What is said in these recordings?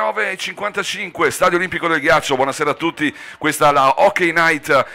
ore 19.55, Stadio Olimpico del Ghiaccio. Buonasera a tutti, questa è la Hockey Night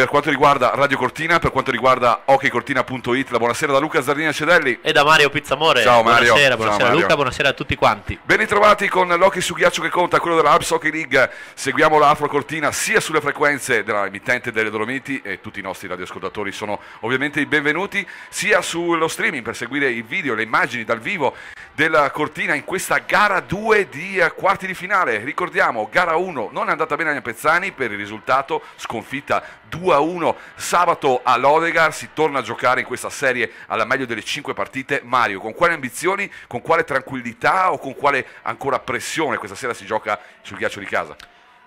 per quanto riguarda Radio Cortina, per quanto riguarda hockeycortina.it. La buonasera da Luca Zardini Cedelli e da Mario Pizzamore. Ciao Mario. Buonasera, buonasera Ciao, Mario. Luca, buonasera a tutti quanti. Ben ritrovati con l'hockey su ghiaccio che conta, quello della Hubs Hockey League. Seguiamo la Afro Cortina sia sulle frequenze della emittente delle Dolomiti e tutti i nostri radioascoltatori sono ovviamente i benvenuti, sia sullo streaming per seguire i video, le immagini dal vivo della Cortina in questa gara 2 di quarti di finale. Ricordiamo, gara 1 non è andata bene agli Apezzani per il risultato sconfitta 2 a 1 sabato a Lodegar, si torna a giocare in questa serie alla meglio delle 5 partite. Mario, con quali ambizioni, con quale tranquillità o con quale ancora pressione questa sera si gioca sul ghiaccio di casa?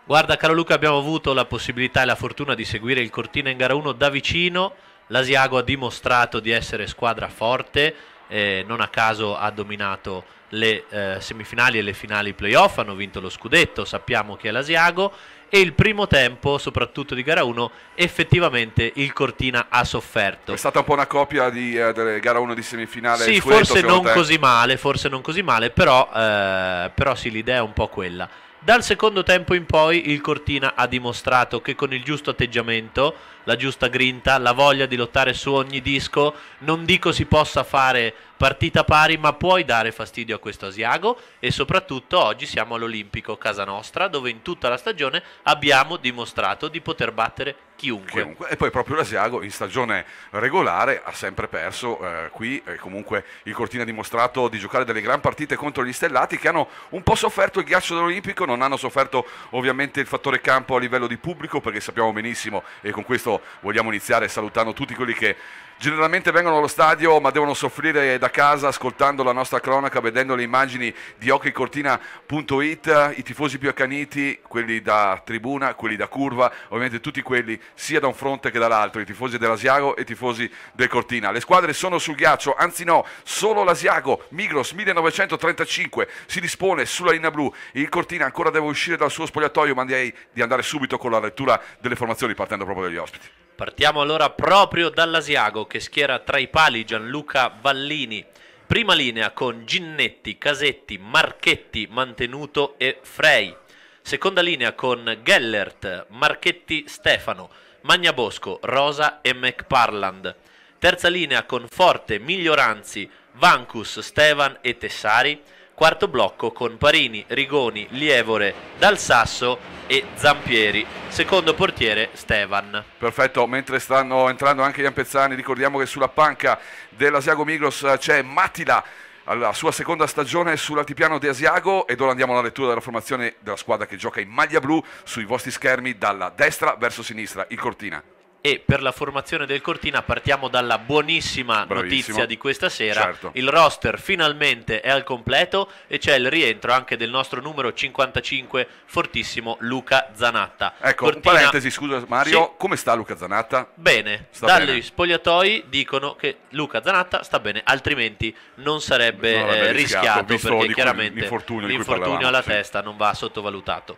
Guarda caro Luca, abbiamo avuto la possibilità e la fortuna di seguire il Cortina in gara 1 da vicino, l'Asiago ha dimostrato di essere squadra forte, eh, non a caso ha dominato le eh, semifinali e le finali playoff, hanno vinto lo scudetto, sappiamo che è l'Asiago e il primo tempo, soprattutto di gara 1, effettivamente il Cortina ha sofferto. È stata un po' una copia di eh, gara 1 di semifinale. Sì, forse non tempo. così male, forse non così male, però, eh, però sì, l'idea è un po' quella. Dal secondo tempo in poi il Cortina ha dimostrato che con il giusto atteggiamento, la giusta grinta, la voglia di lottare su ogni disco, non dico si possa fare partita pari, ma puoi dare fastidio a questo Asiago e soprattutto oggi siamo all'Olimpico Casa Nostra, dove in tutta la stagione abbiamo dimostrato di poter battere Chiunque. chiunque. E poi proprio l'Asiago in stagione regolare ha sempre perso eh, qui e comunque il Cortina ha dimostrato di giocare delle gran partite contro gli Stellati che hanno un po' sofferto il ghiaccio dell'Olimpico, non hanno sofferto ovviamente il fattore campo a livello di pubblico perché sappiamo benissimo e con questo vogliamo iniziare salutando tutti quelli che Generalmente vengono allo stadio ma devono soffrire da casa ascoltando la nostra cronaca, vedendo le immagini di ocricortina.it, i tifosi più accaniti, quelli da tribuna, quelli da curva, ovviamente tutti quelli sia da un fronte che dall'altro, i tifosi dell'Asiago e i tifosi del Cortina. Le squadre sono sul ghiaccio, anzi no, solo l'Asiago, Migros 1935 si dispone sulla linea blu, il Cortina ancora deve uscire dal suo spogliatoio, ma direi di andare subito con la lettura delle formazioni partendo proprio dagli ospiti. Partiamo allora proprio dall'Asiago che schiera tra i pali Gianluca Vallini. Prima linea con Ginnetti, Casetti, Marchetti, Mantenuto e Frey. Seconda linea con Gellert, Marchetti, Stefano, Magnabosco, Rosa e McParland. Terza linea con Forte, Miglioranzi, Vancus, Stevan e Tessari quarto blocco con Parini, Rigoni, Lievore, Dal Sasso e Zampieri, secondo portiere Stevan. Perfetto, mentre stanno entrando anche gli Ampezzani, ricordiamo che sulla panca dell'Asiago Migros eh, c'è Matila alla sua seconda stagione sull'altipiano di Asiago ed ora andiamo alla lettura della formazione della squadra che gioca in maglia blu sui vostri schermi dalla destra verso sinistra, il Cortina e per la formazione del Cortina partiamo dalla buonissima Bravissimo. notizia di questa sera. Certo. Il roster finalmente è al completo e c'è il rientro anche del nostro numero 55 fortissimo Luca Zanatta. Ecco, Cortina... parentesi, scusa Mario, sì. come sta Luca Zanatta? Bene, sta dagli bene. spogliatoi dicono che Luca Zanatta sta bene, altrimenti non sarebbe, non eh, rischiato, rischiato perché chiaramente l'infortunio, l'infortunio alla sì. testa non va sottovalutato.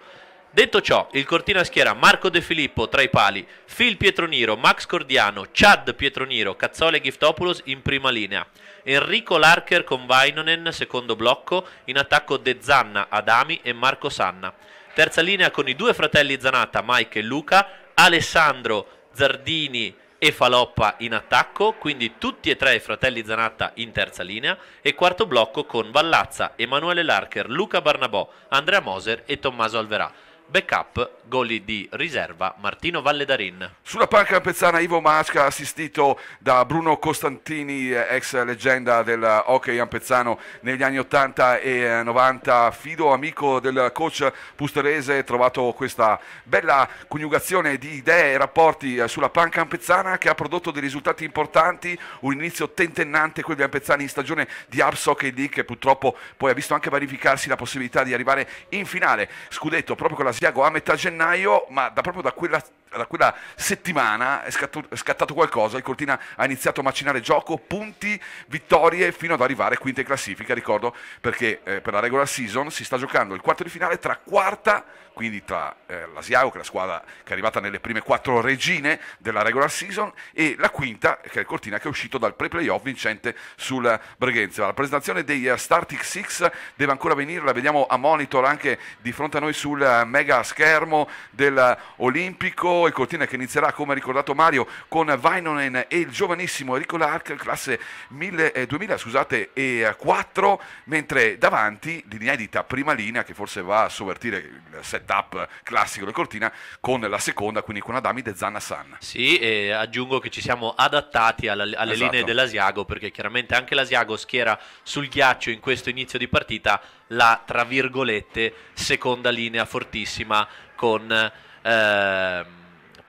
Detto ciò, il Cortina schiera Marco De Filippo tra i pali, Phil Pietroniro, Max Cordiano, Chad Pietroniro, Cazzole e Giftopoulos in prima linea, Enrico Larker con Vainonen secondo blocco, in attacco De Zanna, Adami e Marco Sanna. Terza linea con i due fratelli Zanata, Mike e Luca, Alessandro, Zardini e Faloppa in attacco, quindi tutti e tre i fratelli Zanatta in terza linea, e quarto blocco con Vallazza, Emanuele Larker, Luca Barnabò, Andrea Moser e Tommaso Alverà. Backup, goli di riserva Martino Valledarin. Sulla panca campezzana Ivo Masca, assistito da Bruno Costantini, ex leggenda del hockey ampezzano negli anni 80 e 90, fido amico del coach Pusterese, trovato questa bella coniugazione di idee e rapporti sulla panca ampezzana che ha prodotto dei risultati importanti, un inizio tentennante quello di Ampezzani in stagione di Arps Hockey League che purtroppo poi ha visto anche verificarsi la possibilità di arrivare in finale. Scudetto proprio con la Siago a metà gennaio, ma da, proprio da quella da quella settimana è, scatto, è, scattato qualcosa, il Cortina ha iniziato a macinare gioco, punti, vittorie fino ad arrivare quinta in classifica, ricordo perché eh, per la regular season si sta giocando il quarto di finale tra quarta, quindi tra eh, l'Asiago che è la squadra che è arrivata nelle prime quattro regine della regular season e la quinta che è il Cortina che è uscito dal pre-playoff vincente sul Breghenza. La presentazione dei uh, Startic Six deve ancora venire, la vediamo a monitor anche di fronte a noi sul uh, mega schermo dell'Olimpico. Uh, Cortino, Cortina che inizierà, come ha ricordato Mario, con Vainonen e il giovanissimo Enrico Lark, classe 1000, eh, 2004, mentre davanti l'inedita prima linea che forse va a sovvertire il setup classico del Cortina con la seconda, quindi con Adami De Zanna San. Sì, e aggiungo che ci siamo adattati alla, alle esatto. linee dell'Asiago perché chiaramente anche l'Asiago schiera sul ghiaccio in questo inizio di partita la tra virgolette seconda linea fortissima con ehm,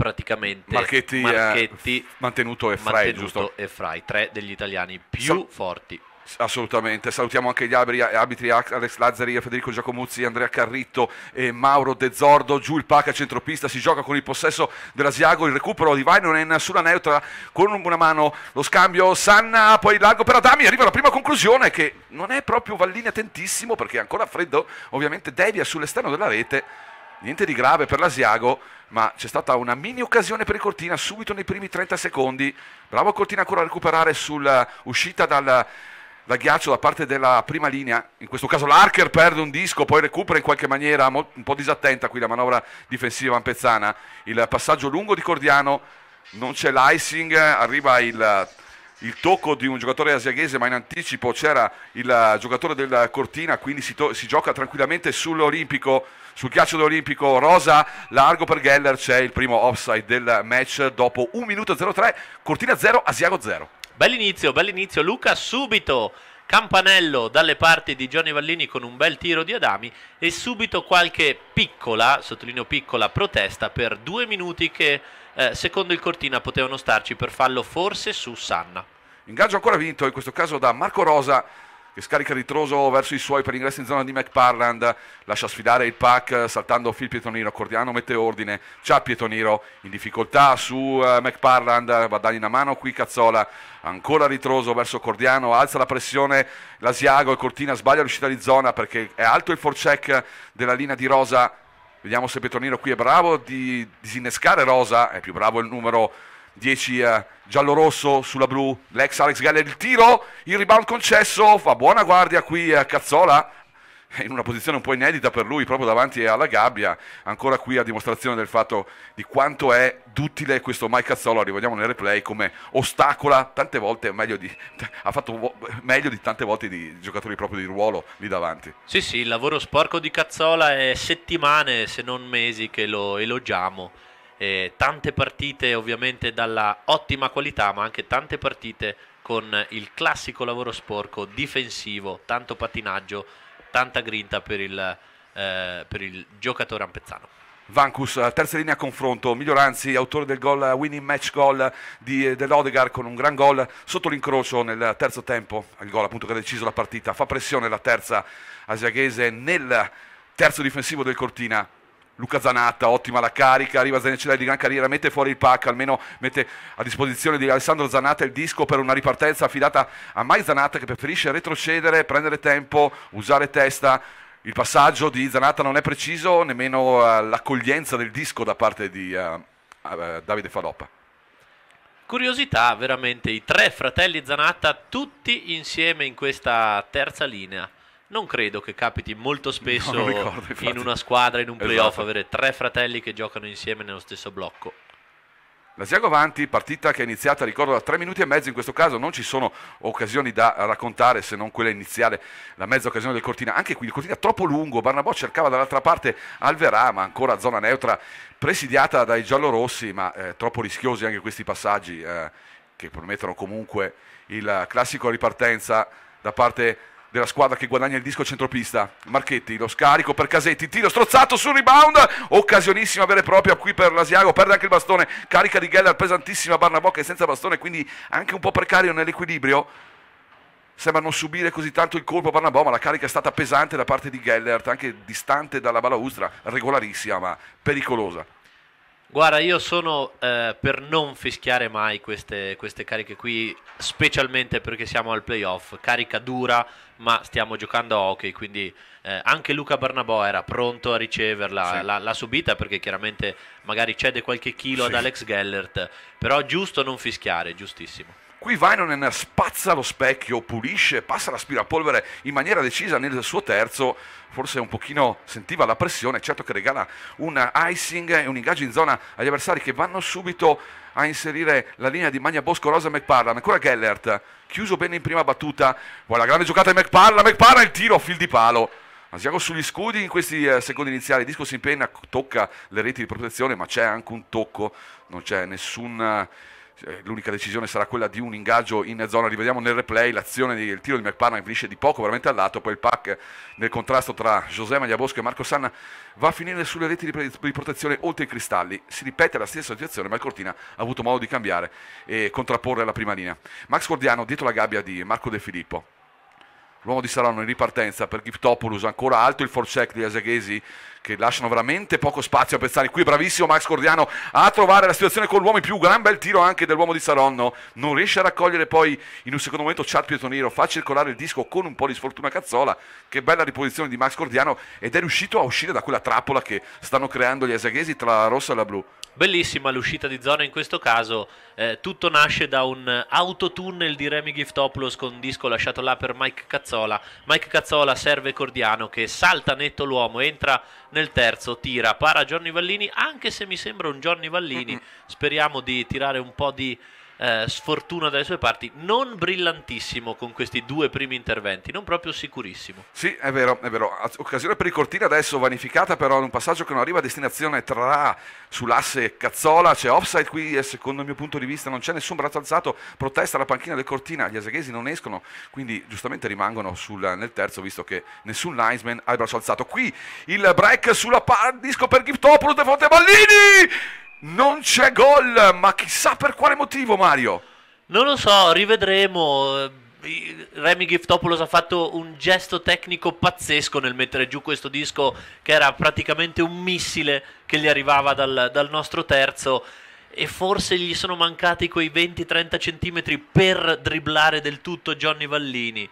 praticamente Marchetti, eh, Marchetti mantenuto e Frai, mantenuto e Frai, tre degli italiani più Sal forti. Assolutamente, salutiamo anche gli arbitri Alex Lazzari, Federico Giacomuzzi, Andrea Carritto e Mauro De Zordo, giù il pack a centropista, si gioca con il possesso dell'Asiago, il recupero di Vainonen sulla neutra con una mano, lo scambio Sanna, poi largo per Adami, arriva la prima conclusione che non è proprio Vallini attentissimo perché è ancora freddo, ovviamente devia sull'esterno della rete, niente di grave per l'Asiago, ma c'è stata una mini occasione per il Cortina subito nei primi 30 secondi. Bravo Cortina ancora a recuperare sull'uscita dal, dal, ghiaccio da parte della prima linea. In questo caso l'Archer perde un disco, poi recupera in qualche maniera, un po' disattenta qui la manovra difensiva ampezzana. Il passaggio lungo di Cordiano, non c'è l'icing, arriva il il tocco di un giocatore asiaghese, ma in anticipo c'era il giocatore del Cortina, quindi si, si gioca tranquillamente sull'Olimpico. Sul ghiaccio dell'Olimpico rosa, largo per Geller, c'è il primo offside del match dopo 1 minuto 03, Cortina 0, Asiago 0. Bell'inizio, bell'inizio, Luca subito campanello dalle parti di Gianni Vallini con un bel tiro di Adami e subito qualche piccola, sottolineo piccola, protesta per due minuti che eh, secondo il Cortina potevano starci per fallo forse su Sanna. Ingaggio ancora vinto, in questo caso da Marco Rosa che scarica ritroso verso i suoi per l'ingresso in zona di McParland, lascia sfidare il pack saltando Phil Pietoniro, Cordiano mette ordine, c'ha Pietoniro in difficoltà su eh, McParland, va a dargli una mano qui Cazzola, ancora ritroso verso Cordiano, alza la pressione l'Asiago e Cortina sbaglia l'uscita di zona perché è alto il forecheck della linea di Rosa, vediamo se Pietoniro qui è bravo di disinnescare Rosa, è più bravo il numero 10 uh, eh, giallo-rosso sulla blu, l'ex Alex Galler il tiro, il rebound concesso, fa buona guardia qui a Cazzola, in una posizione un po' inedita per lui, proprio davanti alla gabbia, ancora qui a dimostrazione del fatto di quanto è duttile questo Mike Cazzola, rivediamo nel replay, come ostacola tante volte, meglio di, ha fatto meglio di tante volte di giocatori proprio di ruolo lì davanti. Sì, sì, il lavoro sporco di Cazzola è settimane, se non mesi, che lo elogiamo eh, tante partite ovviamente dalla ottima qualità, ma anche tante partite con il classico lavoro sporco, difensivo, tanto patinaggio, tanta grinta per il, eh, per il giocatore ampezzano. Vancus, terza linea a confronto, Miglioranzi, autore del gol, winning match goal di, eh, dell'Odegar con un gran gol sotto l'incrocio nel terzo tempo, il gol appunto che ha deciso la partita, fa pressione la terza asiaghese nel terzo difensivo del Cortina, Luca Zanatta, ottima la carica, arriva Zanecellai di gran carriera, mette fuori il pack, almeno mette a disposizione di Alessandro Zanatta il disco per una ripartenza affidata a Mai Zanatta che preferisce retrocedere, prendere tempo, usare testa. Il passaggio di Zanatta non è preciso, nemmeno uh, l'accoglienza del disco da parte di uh, uh, Davide Faloppa curiosità veramente i tre fratelli Zanatta tutti insieme in questa terza linea non credo che capiti molto spesso no, ricordo, in una squadra, in un playoff, esatto. avere tre fratelli che giocano insieme nello stesso blocco. La avanti, partita che è iniziata, ricordo, da tre minuti e mezzo, in questo caso non ci sono occasioni da raccontare se non quella iniziale, la mezza occasione del Cortina. Anche qui il Cortina troppo lungo, Barnabò cercava dall'altra parte Alverà, ma ancora zona neutra, presidiata dai giallorossi, ma eh, troppo rischiosi anche questi passaggi eh, che promettono comunque il classico ripartenza da parte della squadra che guadagna il disco centropista. Marchetti, lo scarico per Casetti, tiro strozzato sul rebound, occasionissima vera e propria qui per l'Asiago, perde anche il bastone, carica di Geller pesantissima, Barnabocca è senza bastone, quindi anche un po' precario nell'equilibrio. Sembra non subire così tanto il colpo Barnabò, ma la carica è stata pesante da parte di Gellert, anche distante dalla balaustra, regolarissima ma pericolosa. Guarda, io sono eh, per non fischiare mai queste, queste, cariche qui, specialmente perché siamo al playoff, carica dura, ma stiamo giocando a hockey, quindi eh, anche Luca Barnabò era pronto a riceverla, sì. l'ha, l'ha, subita perché chiaramente magari cede qualche chilo sì. ad Alex Gellert, però giusto non fischiare, giustissimo. Qui Vainonen spazza lo specchio, pulisce, passa l'aspirapolvere in maniera decisa nel suo terzo, forse un pochino sentiva la pressione, certo che regala un icing e un ingaggio in zona agli avversari che vanno subito a inserire la linea di Magna Bosco Rosa e McParlan, ancora Gellert, chiuso bene in prima battuta, la grande giocata di McParland, McParland il tiro, a fil di palo. Asiago sugli scudi in questi eh, secondi iniziali, Disco si impenna, tocca le reti di protezione, ma c'è anche un tocco, non c'è nessun eh, eh, l'unica decisione sarà quella di un ingaggio in zona, rivediamo nel replay l'azione del tiro di McParland finisce di poco veramente al lato, poi il pack nel contrasto tra José Bosco e Marco Sanna va a finire sulle reti di protezione oltre i cristalli, si ripete la stessa situazione ma il Cortina ha avuto modo di cambiare e contrapporre la prima linea. Max Cordiano dietro la gabbia di Marco De Filippo L'uomo di Salerno in ripartenza per Giftopoulos ancora alto, il forcec di Aseghesi che lasciano veramente poco spazio a pensare. Qui è bravissimo Max Cordiano a trovare la situazione con l'uomo in più, gran bel tiro anche dell'uomo di Saronno. Non riesce a raccogliere poi in un secondo momento Chad Pietonero, fa circolare il disco con un po' di sfortuna Cazzola. Che bella riposizione di Max Cordiano ed è riuscito a uscire da quella trappola che stanno creando gli esaghesi tra la rossa e la blu. Bellissima l'uscita di zona in questo caso, eh, tutto nasce da un autotunnel di Remy Giftopoulos con disco lasciato là per Mike Cazzola. Mike Cazzola serve Cordiano che salta netto l'uomo, entra nel terzo, tira, para Johnny Vallini, anche se mi sembra un Johnny Vallini, speriamo di tirare un po' di eh, sfortuna dalle sue parti, non brillantissimo con questi due primi interventi, non proprio sicurissimo. Sì, è vero, è vero. Occasione per il Cortina adesso vanificata però in un passaggio che non arriva a destinazione tra sull'asse Cazzola, c'è offside qui secondo il mio punto di vista non c'è nessun braccio alzato, protesta la panchina del Cortina, gli aseghesi non escono, quindi giustamente rimangono sul, nel terzo visto che nessun linesman ha il braccio alzato. Qui il break sulla par- disco per Giftopolo, De Fonte Ballini! Non c'è gol, ma chissà per quale motivo Mario. Non lo so, rivedremo. Eh, Remy Giftopoulos ha fatto un gesto tecnico pazzesco nel mettere giù questo disco che era praticamente un missile che gli arrivava dal, dal nostro terzo e forse gli sono mancati quei 20-30 centimetri per dribblare del tutto Johnny Vallini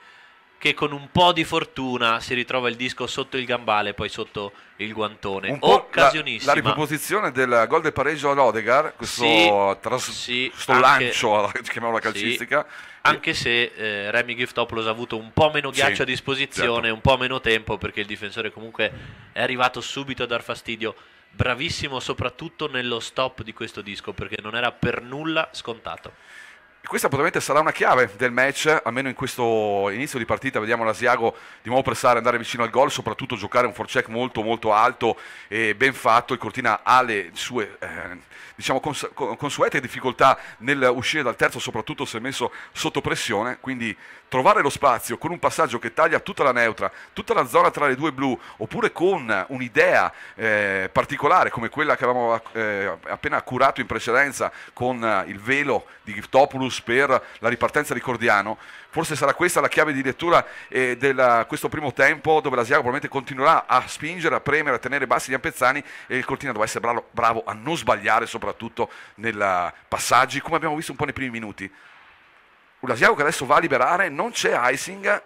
che con un po' di fortuna si ritrova il disco sotto il gambale e poi sotto il guantone. Un La, la riproposizione del gol del pareggio ad Odegar, questo, sì, tras, sì, questo anche, lancio, chiamiamola calcistica. Sì, anche se eh, Remy Giftopoulos ha avuto un po' meno ghiaccio a disposizione, certo. un po' meno tempo, perché il difensore comunque è arrivato subito a dar fastidio. Bravissimo soprattutto nello stop di questo disco, perché non era per nulla scontato questa probabilmente sarà una chiave del match, almeno in questo inizio di partita, vediamo l'Asiago di nuovo pressare, andare vicino al gol, soprattutto giocare un forecheck molto molto alto e ben fatto, il Cortina ha le sue eh, diciamo cons- consuete difficoltà nel uscire dal terzo, soprattutto se messo sotto pressione, quindi trovare lo spazio con un passaggio che taglia tutta la neutra, tutta la zona tra le due blu, oppure con un'idea eh, particolare come quella che avevamo eh, appena curato in precedenza con eh, il velo di Giftopoulos per la ripartenza di Cordiano, forse sarà questa la chiave di lettura eh, di questo primo tempo dove la Siago probabilmente continuerà a spingere, a premere, a tenere bassi gli ampezzani e il Cortina dovrà essere bravo, bravo a non sbagliare soprattutto nei passaggi come abbiamo visto un po' nei primi minuti. Ulasiago che adesso va a liberare, non c'è Icing,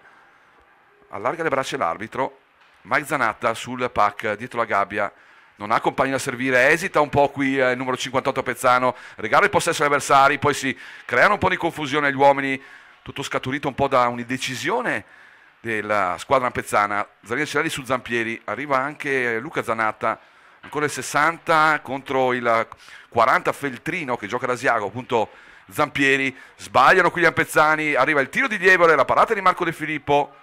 allarga le braccia l'arbitro, Mike Zanatta sul pack dietro la gabbia, non ha compagno da servire, esita un po' qui eh, il numero 58 Pezzano, regala il possesso agli avversari, poi si creano un po' di confusione gli uomini, tutto scaturito un po' da un'indecisione della squadra pezzana, Zarina Cirelli su Zampieri, arriva anche Luca Zanatta, ancora il 60 contro il 40 Feltrino che gioca da Siago, appunto Zampieri, sbagliano qui gli Ampezzani, arriva il tiro di Dievole, la parata di Marco De Filippo.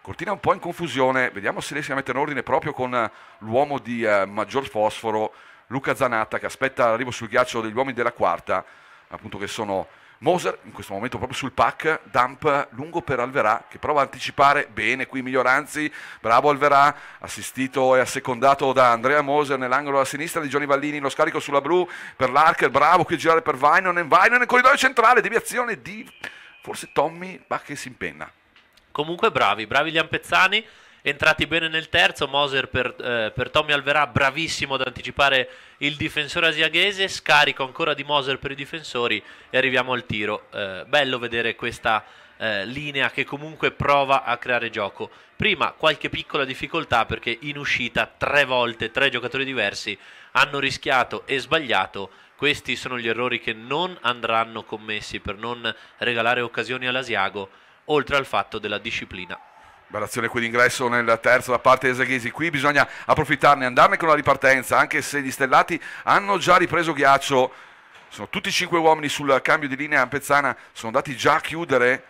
Cortina un po' in confusione, vediamo se riesce a mettere in ordine proprio con eh, l'uomo di eh, maggior fosforo, Luca Zanatta, che aspetta l'arrivo sul ghiaccio degli uomini della quarta, appunto che sono Moser in questo momento proprio sul pack, dump lungo per Alverà che prova a anticipare bene qui Miglioranzi, bravo Alverà, assistito e assecondato da Andrea Moser nell'angolo a sinistra di Gianni Vallini, lo scarico sulla blu per l'Archer, bravo qui a girare per Vainonen, Vainonen corridoio centrale, deviazione di forse Tommy, ma che si impenna. Comunque bravi, bravi gli Ampezzani entrati bene nel terzo, Moser per, eh, per Tommy Alverà bravissimo ad anticipare il difensore asiaghese, scarico ancora di Moser per i difensori e arriviamo al tiro. Eh, bello vedere questa eh, linea che comunque prova a creare gioco. Prima qualche piccola difficoltà perché in uscita tre volte tre giocatori diversi hanno rischiato e sbagliato. Questi sono gli errori che non andranno commessi per non regalare occasioni all'Asiago, oltre al fatto della disciplina Bella azione qui d'ingresso nel terzo da parte di Eseghesi. Qui bisogna approfittarne, andarne con la ripartenza, anche se gli stellati hanno già ripreso ghiaccio. Sono tutti cinque uomini sul cambio di linea. Ampezzana sono andati già a chiudere.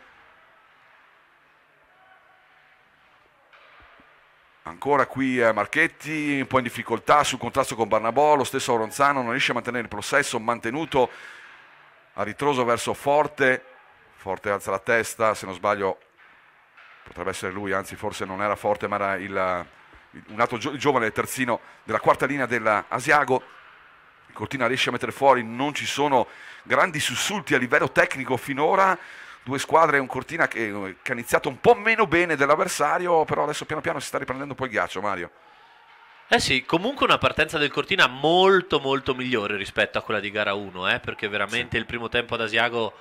Ancora qui eh, Marchetti, un po' in difficoltà sul contrasto con Barnabò, lo stesso Oronzano non riesce a mantenere il possesso, mantenuto a ritroso verso Forte, Forte alza la testa, se non sbaglio potrebbe essere lui, anzi forse non era forte, ma era il, un altro gio- giovane terzino della quarta linea dell'Asiago. Cortina riesce a mettere fuori, non ci sono grandi sussulti a livello tecnico finora. Due squadre, un Cortina che, eh, che ha iniziato un po' meno bene dell'avversario, però adesso piano piano si sta riprendendo un po' il ghiaccio, Mario. Eh sì, comunque una partenza del Cortina molto molto migliore rispetto a quella di gara 1, eh, perché veramente sì. il primo tempo ad Asiago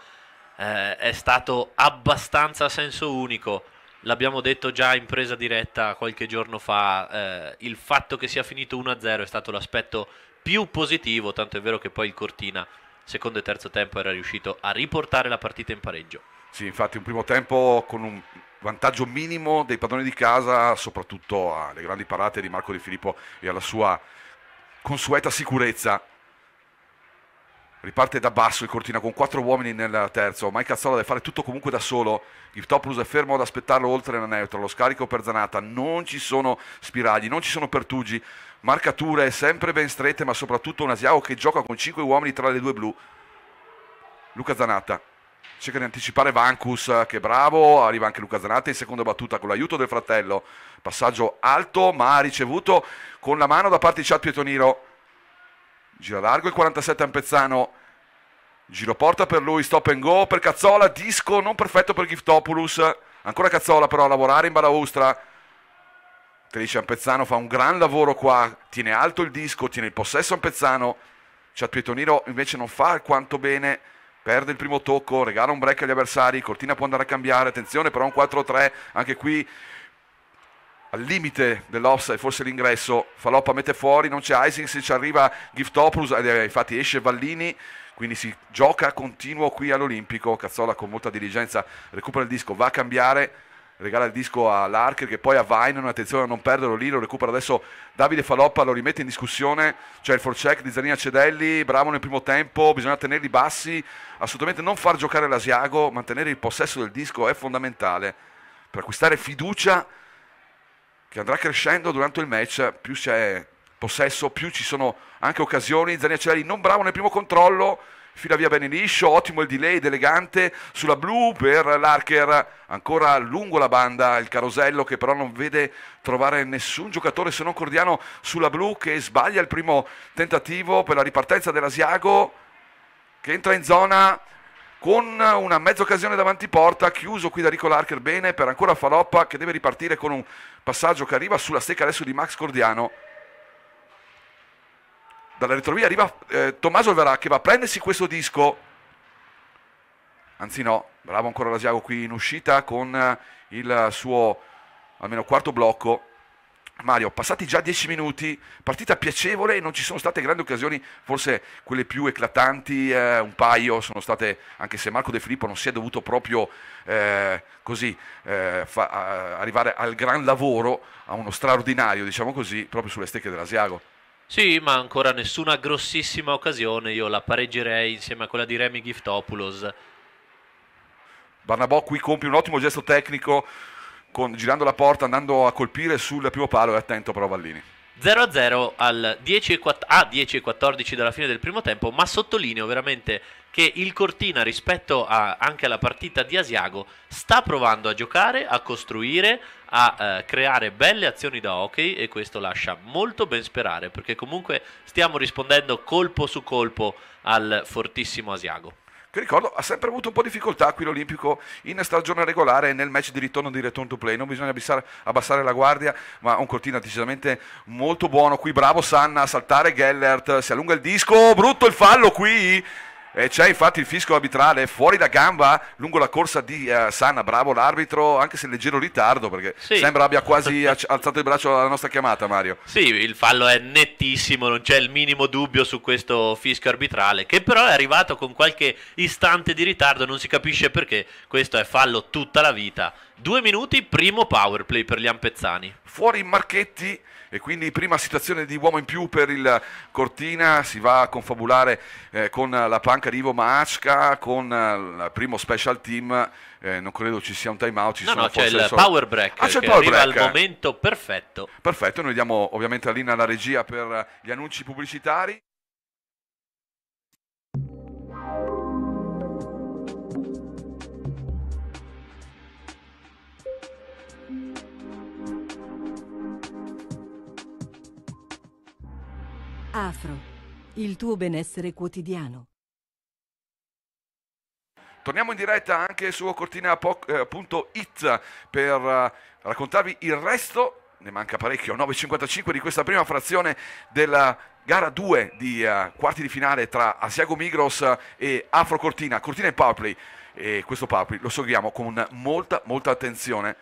eh, è stato abbastanza a senso unico l'abbiamo detto già in presa diretta qualche giorno fa, eh, il fatto che sia finito 1-0 è stato l'aspetto più positivo, tanto è vero che poi il Cortina, secondo e terzo tempo, era riuscito a riportare la partita in pareggio. Sì, infatti un primo tempo con un vantaggio minimo dei padroni di casa, soprattutto alle grandi parate di Marco Di Filippo e alla sua consueta sicurezza riparte da basso il Cortina con quattro uomini nel terzo, Mike Cazzola deve fare tutto comunque da solo, Il Giftopoulos è fermo ad aspettarlo oltre la neutra, lo scarico per Zanata, non ci sono spiragli, non ci sono pertugi, marcature sempre ben strette ma soprattutto un Asiago che gioca con cinque uomini tra le due blu, Luca Zanata cerca di anticipare Vancus che bravo, arriva anche Luca Zanata in seconda battuta con l'aiuto del fratello, passaggio alto ma ricevuto con la mano da parte di Chad Pietoniro, gira largo il 47 Ampezzano Giro porta per lui, stop and go per Cazzola, disco non perfetto per Giftopoulos. Ancora Cazzola però a lavorare in balaustra. Felice Ampezzano fa un gran lavoro qua, tiene alto il disco, tiene il possesso Ampezzano. Ciat Pietoniro invece non fa quanto bene, perde il primo tocco, regala un break agli avversari, Cortina può andare a cambiare, attenzione però un 4-3, anche qui al limite dell'offside, forse l'ingresso, Faloppa mette fuori, non c'è Ising, se ci arriva Giftopoulos, eh, infatti esce Vallini, quindi si gioca continuo qui all'Olimpico, Cazzola con molta diligenza recupera il disco, va a cambiare, regala il disco a Larker che poi a Vainon, attenzione a non perderlo lì, lo recupera adesso Davide Faloppa, lo rimette in discussione, c'è il forecheck di Zanina Cedelli, bravo nel primo tempo, bisogna tenerli bassi, assolutamente non far giocare l'Asiago, mantenere il possesso del disco è fondamentale per acquistare fiducia che andrà crescendo durante il match, più c'è possesso, più ci sono anche occasioni. Zaniacelli non bravo nel primo controllo, fila via bene liscio, ottimo il delay ed elegante sulla blu per l'Archer, ancora lungo la banda, il carosello che però non vede trovare nessun giocatore se non Cordiano sulla blu che sbaglia il primo tentativo per la ripartenza dell'Asiago che entra in zona con una mezza occasione davanti porta, chiuso qui da Rico Larker bene per ancora Faloppa che deve ripartire con un passaggio che arriva sulla stecca adesso di Max Cordiano dalla retrovia arriva eh, Tommaso Verà che va a prendersi questo disco. Anzi no, bravo ancora Lasiago qui in uscita con eh, il suo almeno quarto blocco. Mario, passati già dieci minuti, partita piacevole, non ci sono state grandi occasioni, forse quelle più eclatanti, eh, un paio sono state, anche se Marco De Filippo non si è dovuto proprio eh, così eh, fa, arrivare al gran lavoro, a uno straordinario, diciamo così, proprio sulle stecche dell'Asiago. Sì, ma ancora nessuna grossissima occasione, io la pareggerei insieme a quella di Remy Giftopoulos. Barnabò qui compie un ottimo gesto tecnico con, girando la porta, andando a colpire sul primo palo e attento però Vallini. 0-0 al 10 e, 4, a 10 e 14 dalla fine del primo tempo, ma sottolineo veramente che il Cortina rispetto a, anche alla partita di Asiago sta provando a giocare, a costruire, a eh, creare belle azioni da hockey e questo lascia molto ben sperare perché comunque stiamo rispondendo colpo su colpo al fortissimo Asiago che ricordo ha sempre avuto un po' di difficoltà qui l'Olimpico in stagione regolare e nel match di ritorno di return to play. Non bisogna abbassare, la guardia, ma un Cortina decisamente molto buono. Qui bravo Sanna a saltare Gellert, si allunga il disco, brutto il fallo qui e c'è infatti il fisco arbitrale fuori da gamba lungo la corsa di uh, Sanna, bravo l'arbitro, anche se in leggero ritardo, perché sì. sembra abbia quasi alzato il braccio alla nostra chiamata, Mario. Sì, il fallo è nettissimo, non c'è il minimo dubbio su questo fisco arbitrale, che però è arrivato con qualche istante di ritardo, non si capisce perché, questo è fallo tutta la vita. Due minuti, primo power play per gli Ampezzani. Fuori Marchetti e quindi prima situazione di uomo in più per il Cortina, si va a confabulare eh, con la panca di Ivo Maasca, con il eh, primo special team. Eh, non credo ci sia un time out. Ci no, sono no, c'è il solo... power break. Ah, c'è il power break. al momento perfetto. Perfetto, noi diamo ovviamente la linea alla regia per gli annunci pubblicitari. Afro, il tuo benessere quotidiano. Torniamo in diretta anche su cortina.it eh, per eh, raccontarvi il resto, ne manca parecchio, 9.55 di questa prima frazione della gara 2 di eh, quarti di finale tra Asiago Migros e Afro Cortina, Cortina e Papli. E questo Papli lo seguiamo con molta, molta attenzione.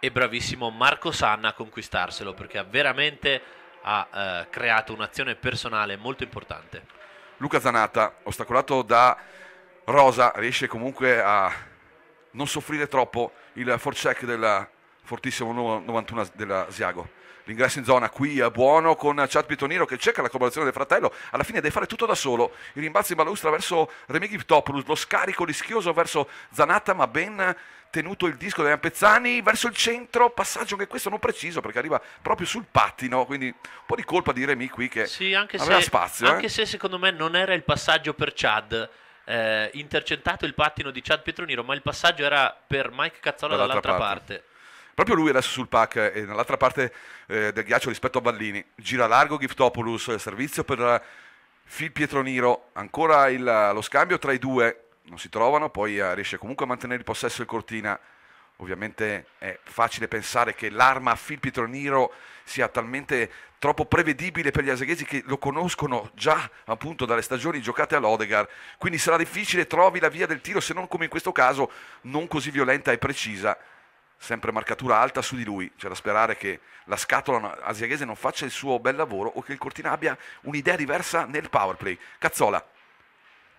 E bravissimo Marco Sanna a conquistarselo perché ha veramente ha eh, creato un'azione personale molto importante. Luca Zanata, ostacolato da Rosa, riesce comunque a non soffrire troppo il forecheck del fortissimo 91 della Siago l'ingresso in zona qui è buono con Chad Pitonino che cerca la collaborazione del fratello, alla fine deve fare tutto da solo, il rimbalzo in balaustra verso Remighi Topoulos, lo scarico rischioso verso Zanatta ma ben tenuto il disco degli Ampezzani verso il centro, passaggio che questo non preciso perché arriva proprio sul pattino, quindi un po' di colpa di Remy qui che sì, anche aveva se, spazio. Eh. Anche eh. se secondo me non era il passaggio per Chad, eh, intercettato il pattino di Chad Pietroniro, ma il passaggio era per Mike Cazzola dall'altra, dall'altra parte. parte proprio lui adesso sul pack e eh, nell'altra parte eh, del ghiaccio rispetto a Ballini, gira largo Giftopoulos, eh, servizio per eh, Phil Pietroniro, ancora il, lo scambio tra i due, non si trovano, poi riesce comunque a mantenere il possesso il Cortina. Ovviamente è facile pensare che l'arma Phil Pietroniro sia talmente troppo prevedibile per gli aseghesi che lo conoscono già appunto dalle stagioni giocate all'Odegar, quindi sarà difficile trovi la via del tiro se non come in questo caso non così violenta e precisa sempre marcatura alta su di lui, c'è da sperare che la scatola asiaghese non faccia il suo bel lavoro o che il Cortina abbia un'idea diversa nel power play. Cazzola,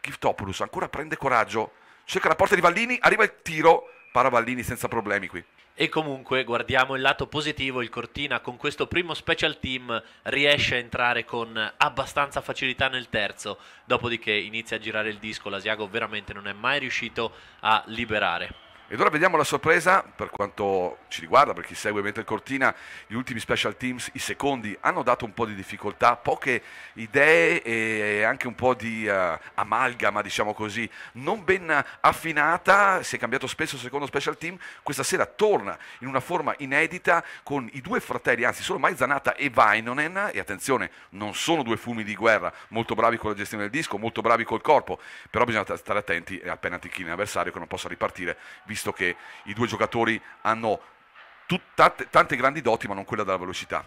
Giftopoulos ancora prende coraggio, cerca la porta di Vallini, arriva il tiro, para Vallini senza problemi qui. E comunque guardiamo il lato positivo, il Cortina con questo primo special team riesce a entrare con abbastanza facilità nel terzo, dopodiché inizia a girare il disco, l'Asiago veramente non è mai riuscito a liberare. Ed ora vediamo la sorpresa per quanto ci riguarda, per chi segue mentre Cortina, gli ultimi special teams, i secondi, hanno dato un po' di difficoltà, poche idee e anche un po' di uh, amalgama, diciamo così, non ben affinata, si è cambiato spesso il secondo special team, questa sera torna in una forma inedita con i due fratelli, anzi solo Maizanata e Vainonen, e attenzione, non sono due fumi di guerra, molto bravi con la gestione del disco, molto bravi col corpo, però bisogna stare attenti appena ti chini l'avversario che non possa ripartire. Vi visto che i due giocatori hanno tante, tante grandi doti ma non quella della velocità.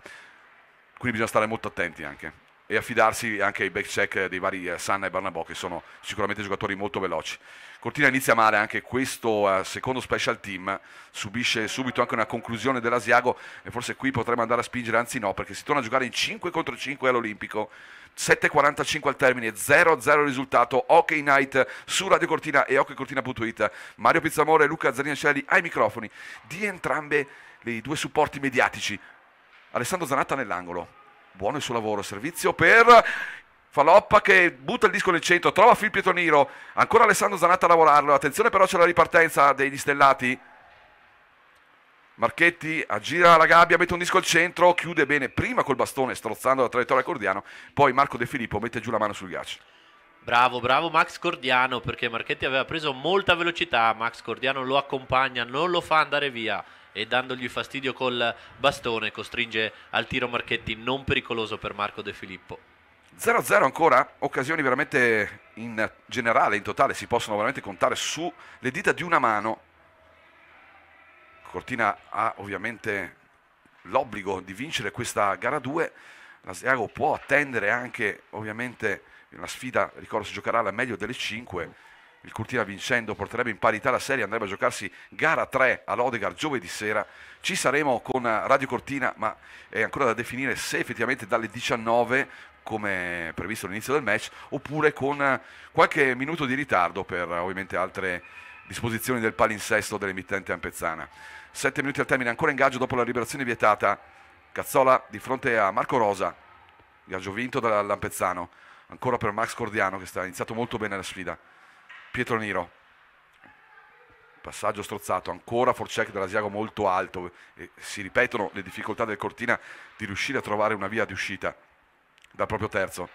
Quindi bisogna stare molto attenti anche e affidarsi anche ai back check dei vari eh, Sanna e Barnabò che sono sicuramente giocatori molto veloci. Cortina inizia male anche questo eh, secondo special team, subisce subito anche una conclusione dell'Asiago e forse qui potremmo andare a spingere, anzi no, perché si torna a giocare in 5 contro 5 all'Olimpico 7.45 al termine, 0-0 risultato, Ok Night su Radio Cortina e hockeycortina.it. Mario Pizzamore e Luca Zarinascelli ai microfoni di entrambe i due supporti mediatici. Alessandro Zanatta nell'angolo. Buono il suo lavoro, servizio per Faloppa che butta il disco nel centro, trova Filippo Pietoniro, ancora Alessandro Zanatta a lavorarlo, attenzione però c'è la ripartenza degli stellati, Marchetti aggira la gabbia, mette un disco al centro, chiude bene prima col bastone strozzando la traiettoria Cordiano, poi Marco De Filippo mette giù la mano sul ghiaccio. Bravo, bravo Max Cordiano perché Marchetti aveva preso molta velocità, Max Cordiano lo accompagna, non lo fa andare via e dandogli fastidio col bastone costringe al tiro Marchetti non pericoloso per Marco De Filippo. 0-0 ancora, occasioni veramente in generale, in totale, si possono veramente contare sulle dita di una mano Cortina ha ovviamente l'obbligo di vincere questa gara 2, l'Asiago può attendere anche ovviamente la sfida, ricordo si giocherà alla meglio delle 5, il Cortina vincendo porterebbe in parità la serie, andrebbe a giocarsi gara 3 all'Odegar giovedì sera, ci saremo con Radio Cortina, ma è ancora da definire se effettivamente dalle 19 come previsto all'inizio del match, oppure con qualche minuto di ritardo per ovviamente altre disposizioni del palinsesto dell'emittente ampezzana. 7 minuti al termine, ancora in gaggio dopo la liberazione vietata. Cazzola di fronte a Marco Rosa, gaggio vinto da Lampezzano, ancora per Max Cordiano che sta iniziato molto bene la sfida. Pietro Niro, passaggio strozzato, ancora Forcek dell'Asiago molto alto, e si ripetono le difficoltà del Cortina di riuscire a trovare una via di uscita dal proprio terzo.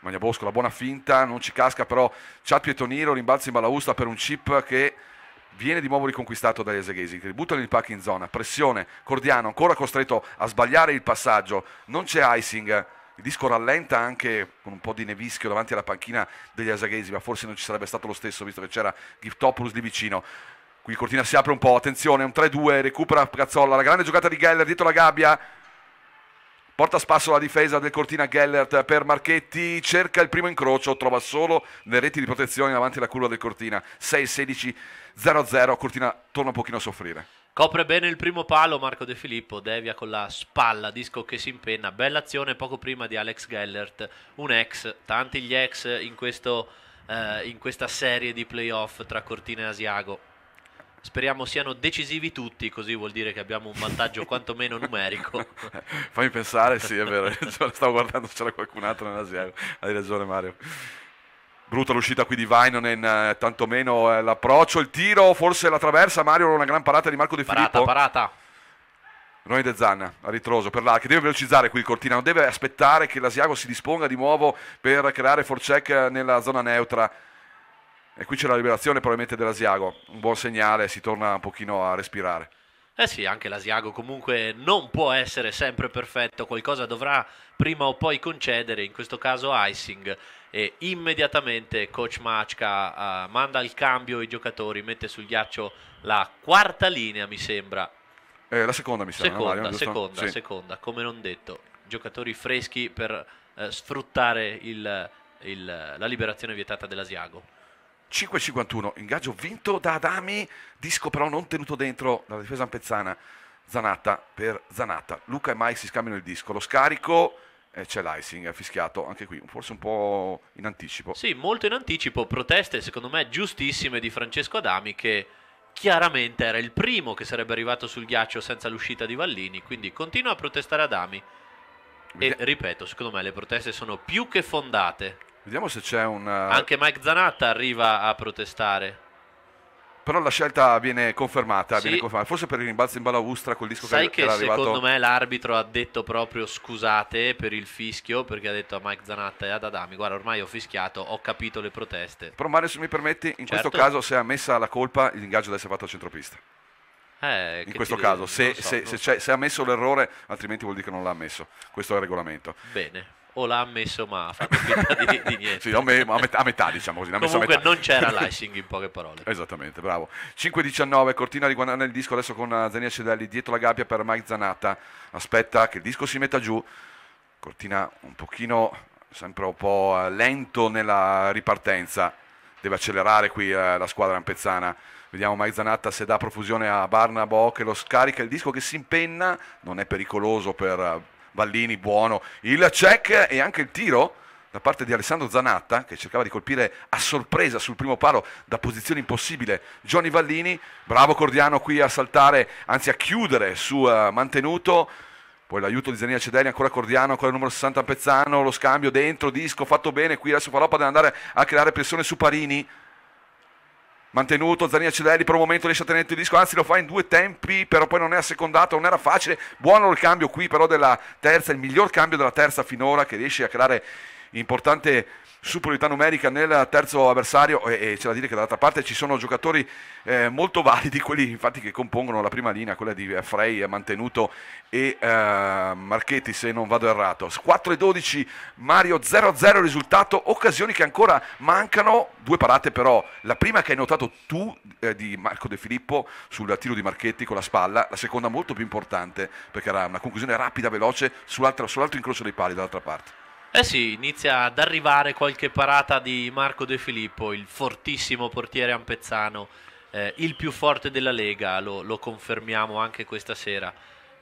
Magnabosco, la buona finta, non ci casca però, c'ha Pietro Niro, rimbalzo in balausta per un chip che viene di nuovo riconquistato dagli Ezeghesi, che buttano il pack in zona, pressione, Cordiano ancora costretto a sbagliare il passaggio, non c'è icing, il disco rallenta anche con un po' di nevischio davanti alla panchina degli Asaghesi, ma forse non ci sarebbe stato lo stesso visto che c'era Giftopoulos lì vicino. Qui Cortina si apre un po', attenzione, un 3-2, recupera Piazzolla, la grande giocata di Geller dietro la gabbia, Porta a spasso la difesa del Cortina Gellert per Marchetti, cerca il primo incrocio, trova solo le reti di protezione davanti alla curva del Cortina. 6-16-0-0, Cortina torna un pochino a soffrire. Copre bene il primo palo Marco De Filippo, devia con la spalla, disco che si impenna, bella azione poco prima di Alex Gellert, un ex, tanti gli ex in, questo, eh, in questa serie di playoff tra Cortina e Asiago. Speriamo siano decisivi tutti, così vuol dire che abbiamo un vantaggio quantomeno numerico. Fammi pensare, sì, è vero. Stavo guardando se c'era qualcun altro nell'asiago. Hai ragione, Mario. Brutta l'uscita qui di Vainonen, eh, tantomeno eh, l'approccio, il tiro, forse la traversa. Mario, una gran parata di Marco De parata, Filippo. Parata, parata. Noi De Zanna a ritroso per l'arco, deve velocizzare qui il Cortina, non deve aspettare che l'Asiago si disponga di nuovo per creare forecheck nella zona neutra. E qui c'è la liberazione probabilmente dell'Asiago, un buon segnale, si torna un pochino a respirare. Eh sì, anche l'Asiago comunque non può essere sempre perfetto, qualcosa dovrà prima o poi concedere, in questo caso icing, e immediatamente coach Machka uh, manda il cambio ai giocatori, mette sul ghiaccio la quarta linea, mi sembra. Eh, la seconda, mi sembra. Seconda, no, Mario, seconda, sì. seconda, come non detto, giocatori freschi per uh, sfruttare il, il, la liberazione vietata dell'Asiago. 5-51, ingaggio vinto da Adami, disco però non tenuto dentro dalla difesa ampezzana. Zanatta per Zanatta. Luca e Mike si scambiano il disco. Lo scarico e c'è l'icing, è fischiato anche qui, forse un po' in anticipo. Sì, molto in anticipo. Proteste, secondo me, giustissime di Francesco Adami che chiaramente era il primo che sarebbe arrivato sul ghiaccio senza l'uscita di Vallini. Quindi continua a protestare Adami. E ripeto, secondo me le proteste sono più che fondate. Vediamo se c'è un... Eh, Anche Mike Zanatta arriva a protestare. Però la scelta viene confermata, sì. viene confermata. forse per il rimbalzo in balaustra col disco Sai che, che, che arrivato... secondo me l'arbitro ha detto proprio scusate per il fischio, perché ha detto a Mike Zanatta e ad Adami, guarda ormai ho fischiato, ho capito le proteste. Però Mario se mi permetti, in certo. questo caso se ha messa la colpa l'ingaggio deve essere fatto a centropista. Eh, in questo caso, se, so, se, se, so. se, ha messo l'errore, altrimenti vuol dire che non l'ha messo. Questo è il regolamento. Bene o l'ha ammesso ma ha fatto finta di, di niente. sì, a, me, a, metà, a, metà, diciamo così. Comunque non c'era l'icing in poche parole. Esattamente, bravo. 5-19, Cortina riguadagnare il disco adesso con eh, Zania Cedelli dietro la gabbia per Mike Zanata. Aspetta che il disco si metta giù. Cortina un pochino, sempre un po' eh, lento nella ripartenza. Deve accelerare qui eh, la squadra ampezzana. Vediamo Mike Zanatta se dà profusione a Barnabo che lo scarica il disco che si impenna, non è pericoloso per eh, Vallini buono, il check e anche il tiro da parte di Alessandro Zanatta che cercava di colpire a sorpresa sul primo palo da posizione impossibile Johnny Vallini, bravo Cordiano qui a saltare, anzi a chiudere su uh, mantenuto, poi l'aiuto di Zania Cederi, ancora Cordiano, ancora il numero 60 Pezzano, lo scambio dentro, disco fatto bene, qui adesso Paloppa deve andare a creare pressione su Parini, mantenuto Zanini Acidelli per un momento riesce a tenere il disco anzi lo fa in due tempi però poi non è assecondato non era facile buono il cambio qui però della terza il miglior cambio della terza finora che riesce a creare importante superiorità numerica nel terzo avversario e, e c'è da dire che dall'altra parte ci sono giocatori eh, molto validi, quelli infatti che compongono la prima linea, quella di eh, Frey, eh, Mantenuto e eh, Marchetti se non vado errato. 4-12 Mario 0-0 risultato, occasioni che ancora mancano, due parate però, la prima che hai notato tu eh, di Marco De Filippo sul tiro di Marchetti con la spalla, la seconda molto più importante perché era una conclusione rapida, veloce sull'altro sull incrocio dei pali dall'altra parte. Eh sì, inizia ad arrivare qualche parata di Marco De Filippo, il fortissimo portiere ampezzano, eh, il più forte della Lega, lo, lo confermiamo anche questa sera.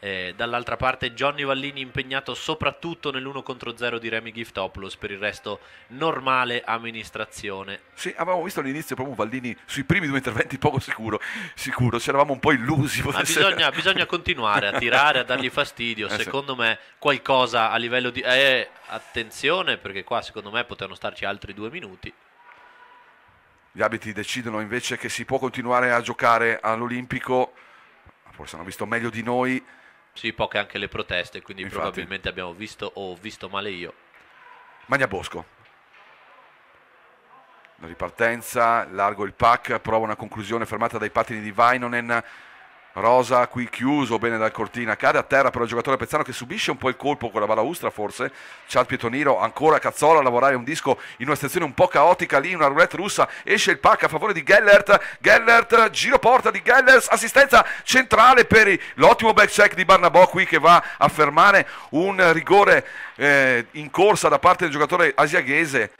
Eh, dall'altra parte Johnny Vallini impegnato soprattutto nell'1 contro 0 di Remy Giftopoulos, per il resto normale amministrazione. Sì, avevamo visto all'inizio proprio Vallini sui primi due interventi poco sicuro, sicuro ci eravamo un po' illusi. Bisogna, bisogna, continuare a tirare, a dargli fastidio, eh, secondo sì. me qualcosa a livello di... Eh, attenzione perché qua secondo me potevano starci altri due minuti. Gli abiti decidono invece che si può continuare a giocare all'Olimpico, forse hanno visto meglio di noi sì, poche anche le proteste, quindi Infatti. probabilmente abbiamo visto o ho visto male io. Magna Bosco. La ripartenza, largo il pack, prova una conclusione fermata dai pattini di Vainonen Rosa qui chiuso bene dal Cortina, cade a terra però il giocatore Pezzano che subisce un po' il colpo con la balaustra forse, Charles Pietoniro ancora Cazzola a lavorare un disco in una situazione un po' caotica lì, una roulette russa, esce il pack a favore di Gellert, Gellert giro porta di Gellert, assistenza centrale per l'ottimo back check di Barnabò qui che va a fermare un rigore eh, in corsa da parte del giocatore asiaghese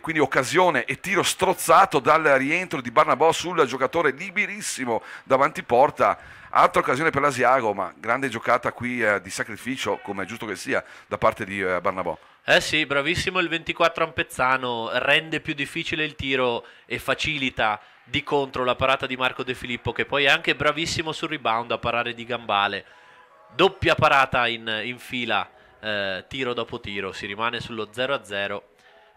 quindi occasione e tiro strozzato dal rientro di Barnabò sul giocatore liberissimo davanti porta. Altra occasione per l'Asiago, ma grande giocata qui eh, di sacrificio, come è giusto che sia, da parte di eh, Barnabò. Eh sì, bravissimo il 24 Ampezzano, rende più difficile il tiro e facilita di contro la parata di Marco De Filippo, che poi è anche bravissimo sul rebound a parare di Gambale. Doppia parata in, in fila, eh, tiro dopo tiro, si rimane sullo 0-0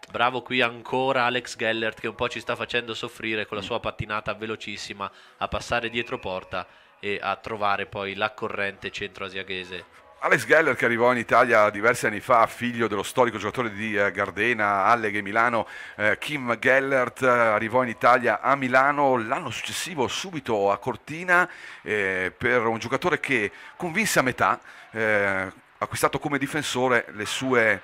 Bravo qui ancora Alex Gellert che un po' ci sta facendo soffrire con la mm. sua pattinata velocissima a passare dietro porta e a trovare poi la corrente centroasiaghese. Alex Geller che arrivò in Italia diversi anni fa, figlio dello storico giocatore di eh, Gardena, Alleghe Milano, eh, Kim Gellert eh, arrivò in Italia a Milano l'anno successivo subito a Cortina eh, per un giocatore che convinse a metà, eh, acquistato come difensore le sue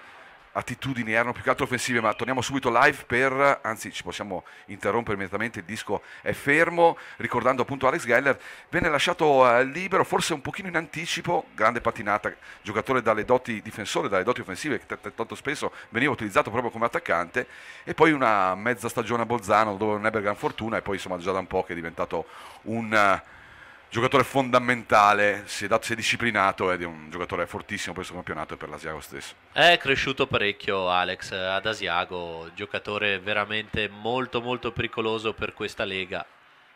attitudini erano più che altro offensive, ma torniamo subito live per, anzi ci possiamo interrompere immediatamente, il disco è fermo, ricordando appunto Alex Geller, venne lasciato eh, libero, forse un pochino in anticipo, grande patinata, giocatore dalle doti difensore, dalle doti offensive, che tanto spesso veniva utilizzato proprio come attaccante, e poi una mezza stagione a Bolzano dove non ebbe gran fortuna e poi insomma già da un po' che è diventato un... Uh, giocatore fondamentale, si è, dato, si è disciplinato ed è un giocatore fortissimo per il suo campionato e per l'Asiago stesso. È cresciuto parecchio Alex ad Asiago, giocatore veramente molto molto pericoloso per questa lega.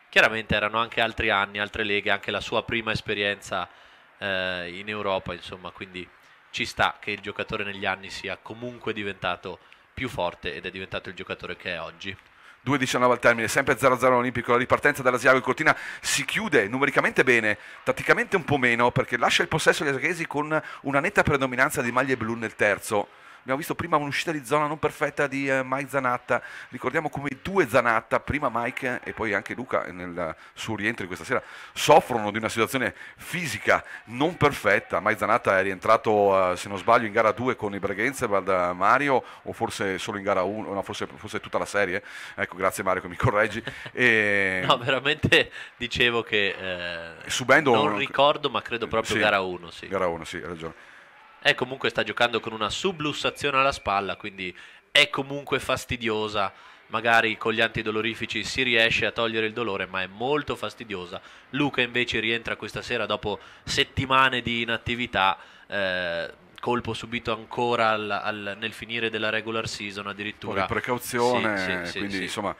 Chiaramente erano anche altri anni, altre leghe, anche la sua prima esperienza eh, in Europa, insomma, quindi ci sta che il giocatore negli anni sia comunque diventato più forte ed è diventato il giocatore che è oggi. 2-19 al termine, sempre 0-0 olimpico, la ripartenza della in Cortina si chiude numericamente bene, tatticamente un po' meno perché lascia il possesso agli asiaghesi con una netta predominanza di maglie blu nel terzo abbiamo visto prima un'uscita di zona non perfetta di eh, Mike Zanatta, ricordiamo come i due Zanatta, prima Mike e poi anche Luca nel suo rientro di questa sera, soffrono di una situazione fisica non perfetta, Mike Zanatta è rientrato eh, se non sbaglio in gara 2 con i Bregenzerbad Mario o forse solo in gara 1, no, forse, forse, tutta la serie, ecco grazie Mario che mi correggi. E... no veramente dicevo che eh, subendo... non ricordo ma credo eh, proprio sì, gara 1, sì. Gara 1, sì, hai ragione e comunque sta giocando con una sublussazione alla spalla, quindi è comunque fastidiosa. Magari con gli antidolorifici si riesce a togliere il dolore, ma è molto fastidiosa. Luca invece rientra questa sera dopo settimane di inattività. Eh, colpo subito ancora al, al, nel finire della regular season addirittura. Con po' precauzione, sì, sì, quindi sì, insomma,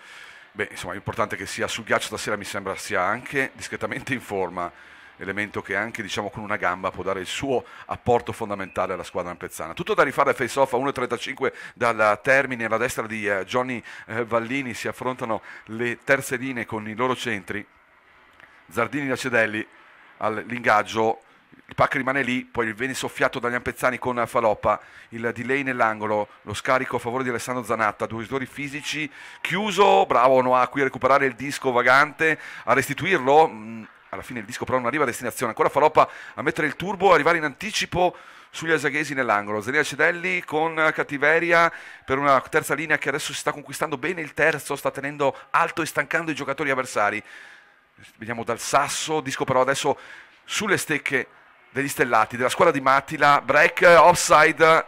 beh, insomma, l'importante è che sia sul ghiaccio stasera mi sembra sia anche discretamente in forma elemento che anche diciamo, con una gamba può dare il suo apporto fondamentale alla squadra ampezzana. Tutto da rifare al face off a 1.35 dal termine alla destra di eh, Johnny eh, Vallini si affrontano le terze linee con i loro centri. Zardini da Cedelli all'ingaggio il pack rimane lì, poi viene soffiato dagli Ampezzani con Faloppa, il delay nell'angolo, lo scarico a favore di Alessandro Zanatta, due giocatori fisici, chiuso, bravo Noah qui a recuperare il disco vagante, a restituirlo, mm, alla fine il disco però non arriva a destinazione, ancora Faloppa a mettere il turbo, arrivare in anticipo sugli asaghesi nell'angolo. Zelia Cedelli con cattiveria per una terza linea che adesso si sta conquistando bene il terzo, sta tenendo alto e stancando i giocatori avversari. Vediamo dal sasso, disco però adesso sulle stecche degli stellati, della squadra di Mattila, break offside,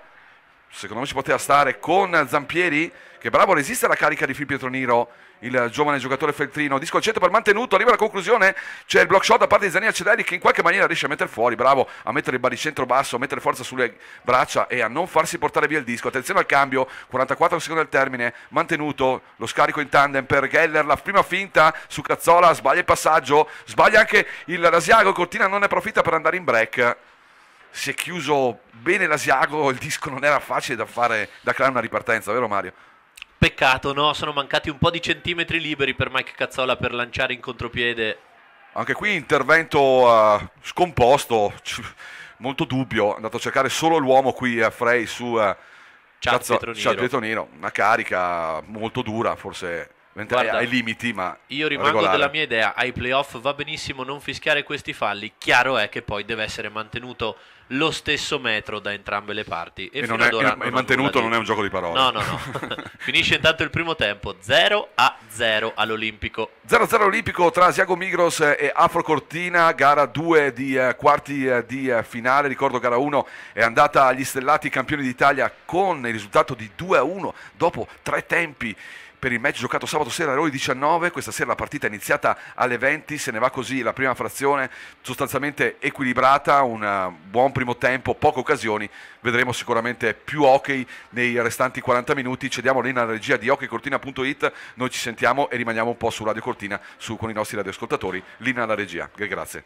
secondo me ci poteva stare con Zampieri, che bravo resiste alla carica di Filippo Niro il giovane giocatore feltrino. Disco per mantenuto, arriva la conclusione, c'è il block shot da parte di Zanier Cedari che in qualche maniera riesce a mettere fuori, bravo, a mettere il baricentro basso, a mettere forza sulle braccia e a non farsi portare via il disco. Attenzione al cambio, 44 secondi al termine, mantenuto lo scarico in tandem per Geller, la prima finta su Cazzola, sbaglia il passaggio, sbaglia anche il Rasiago, Cortina non ne approfitta per andare in break si è chiuso bene l'Asiago, il disco non era facile da fare, da creare una ripartenza, vero Mario? Peccato, no? Sono mancati un po' di centimetri liberi per Mike Cazzola per lanciare in contropiede. Anche qui intervento uh, scomposto, molto dubbio. È andato a cercare solo l'uomo qui a uh, eh, Frey su uh, Ciao Pietonino. Una carica molto dura, forse Mentre Guarda, ai limiti, ma io rimango regolare. della mia idea, ai playoff va benissimo non fischiare questi falli, chiaro è che poi deve essere mantenuto lo stesso metro da entrambe le parti. E, e non è, non è mantenuto non è un gioco di parole. No, no, no. Finisce intanto il primo tempo, 0 a 0 all'Olimpico. 0 a 0 Olimpico tra Asiago Migros e Afro Cortina, gara 2 di eh, quarti eh, di eh, finale, ricordo gara 1 è andata agli stellati campioni d'Italia con il risultato di 2 a 1 dopo tre tempi per il match giocato sabato sera alle ore 19. Questa sera la partita è iniziata alle 20, se ne va così la prima frazione sostanzialmente equilibrata, un buon primo tempo, poche occasioni, vedremo sicuramente più hockey nei restanti 40 minuti. Cediamo lì alla regia di hockeycortina.it, noi ci sentiamo e rimaniamo un po' su Radio Cortina su, con i nostri radioascoltatori. lì alla regia, grazie.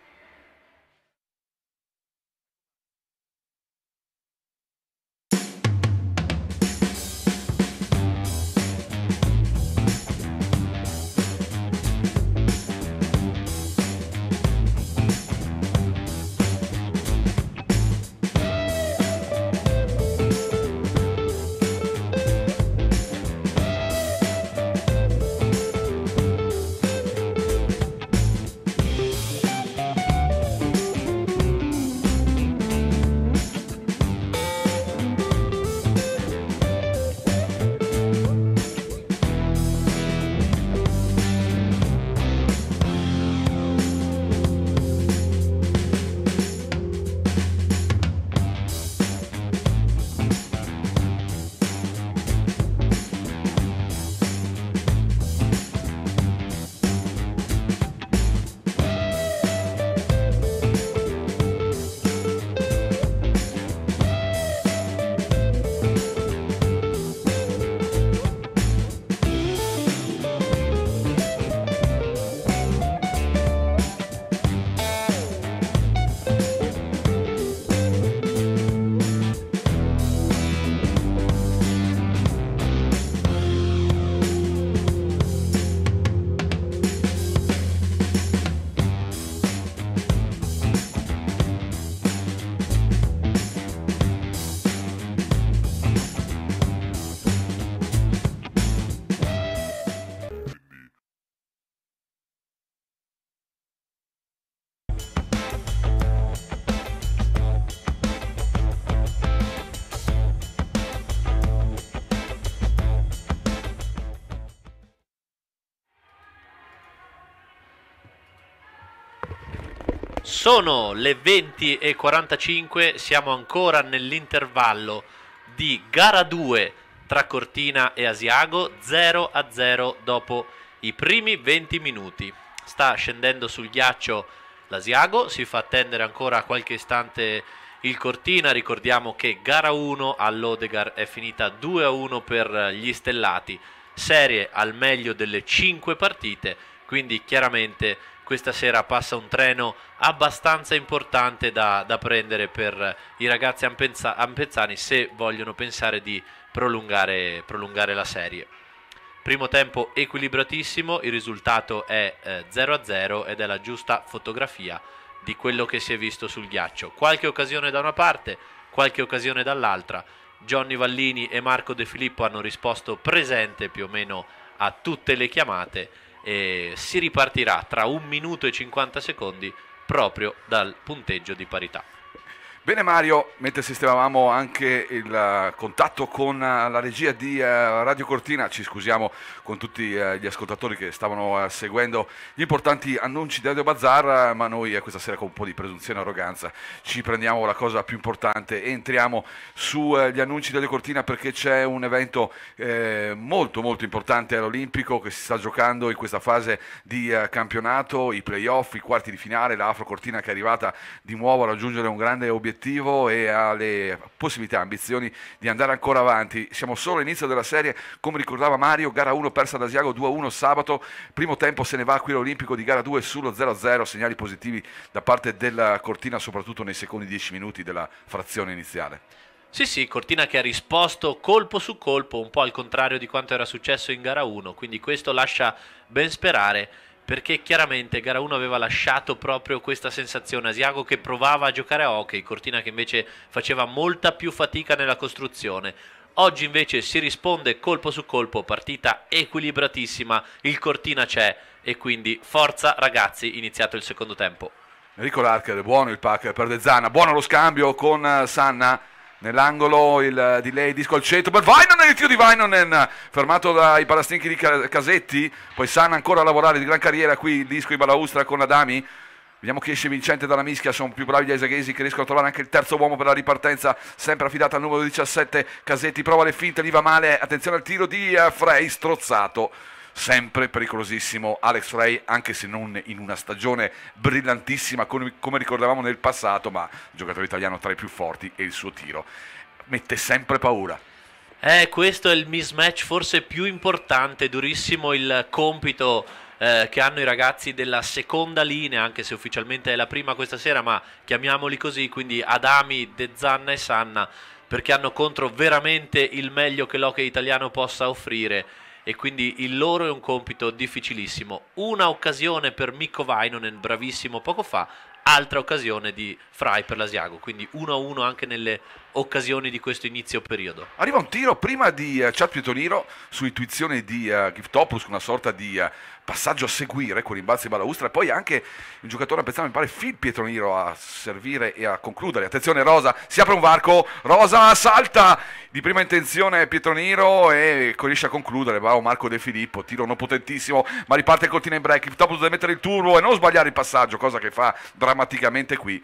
Sono le 20.45, siamo ancora nell'intervallo di gara 2 tra Cortina e Asiago, 0 a 0 dopo i primi 20 minuti. Sta scendendo sul ghiaccio l'Asiago, si fa attendere ancora qualche istante il Cortina, ricordiamo che gara 1 all'Odegar è finita 2 a 1 per gli Stellati, serie al meglio delle 5 partite, quindi chiaramente questa sera passa un treno abbastanza importante da, da prendere per i ragazzi ampezza, ampezzani se vogliono pensare di prolungare, prolungare, la serie. Primo tempo equilibratissimo, il risultato è eh, 0-0 ed è la giusta fotografia di quello che si è visto sul ghiaccio. Qualche occasione da una parte, qualche occasione dall'altra. Johnny Vallini e Marco De Filippo hanno risposto presente più o meno a tutte le chiamate eh, si ripartirà tra un minuto e 50 secondi proprio dal punteggio di parità. Bene Mario, mentre sistemavamo anche il eh, contatto con eh, la regia di eh, Radio Cortina, ci scusiamo con tutti gli ascoltatori che stavano seguendo gli importanti annunci di Radio Bazar, ma noi questa sera con un po' di presunzione e arroganza ci prendiamo la cosa più importante e entriamo sugli annunci di Radio Cortina perché c'è un evento molto molto importante all'Olimpico che si sta giocando in questa fase di campionato, i playoff, i quarti di finale, la Afro Cortina che è arrivata di nuovo a raggiungere un grande obiettivo l'obiettivo e ha le possibilità, ambizioni di andare ancora avanti. Siamo solo all'inizio della serie, come ricordava Mario, gara 1 persa da Asiago 2-1 sabato, primo tempo se ne va qui l'Olimpico di gara 2 sullo 0-0, segnali positivi da parte della Cortina, soprattutto nei secondi 10 minuti della frazione iniziale. Sì, sì, Cortina che ha risposto colpo su colpo, un po' al contrario di quanto era successo in gara 1, quindi questo lascia ben sperare perché chiaramente gara 1 aveva lasciato proprio questa sensazione Asiago che provava a giocare a hockey, Cortina che invece faceva molta più fatica nella costruzione. Oggi invece si risponde colpo su colpo, partita equilibratissima, il Cortina c'è e quindi forza ragazzi, iniziato il secondo tempo. Enrico Larker, buono il pack per De Dezzana, buono lo scambio con eh, Sanna Nell'angolo il delay disco al centro per Vainonen, il tiro di Vainonen eh, fermato dai palastinchi di Casetti, poi Sanna ancora a lavorare di gran carriera qui il disco di Balaustra con Adami. Vediamo che esce vincente dalla mischia, sono più bravi gli esaghesi che riescono a trovare anche il terzo uomo per la ripartenza, sempre affidata al numero 17 Casetti, prova le finte, gli va male, attenzione al tiro di eh, Frey strozzato sempre pericolosissimo Alex Ray, anche se non in una stagione brillantissima come ricordavamo nel passato, ma giocatore italiano tra i più forti e il suo tiro mette sempre paura. Eh, questo è il mismatch forse più importante, durissimo il compito eh, che hanno i ragazzi della seconda linea, anche se ufficialmente è la prima questa sera, ma chiamiamoli così, quindi Adami, De Zanna e Sanna, perché hanno contro veramente il meglio che l'hockey italiano possa offrire e quindi il loro è un compito difficilissimo. Una occasione per Mikko Vainonen, bravissimo poco fa, altra occasione di Fry per l'Asiago, quindi 1-1 anche nelle occasioni di questo inizio periodo. Arriva un tiro prima di uh, eh, Chad Pietoniro su intuizione di uh, Giftopoulos, una sorta di eh, passaggio a seguire con rimbalzo di Balaustra e poi anche il giocatore a pensare, mi pare, Phil Pietroniro a servire e a concludere. Attenzione Rosa, si apre un varco, Rosa salta di prima intenzione Pietroniro e riesce a concludere, bravo Marco De Filippo, tiro non potentissimo, ma riparte il cortina in break, Giftopoulos deve mettere il turbo e non sbagliare il passaggio, cosa che fa drammaticamente qui.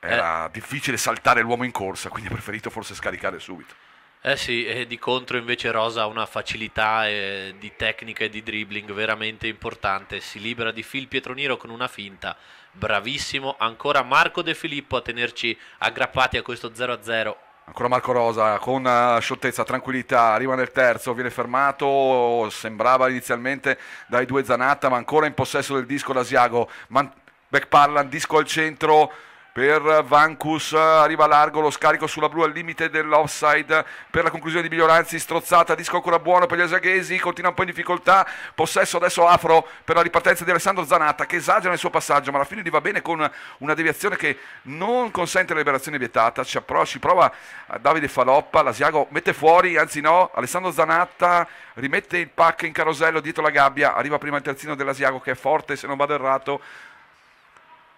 Eh. era eh. difficile saltare l'uomo in corsa, quindi ha preferito forse scaricare subito. Eh sì, e di contro invece Rosa ha una facilità eh, di tecnica e di dribbling veramente importante, si libera di Phil Pietroniro con una finta, bravissimo, ancora Marco De Filippo a tenerci aggrappati a questo 0-0. Ancora Marco Rosa con eh, scioltezza, tranquillità, arriva nel terzo, viene fermato, sembrava inizialmente dai due Zanatta, ma ancora in possesso del disco l'Asiago, man- back disco al centro, per Vancus arriva largo lo scarico sulla blu al limite dell'offside per la conclusione di Miglioranzi strozzata disco ancora buono per gli Asaghesi continua un po' in difficoltà possesso adesso Afro per la ripartenza di Alessandro Zanatta che esagera nel suo passaggio ma alla fine gli va bene con una deviazione che non consente la liberazione vietata ci, ci prova eh, Davide Faloppa l'Asiago mette fuori anzi no Alessandro Zanatta rimette il pack in carosello dietro la gabbia arriva prima il terzino dell'Asiago che è forte se non vado errato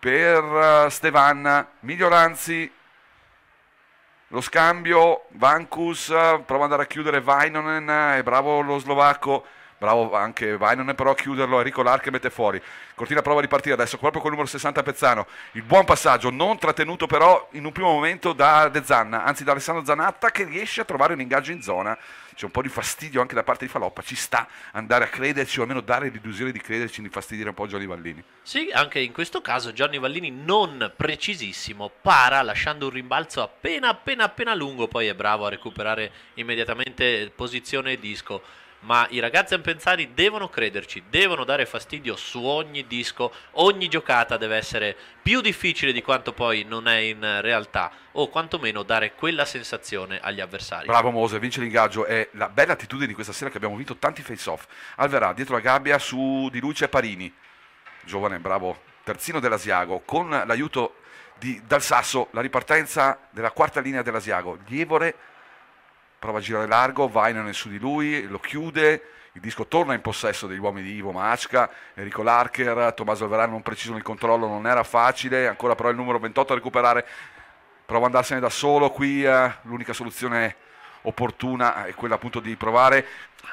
per eh, Stevan Miglioranzi. Lo scambio, Vankus prova ad andare a chiudere Vainonen, è bravo lo slovacco, bravo anche Vainonen però a chiuderlo, Enrico Larche mette fuori. Cortina prova a ripartire adesso, proprio col numero 60 Pezzano. Il buon passaggio, non trattenuto però in un primo momento da De Zanna, anzi da Alessandro Zanatta che riesce a trovare un ingaggio in zona c'è un po' di fastidio anche da parte di Faloppa, ci sta andare a crederci o almeno dare l'illusione di crederci, di fastidire un po' Gianni Vallini. Sì, anche in questo caso Gianni Vallini non precisissimo, para lasciando un rimbalzo appena appena appena lungo, poi è bravo a recuperare immediatamente posizione e disco ma i ragazzi ampenzari devono crederci, devono dare fastidio su ogni disco, ogni giocata deve essere più difficile di quanto poi non è in realtà o quantomeno dare quella sensazione agli avversari. Bravo Mose, vince l'ingaggio è la bella attitudine di questa sera che abbiamo vinto tanti face-off. Alverà dietro la gabbia su di luce Parini, giovane, bravo, terzino dell'Asiago, con l'aiuto di Dal Sasso, la ripartenza della quarta linea dell'Asiago, Lievore prova a girare largo, è su di lui, lo chiude, il disco torna in possesso degli uomini di Ivo Masca, Enrico Larker, Tommaso Alverano non preciso nel controllo, non era facile, ancora però il numero 28 a recuperare, prova ad andarsene da solo, qui eh, l'unica soluzione opportuna è quella appunto di provare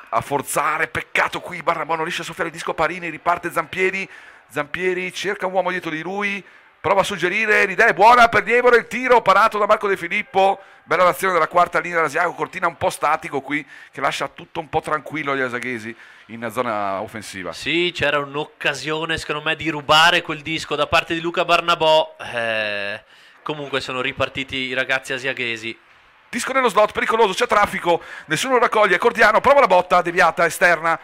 a forzare, peccato qui Barrabò non riesce a soffiare il disco, Parini riparte Zampieri, Zampieri cerca un uomo dietro di lui, prova a suggerire l'idea è buona per Dievole il tiro parato da Marco De Filippo bella l'azione della quarta linea dell'Asiago Cortina un po' statico qui che lascia tutto un po' tranquillo agli asaghesi in zona offensiva sì c'era un'occasione secondo me di rubare quel disco da parte di Luca Barnabò eh, comunque sono ripartiti i ragazzi asiaghesi Disco nello slot, pericoloso, c'è traffico, nessuno lo raccoglie, Cordiano prova la botta, deviata, esterna,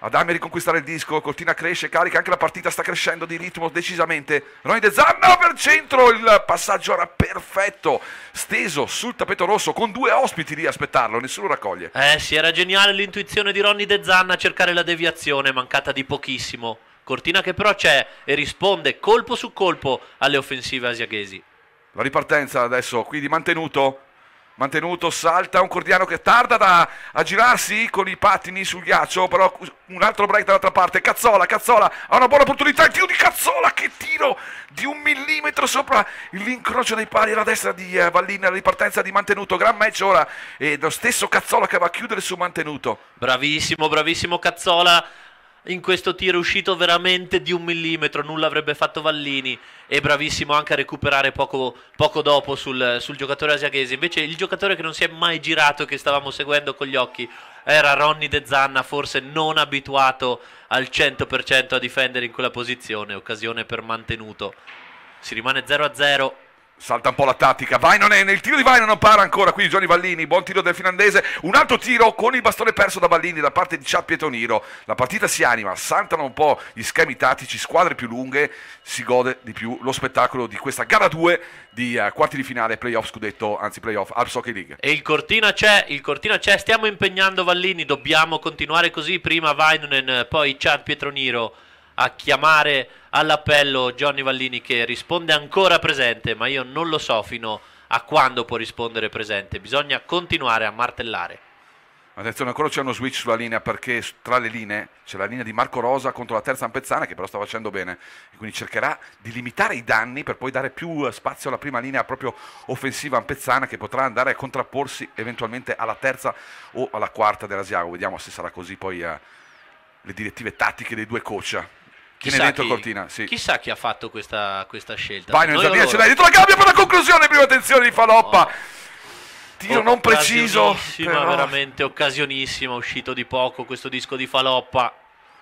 ad Ameri riconquistare il disco, Cortina cresce, carica, anche la partita sta crescendo di ritmo decisamente. Ronny De Zanna per centro, il passaggio era perfetto, steso sul tappeto rosso con due ospiti lì a aspettarlo, nessuno raccoglie. Eh sì, era geniale l'intuizione di Ronny De Zanna a cercare la deviazione, mancata di pochissimo. Cortina che però c'è e risponde colpo su colpo alle offensive asiaghesi. La ripartenza adesso qui di mantenuto mantenuto, salta un Cordiano che tarda da, a girarsi con i pattini sul ghiaccio, però un altro break dall'altra parte, Cazzola, Cazzola ha una buona opportunità, il tiro di Cazzola, che tiro di un millimetro sopra l'incrocio dei pari alla destra di eh, Vallina, ripartenza di mantenuto, gran match ora, e lo stesso Cazzola che va a chiudere su mantenuto. Bravissimo, bravissimo Cazzola in questo tiro è uscito veramente di un millimetro, nulla avrebbe fatto Vallini e bravissimo anche a recuperare poco, poco dopo sul, sul, giocatore asiaghese. Invece il giocatore che non si è mai girato, che stavamo seguendo con gli occhi, era Ronny De Zanna, forse non abituato al 100% a difendere in quella posizione, occasione per mantenuto. Si rimane 0-0 Salta un po' la tattica, Vainonen, il tiro di Vainonen para ancora, qui Gianni Vallini, buon tiro del finlandese, un altro tiro con il bastone perso da Vallini da parte di Ciappi e Toniro, la partita si anima, saltano un po' gli schemi tattici, squadre più lunghe, si gode di più lo spettacolo di questa gara 2 di uh, quarti di finale, playoff scudetto, anzi playoff Alps Hockey League. E il Cortina c'è, il Cortina c'è, stiamo impegnando Vallini, dobbiamo continuare così, prima Vainonen, poi Ciampi e Toniro a chiamare all'appello Johnny Vallini che risponde ancora presente, ma io non lo so fino a quando può rispondere presente. Bisogna continuare a martellare. Attenzione, ancora c'è uno switch sulla linea perché tra le linee c'è la linea di Marco Rosa contro la terza Ampezzana che però sta facendo bene e quindi cercherà di limitare i danni per poi dare più eh, spazio alla prima linea proprio offensiva Ampezzana che potrà andare a contrapporsi eventualmente alla terza o alla quarta dell'Asiago. Vediamo se sarà così poi eh, le direttive tattiche dei due coach. Chissà chi, Cortina, sì. chissà chi ha fatto questa, questa scelta. Vai, non giardino, ce l'hai dietro la gabbia per la conclusione. Prima attenzione di Faloppa. Oh. Tiro non preciso. Però... veramente occasionissima. Uscito di poco questo disco di Faloppa.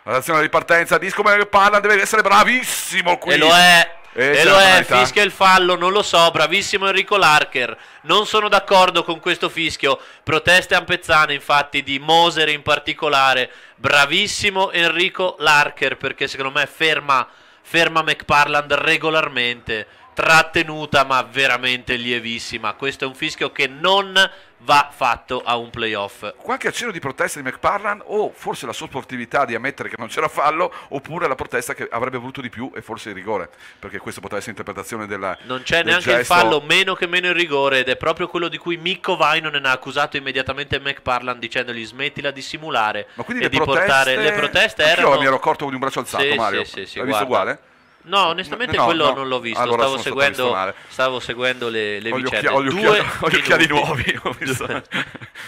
La L'azione di partenza, disco meglio palla, deve essere bravissimo qui. E lo è. Eh, e, e lo è, fischia il fallo, non lo so, bravissimo Enrico Larker, Non sono d'accordo con questo fischio. Proteste ampezzane, infatti, di Moser in particolare. Bravissimo Enrico Larker perché secondo me ferma, ferma McParland regolarmente. Trattenuta, ma veramente lievissima. Questo è un fischio che non va fatto a un playoff. Qualche accenno di protesta di McParland o forse la sua sportività di ammettere che non c'era fallo oppure la protesta che avrebbe voluto di più e forse il rigore, perché questa potrebbe essere l'interpretazione della... Non c'è del neanche gesto. il fallo, meno che meno il rigore ed è proprio quello di cui Mikko Vainonen ha accusato immediatamente McParland dicendogli smettila di simulare. Ma quindi le proteste... portare... le proteste erano... Io mi ero accorto di un braccio alzato, sì, Mario. Sì, sì, sì, Hai guarda. visto uguale? No, onestamente no, quello no. non l'ho visto. Allora stavo, seguendo, stavo, seguendo, le, le ho vicende. Ho gli, occhia- ho gli occhiali nuovi.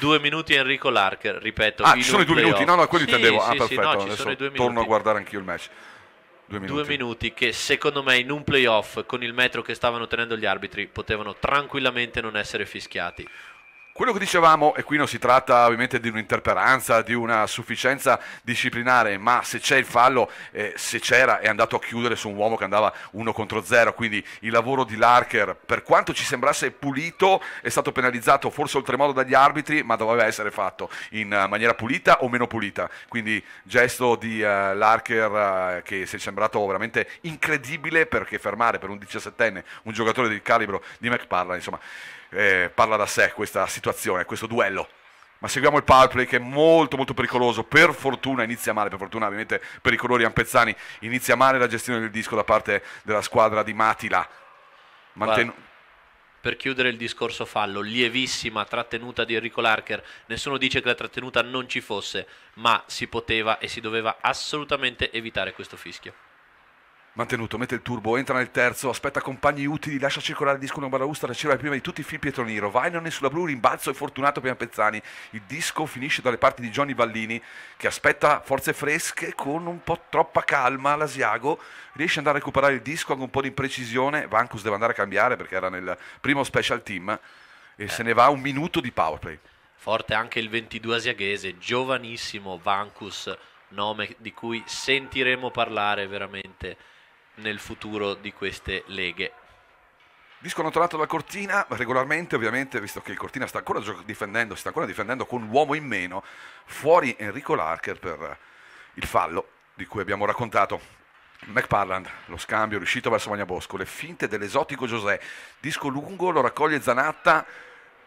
due, minuti Enrico Larker, ripeto. Ah, ci sono i due minuti? No, no, quelli sì, intendevo. ah, sì, perfetto. No, torno a guardare anch'io il match. Due minuti. due minuti. che secondo me in un playoff con il metro che stavano tenendo gli arbitri potevano tranquillamente non essere fischiati. Quello che dicevamo, e qui non si tratta ovviamente di un'interperanza, di una sufficienza disciplinare, ma se c'è il fallo, eh, se c'era, è andato a chiudere su un uomo che andava 1 contro 0, quindi il lavoro di Larker, per quanto ci sembrasse pulito, è stato penalizzato forse oltremodo dagli arbitri, ma doveva essere fatto in eh, maniera pulita o meno pulita. Quindi gesto di eh, Larker eh, che si è sembrato veramente incredibile perché fermare per un 17enne un giocatore del calibro di McParla, insomma eh, parla da sé questa situazione, questo duello. Ma seguiamo il power play che è molto molto pericoloso, per fortuna inizia male, per fortuna ovviamente per i colori ampezzani, inizia male la gestione del disco da parte della squadra di Matila. Manten- per chiudere il discorso fallo, lievissima trattenuta di Enrico Larker, nessuno dice che la trattenuta non ci fosse, ma si poteva e si doveva assolutamente evitare questo fischio. Mantenuto, mette il turbo, entra nel terzo, aspetta compagni utili, lascia circolare il disco una baraustra, riceve prima di tutti Phil Pietro Nero, Vainonen sulla blu, rimbalzo e fortunato prima Pezzani. Il disco finisce dalle parti di Johnny Ballini che aspetta forze fresche con un po' troppa calma l'Asiago, riesce ad andare a recuperare il disco con un po' di imprecisione, Vancus deve andare a cambiare perché era nel primo special team e eh. se ne va un minuto di powerplay. Forte anche il 22 asiaghese, giovanissimo Vancus, nome di cui sentiremo parlare veramente nel futuro di queste leghe. Disco non trovato da Cortina, regolarmente ovviamente, visto che il Cortina sta ancora difendendo, si sta ancora difendendo con l'uomo in meno, fuori Enrico Larker per il fallo di cui abbiamo raccontato. McParland, lo scambio riuscito verso Magnabosco, le finte dell'esotico José, disco lungo, lo raccoglie Zanatta,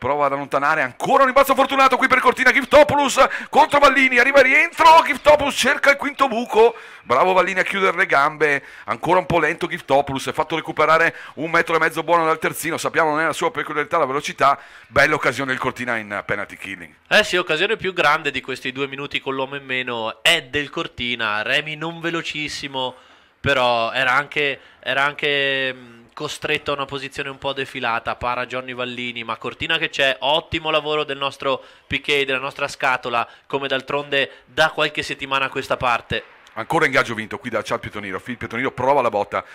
prova ad allontanare ancora un rimbalzo fortunato qui per Cortina Giftopoulos contro Vallini arriva il rientro Giftopoulos cerca il quinto buco bravo Vallini a chiudere le gambe ancora un po' lento Giftopoulos è fatto recuperare un metro e mezzo buono dal terzino sappiamo non è la sua peculiarità la velocità bella occasione il Cortina in penalty killing eh sì occasione più grande di questi due minuti con l'uomo in meno è del Cortina Remi non velocissimo però era anche, era anche mm, costretto a una posizione un po' defilata, para Johnny Vallini, ma Cortina che c'è, ottimo lavoro del nostro PK, della nostra scatola, come d'altronde da qualche settimana a questa parte. Ancora ingaggio vinto qui da Cial Pietoniro, Phil Pietoniro prova la botta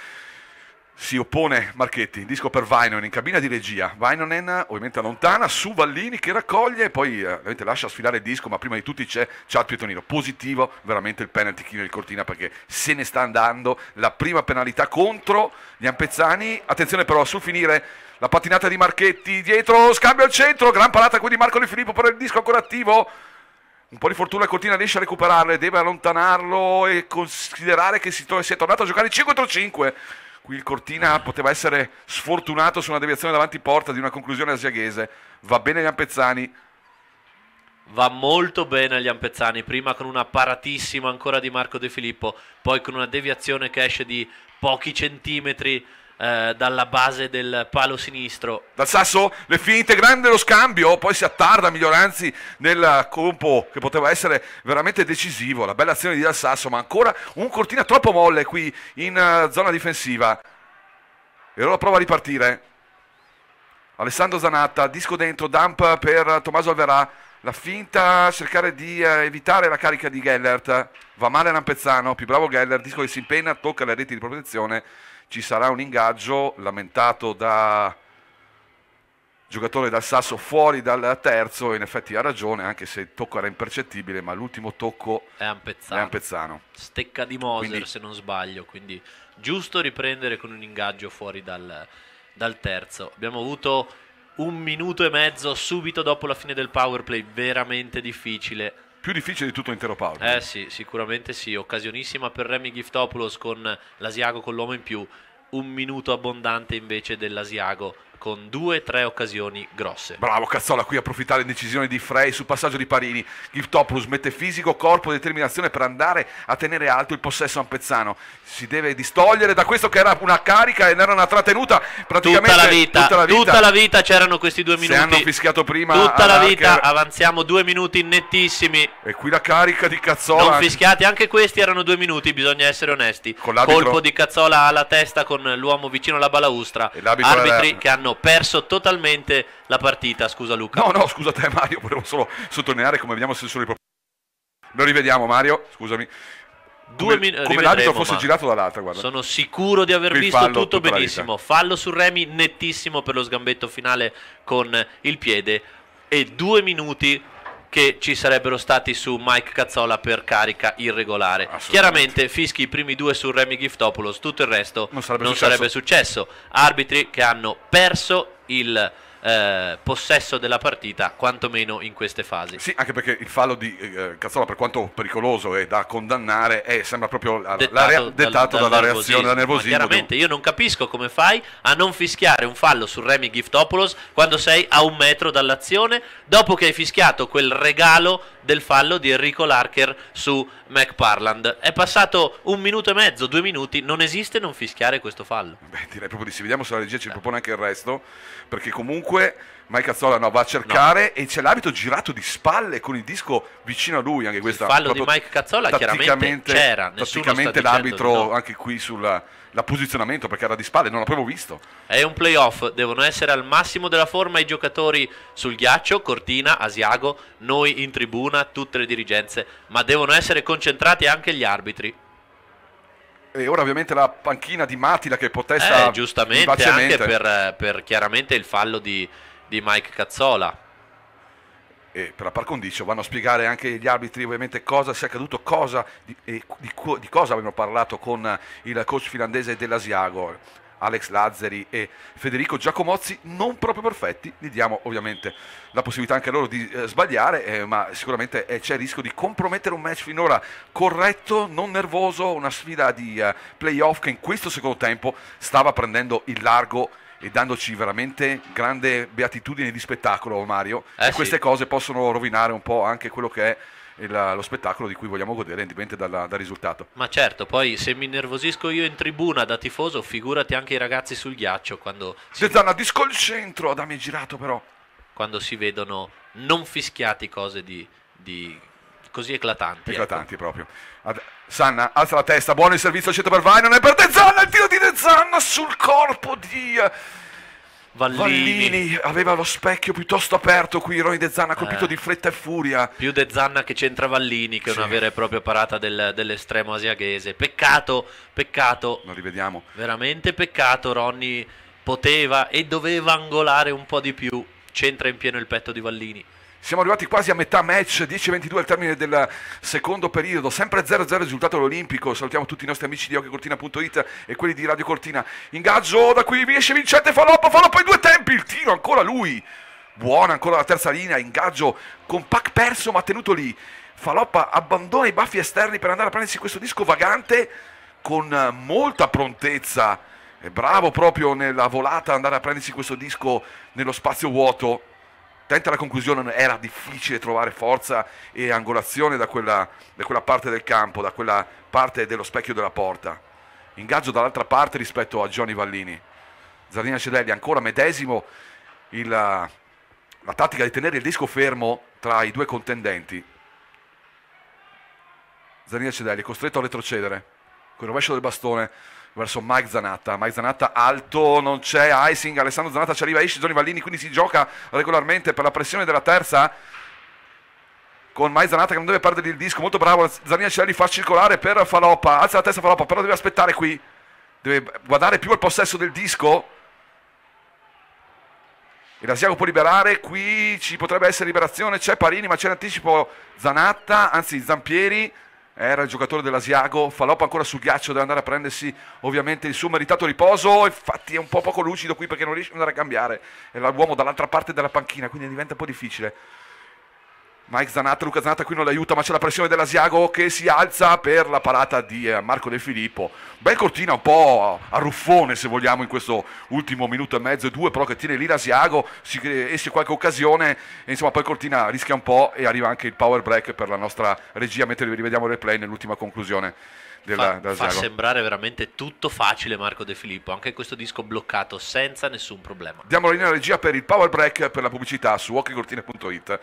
si oppone Marchetti, disco per Vainonen in cabina di regia, Vainonen ovviamente allontana su Vallini che raccoglie e poi eh, ovviamente lascia sfilare il disco ma prima di tutti c'è Chad Pietonino, positivo veramente il penalty kill di Cortina perché se ne sta andando la prima penalità contro gli Ampezzani, attenzione però sul finire la pattinata di Marchetti dietro, scambio al centro, gran parata qui di Marco Di Filippo però il disco ancora attivo un po' di fortuna Cortina riesce a recuperarle, deve allontanarlo e considerare che si, to si è tornato a giocare 5 contro 5 Qui il Cortina poteva essere sfortunato su una deviazione davanti porta di una conclusione asiaghese. Va bene gli Ampezzani, va molto bene agli Ampezzani, prima con una paratissima ancora di Marco De Filippo, poi con una deviazione che esce di pochi centimetri eh, dalla base del palo sinistro. Dal Sasso le finte, grande lo scambio, poi si attarda Miglioranzi nel colpo che poteva essere veramente decisivo. La bella azione di Dal Sasso, ma ancora un cortina troppo molle qui in eh, zona difensiva. E ora prova a ripartire. Alessandro Zanatta, disco dentro, dump per Tommaso Alverà. La finta, cercare di eh, evitare la carica di Gellert. Va male Rampezzano, più bravo Gellert, disco che si impenna, tocca le reti di protezione ci sarà un ingaggio lamentato da giocatore dal Sasso fuori dal terzo in effetti ha ragione anche se il tocco era impercettibile ma l'ultimo tocco è Ampezzano, è Ampezzano. stecca di Moser quindi... se non sbaglio quindi giusto riprendere con un ingaggio fuori dal, dal terzo abbiamo avuto un minuto e mezzo subito dopo la fine del power play veramente difficile più difficile di tutto l'intero Paolo. Eh sì, sicuramente sì, occasionissima per Remy Giftopoulos con l'Asiago con l'uomo in più, un minuto abbondante invece dell'Asiago con due o tre occasioni grosse. Bravo Cazzola qui a approfittare in decisione di Frey sul passaggio di Parini. Giftopoulos mette fisico, corpo e determinazione per andare a tenere alto il possesso Ampezzano. Si deve distogliere da questo che era una carica e era una trattenuta praticamente tutta la vita. Tutta la vita, tutta la vita c'erano questi due minuti. Se hanno fischiato prima Tutta la vita, Archer. avanziamo due minuti nettissimi. E qui la carica di Cazzola. Non fischiati, anche questi erano due minuti, bisogna essere onesti. Colpo di Cazzola alla testa con l'uomo vicino alla balaustra. Arbitri era... che hanno hanno perso totalmente la partita. Scusa Luca. No, no, scusa te Mario, volevo solo sottolineare come abbiamo se sono i Lo rivediamo Mario, scusami. Due come, come l'abito fosse girato dall'altra, guarda. Sono sicuro di aver Qui visto fallo, tutto benissimo. Fallo su Remy nettissimo per lo sgambetto finale con il piede e due minuti che ci sarebbero stati su Mike Cazzola per carica irregolare. Chiaramente fischi i primi due su Remy Giftopoulos, tutto il resto non sarebbe, non successo. sarebbe successo. Arbitri che hanno perso il eh, possesso della partita, quantomeno in queste fasi. Sì, anche perché il fallo di eh, Cazzola, per quanto pericoloso e da condannare, è, eh, sembra proprio dettato, la rea- dettato dal, dalla reazione da nervosismo. Chiaramente, io non capisco come fai a non fischiare un fallo su Remy Giftopoulos quando sei a un metro dall'azione, dopo che hai fischiato quel regalo del fallo di Enrico Larker su McParland. È passato un minuto e mezzo, due minuti, non esiste non fischiare questo fallo. Beh, direi proprio di sì, vediamo se la regia ci eh. propone anche il resto, perché comunque ovunque. Mike Azzola no, va a cercare no. e c'è l'abito girato di spalle con il disco vicino a lui. Anche questa, il fallo di Mike Cazzola chiaramente c'era. Tatticamente l'arbitro no. anche qui sul posizionamento perché era di spalle, non l'avevo visto. È un playoff, devono essere al massimo della forma i giocatori sul ghiaccio, Cortina, Asiago, noi in tribuna, tutte le dirigenze, ma devono essere concentrati anche gli arbitri e ora ovviamente la panchina di Matila che protesta eh, giustamente anche per, eh, per, chiaramente il fallo di, di Mike Cazzola e per la par condicio vanno a spiegare anche gli arbitri ovviamente cosa sia accaduto, cosa, di, di, di, cosa avevano parlato con il coach finlandese dell'Asiago. Alex Lazzari e Federico Giacomozzi, non proprio perfetti, gli diamo ovviamente la possibilità anche loro di eh, sbagliare, eh, ma sicuramente eh, c'è il rischio di compromettere un match finora corretto, non nervoso, una sfida di eh, playoff che in questo secondo tempo stava prendendo il largo e dandoci veramente grande beatitudine di spettacolo Mario eh e sì. queste cose possono rovinare un po' anche quello che è la, lo spettacolo di cui vogliamo godere indipendente dal risultato. Ma certo, poi se mi innervosisco io in tribuna da tifoso, figurati anche i ragazzi sul ghiaccio quando... Si... disco il centro, Adami girato però. Quando si vedono non fischiati cose di, di così eclatanti. Ecco. Eclatanti ecco. proprio. Ad... Sanna alza la testa, buono il servizio al per Vai, non è per De il tiro di De sul corpo di... Eh, Vallini. Vallini. aveva lo specchio piuttosto aperto qui, Roy De Zanna, colpito eh. di fretta e furia. Più De Zanna che c'entra Vallini, che sì. una vera e propria parata del, dell'estremo asiaghese. Peccato, peccato. non rivediamo. Veramente peccato, Ronny poteva e doveva angolare un po' di più. C'entra in pieno il petto di Vallini. Siamo arrivati quasi a metà match, 10-22 al termine del secondo periodo, sempre 0-0 risultato dell'Olimpico. Salutiamo tutti i nostri amici di OcchioCortina.it e quelli di Radio Cortina. Ingaggio da qui, riesce Vincente Faloppo, Faloppo in due tempi, il tiro ancora lui. Buona ancora la terza linea, ingaggio con pack perso ma tenuto lì. Faloppa abbandona i baffi esterni per andare a prendersi questo disco vagante con molta prontezza. È bravo proprio nella volata andare a prendersi questo disco nello spazio vuoto. Tenta la conclusione, era difficile trovare forza e angolazione da quella, da quella parte del campo, da quella parte dello specchio della porta. Ingaggio dall'altra parte rispetto a Gianni Vallini. Zardina Cedelli ancora medesimo il, la tattica di tenere il disco fermo tra i due contendenti. Zardina Cedelli costretto a retrocedere. Con il rovescio del bastone verso Mike Zanatta. Mike Zanatta alto, non c'è icing. Alessandro Zanatta ci arriva, esce Gianni Vallini, quindi si gioca regolarmente per la pressione della terza. Con Mike Zanatta che non deve perdere il disco, molto bravo. Zanina Celli fa circolare per Faloppa, alza la testa Faloppa, però deve aspettare qui. Deve guardare più al possesso del disco. Il Asiago può liberare, qui ci potrebbe essere liberazione, c'è Parini ma c'è in anticipo Zanatta, anzi Zampieri, era il giocatore dell'Asiago, Faloppa ancora sul ghiaccio, deve andare a prendersi ovviamente il suo meritato riposo, infatti è un po' poco lucido qui perché non riesce ad andare a cambiare, è l'uomo dall'altra parte della panchina, quindi diventa un po' difficile. Mike Zanatta, Luca Zanatta qui non l'aiuta, ma c'è la pressione dell'Asiago che si alza per la parata di eh, Marco De Filippo. Bel cortina un po' a ruffone se vogliamo in questo ultimo minuto e mezzo e due, però che tiene lì l'Asiago, si, esce qualche occasione e insomma poi cortina rischia un po' e arriva anche il power break per la nostra regia mentre rivediamo il replay nell'ultima conclusione. Della, fa, fa sembrare veramente tutto facile Marco De Filippo, anche questo disco bloccato senza nessun problema. Diamo la linea regia per il power break per la pubblicità su walkingcortina.it.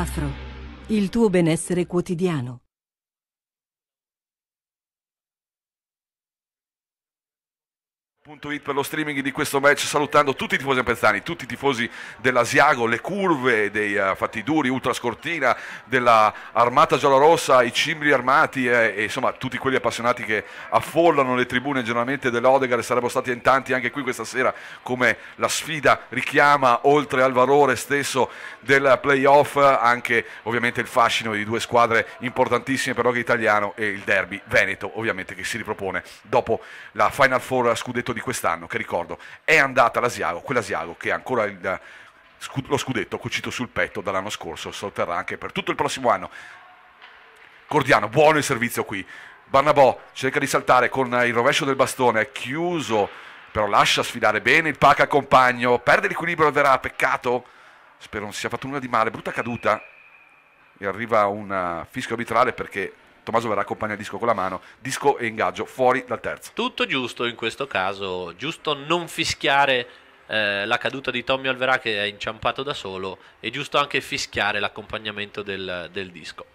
Afro, il tuo benessere quotidiano. It per lo streaming di questo match salutando tutti i tifosi ampezzani, tutti i tifosi dell'Asiago, le curve dei uh, eh, fatti duri, Ultra Scortina, dell'Armata Giallorossa, i cimbri armati eh, e insomma tutti quelli appassionati che affollano le tribune generalmente dell'Odegar e sarebbero stati in tanti anche qui questa sera come la sfida richiama oltre al valore stesso del playoff anche ovviamente il fascino di due squadre importantissime per l'Oga italiano e il derby Veneto ovviamente che si ripropone dopo la Final Four a scudetto scudetto di quest'anno, che ricordo è andata l'Asiago, quell'Asiago che ancora il, lo scudetto cucito sul petto dall'anno scorso sotterrà anche per tutto il prossimo anno. Cordiano, buono il servizio qui. Barnabò cerca di saltare con il rovescio del bastone, è chiuso, però lascia sfidare bene il pack al compagno, perde l'equilibrio Verrà, peccato. Spero non si sia fatto nulla di male, brutta caduta. E arriva un fischio arbitrale perché Tommaso verrà accompagna il disco con la mano, disco e ingaggio fuori dal terzo. Tutto giusto in questo caso, giusto non fischiare eh, la caduta di Tommy Alverà che è inciampato da solo e giusto anche fischiare l'accompagnamento del, del disco.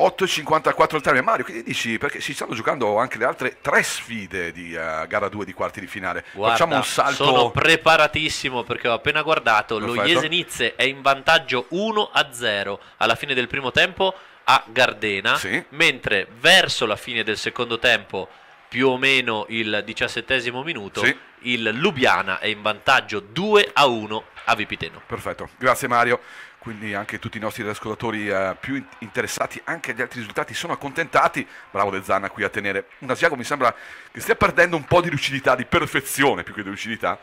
8.54 il termine Mario, che dici? Perché si stanno giocando anche le altre tre sfide di uh, gara 2 di quarti di finale. Guarda, Facciamo un salto. Sono preparatissimo perché ho appena guardato. Perfetto. Lo Jesenice è in vantaggio 1-0 alla fine del primo tempo a Gardena, sì. mentre verso la fine del secondo tempo, più o meno il diciassettesimo minuto, sì. il Lubiana è in vantaggio 2 a 1 a Vipiteno. Perfetto, grazie Mario quindi anche tutti i nostri ascoltatori eh, più interessati anche agli altri risultati sono accontentati. Bravo De Zanna qui a tenere. Un Asiago mi sembra che stia perdendo un po' di lucidità, di perfezione più che di lucidità.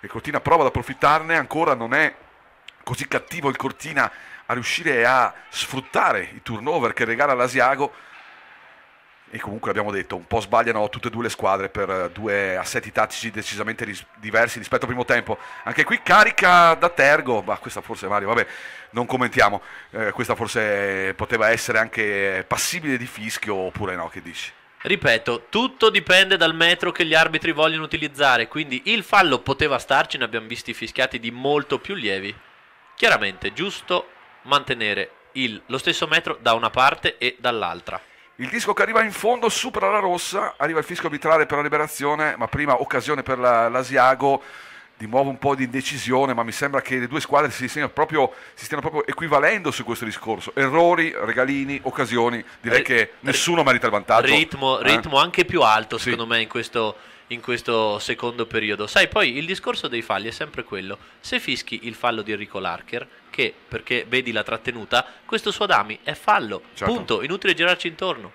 E Cortina prova ad approfittarne, ancora non è così cattivo il Cortina a riuscire a sfruttare i turnover che regala l'Asiago e comunque abbiamo detto un po' sbagliano tutte e due le squadre per eh, due assetti tattici decisamente ris- diversi rispetto al primo tempo anche qui carica da Tergo ma questa forse Mario vabbè non commentiamo eh, questa forse poteva essere anche passibile di fischio oppure no che dici? Ripeto, tutto dipende dal metro che gli arbitri vogliono utilizzare, quindi il fallo poteva starci, ne abbiamo visti fischiati di molto più lievi. Chiaramente, giusto mantenere il, lo stesso metro da una parte e dall'altra. Il disco che arriva in fondo supera la rossa, arriva il fisco arbitrale per la liberazione, ma prima occasione per la, l'Asiago di nuovo un po' di indecisione, ma mi sembra che le due squadre si, proprio, si stiano proprio equivalendo su questo discorso. Errori, regalini, occasioni, direi R- eh, che nessuno merita il vantaggio. Ritmo, eh? ritmo, anche più alto secondo sì. me in questo, in questo, secondo periodo. Sai, poi il discorso dei falli è sempre quello. Se fischi il fallo di Enrico Larker, che perché vedi la trattenuta, questo suo Adami è fallo. Certo. Punto, inutile girarci intorno.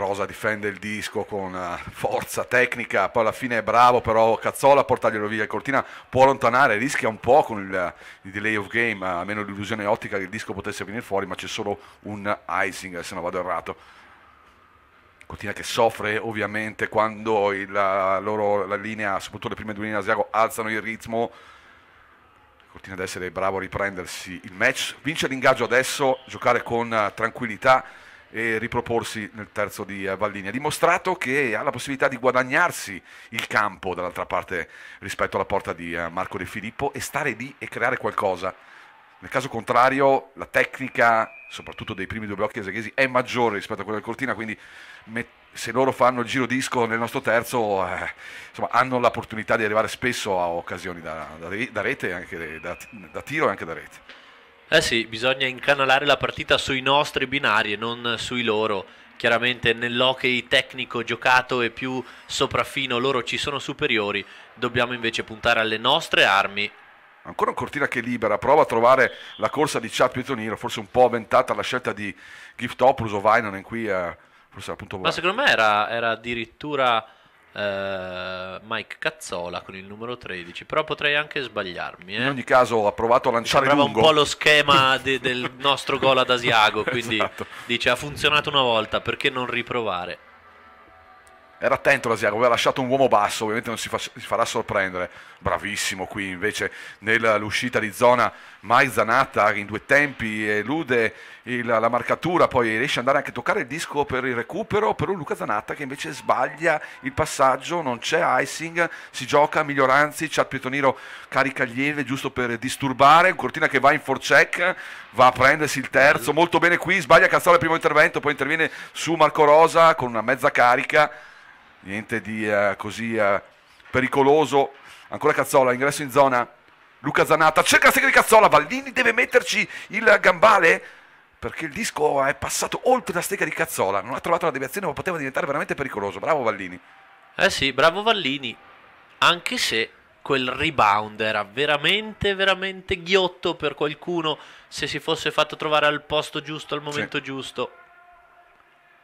Rosa difende il disco con eh, forza tecnica, poi alla fine è bravo, però Cazzola a portarglielo via, Cortina può allontanare, rischia un po' con il, eh, il delay of game, eh, a meno l'illusione ottica che il disco potesse venire fuori, ma c'è solo un icing se non vado errato. Cortina che soffre ovviamente quando il, la loro la linea, soprattutto le prime due linee asiago, alzano il ritmo. Cortina deve essere bravo a riprendersi il match, vince l'ingaggio adesso, giocare con tranquillità e riproporsi nel terzo di eh, Vallini. Ha dimostrato che ha la possibilità di guadagnarsi il campo dall'altra parte rispetto alla porta di eh, Marco De Filippo e stare lì e creare qualcosa. Nel caso contrario, la tecnica, soprattutto dei primi due blocchi eseghesi, è maggiore rispetto a quella del Cortina, quindi se loro fanno il giro disco nel nostro terzo, eh, insomma, hanno l'opportunità di arrivare spesso a occasioni da, da, da rete, da, da tiro e anche da rete. Eh sì, bisogna incanalare la partita sui nostri binari e non sui loro. Chiaramente nell'hockey tecnico giocato e più sopraffino loro ci sono superiori, dobbiamo invece puntare alle nostre armi Ancora un cortina che libera, prova a trovare la corsa di Chad Pietoniro, forse un po' avventata la scelta di Giftopoulos o Vainanen qui, eh, forse appunto... Ma secondo me era, era addirittura Uh, Mike Cazzola con il numero 13, però potrei anche sbagliarmi. Eh? In ogni caso ha provato a lanciare lungo. un po' lo schema de, del nostro gol ad Asiago, quindi esatto. dice ha funzionato una volta, perché non riprovare? era attento l'Asiago, aveva lasciato un uomo basso, ovviamente non si, fa, si farà sorprendere, bravissimo qui invece nell'uscita di zona Mai Zanatta in due tempi elude il, la marcatura, poi riesce ad andare anche a toccare il disco per il recupero, però Luca Zanatta che invece sbaglia il passaggio, non c'è icing, si gioca, miglioranzi, Chad Pietoniro carica Lieve giusto per disturbare, Cortina che va in forecheck, va a prendersi il terzo, molto bene qui, sbaglia a calzare il primo intervento, poi interviene su Marco Rosa con una mezza carica niente di eh, così eh, pericoloso. Ancora Cazzola, ingresso in zona. Luca Zanata cerca la segna di Cazzola. Vallini deve metterci il gambale perché il disco è passato oltre la stega di Cazzola. Non ha trovato la deviazione, ma poteva diventare veramente pericoloso. Bravo Vallini. Eh sì, bravo Vallini. Anche se quel rebound era veramente, veramente ghiotto per qualcuno se si fosse fatto trovare al posto giusto, al momento sì. giusto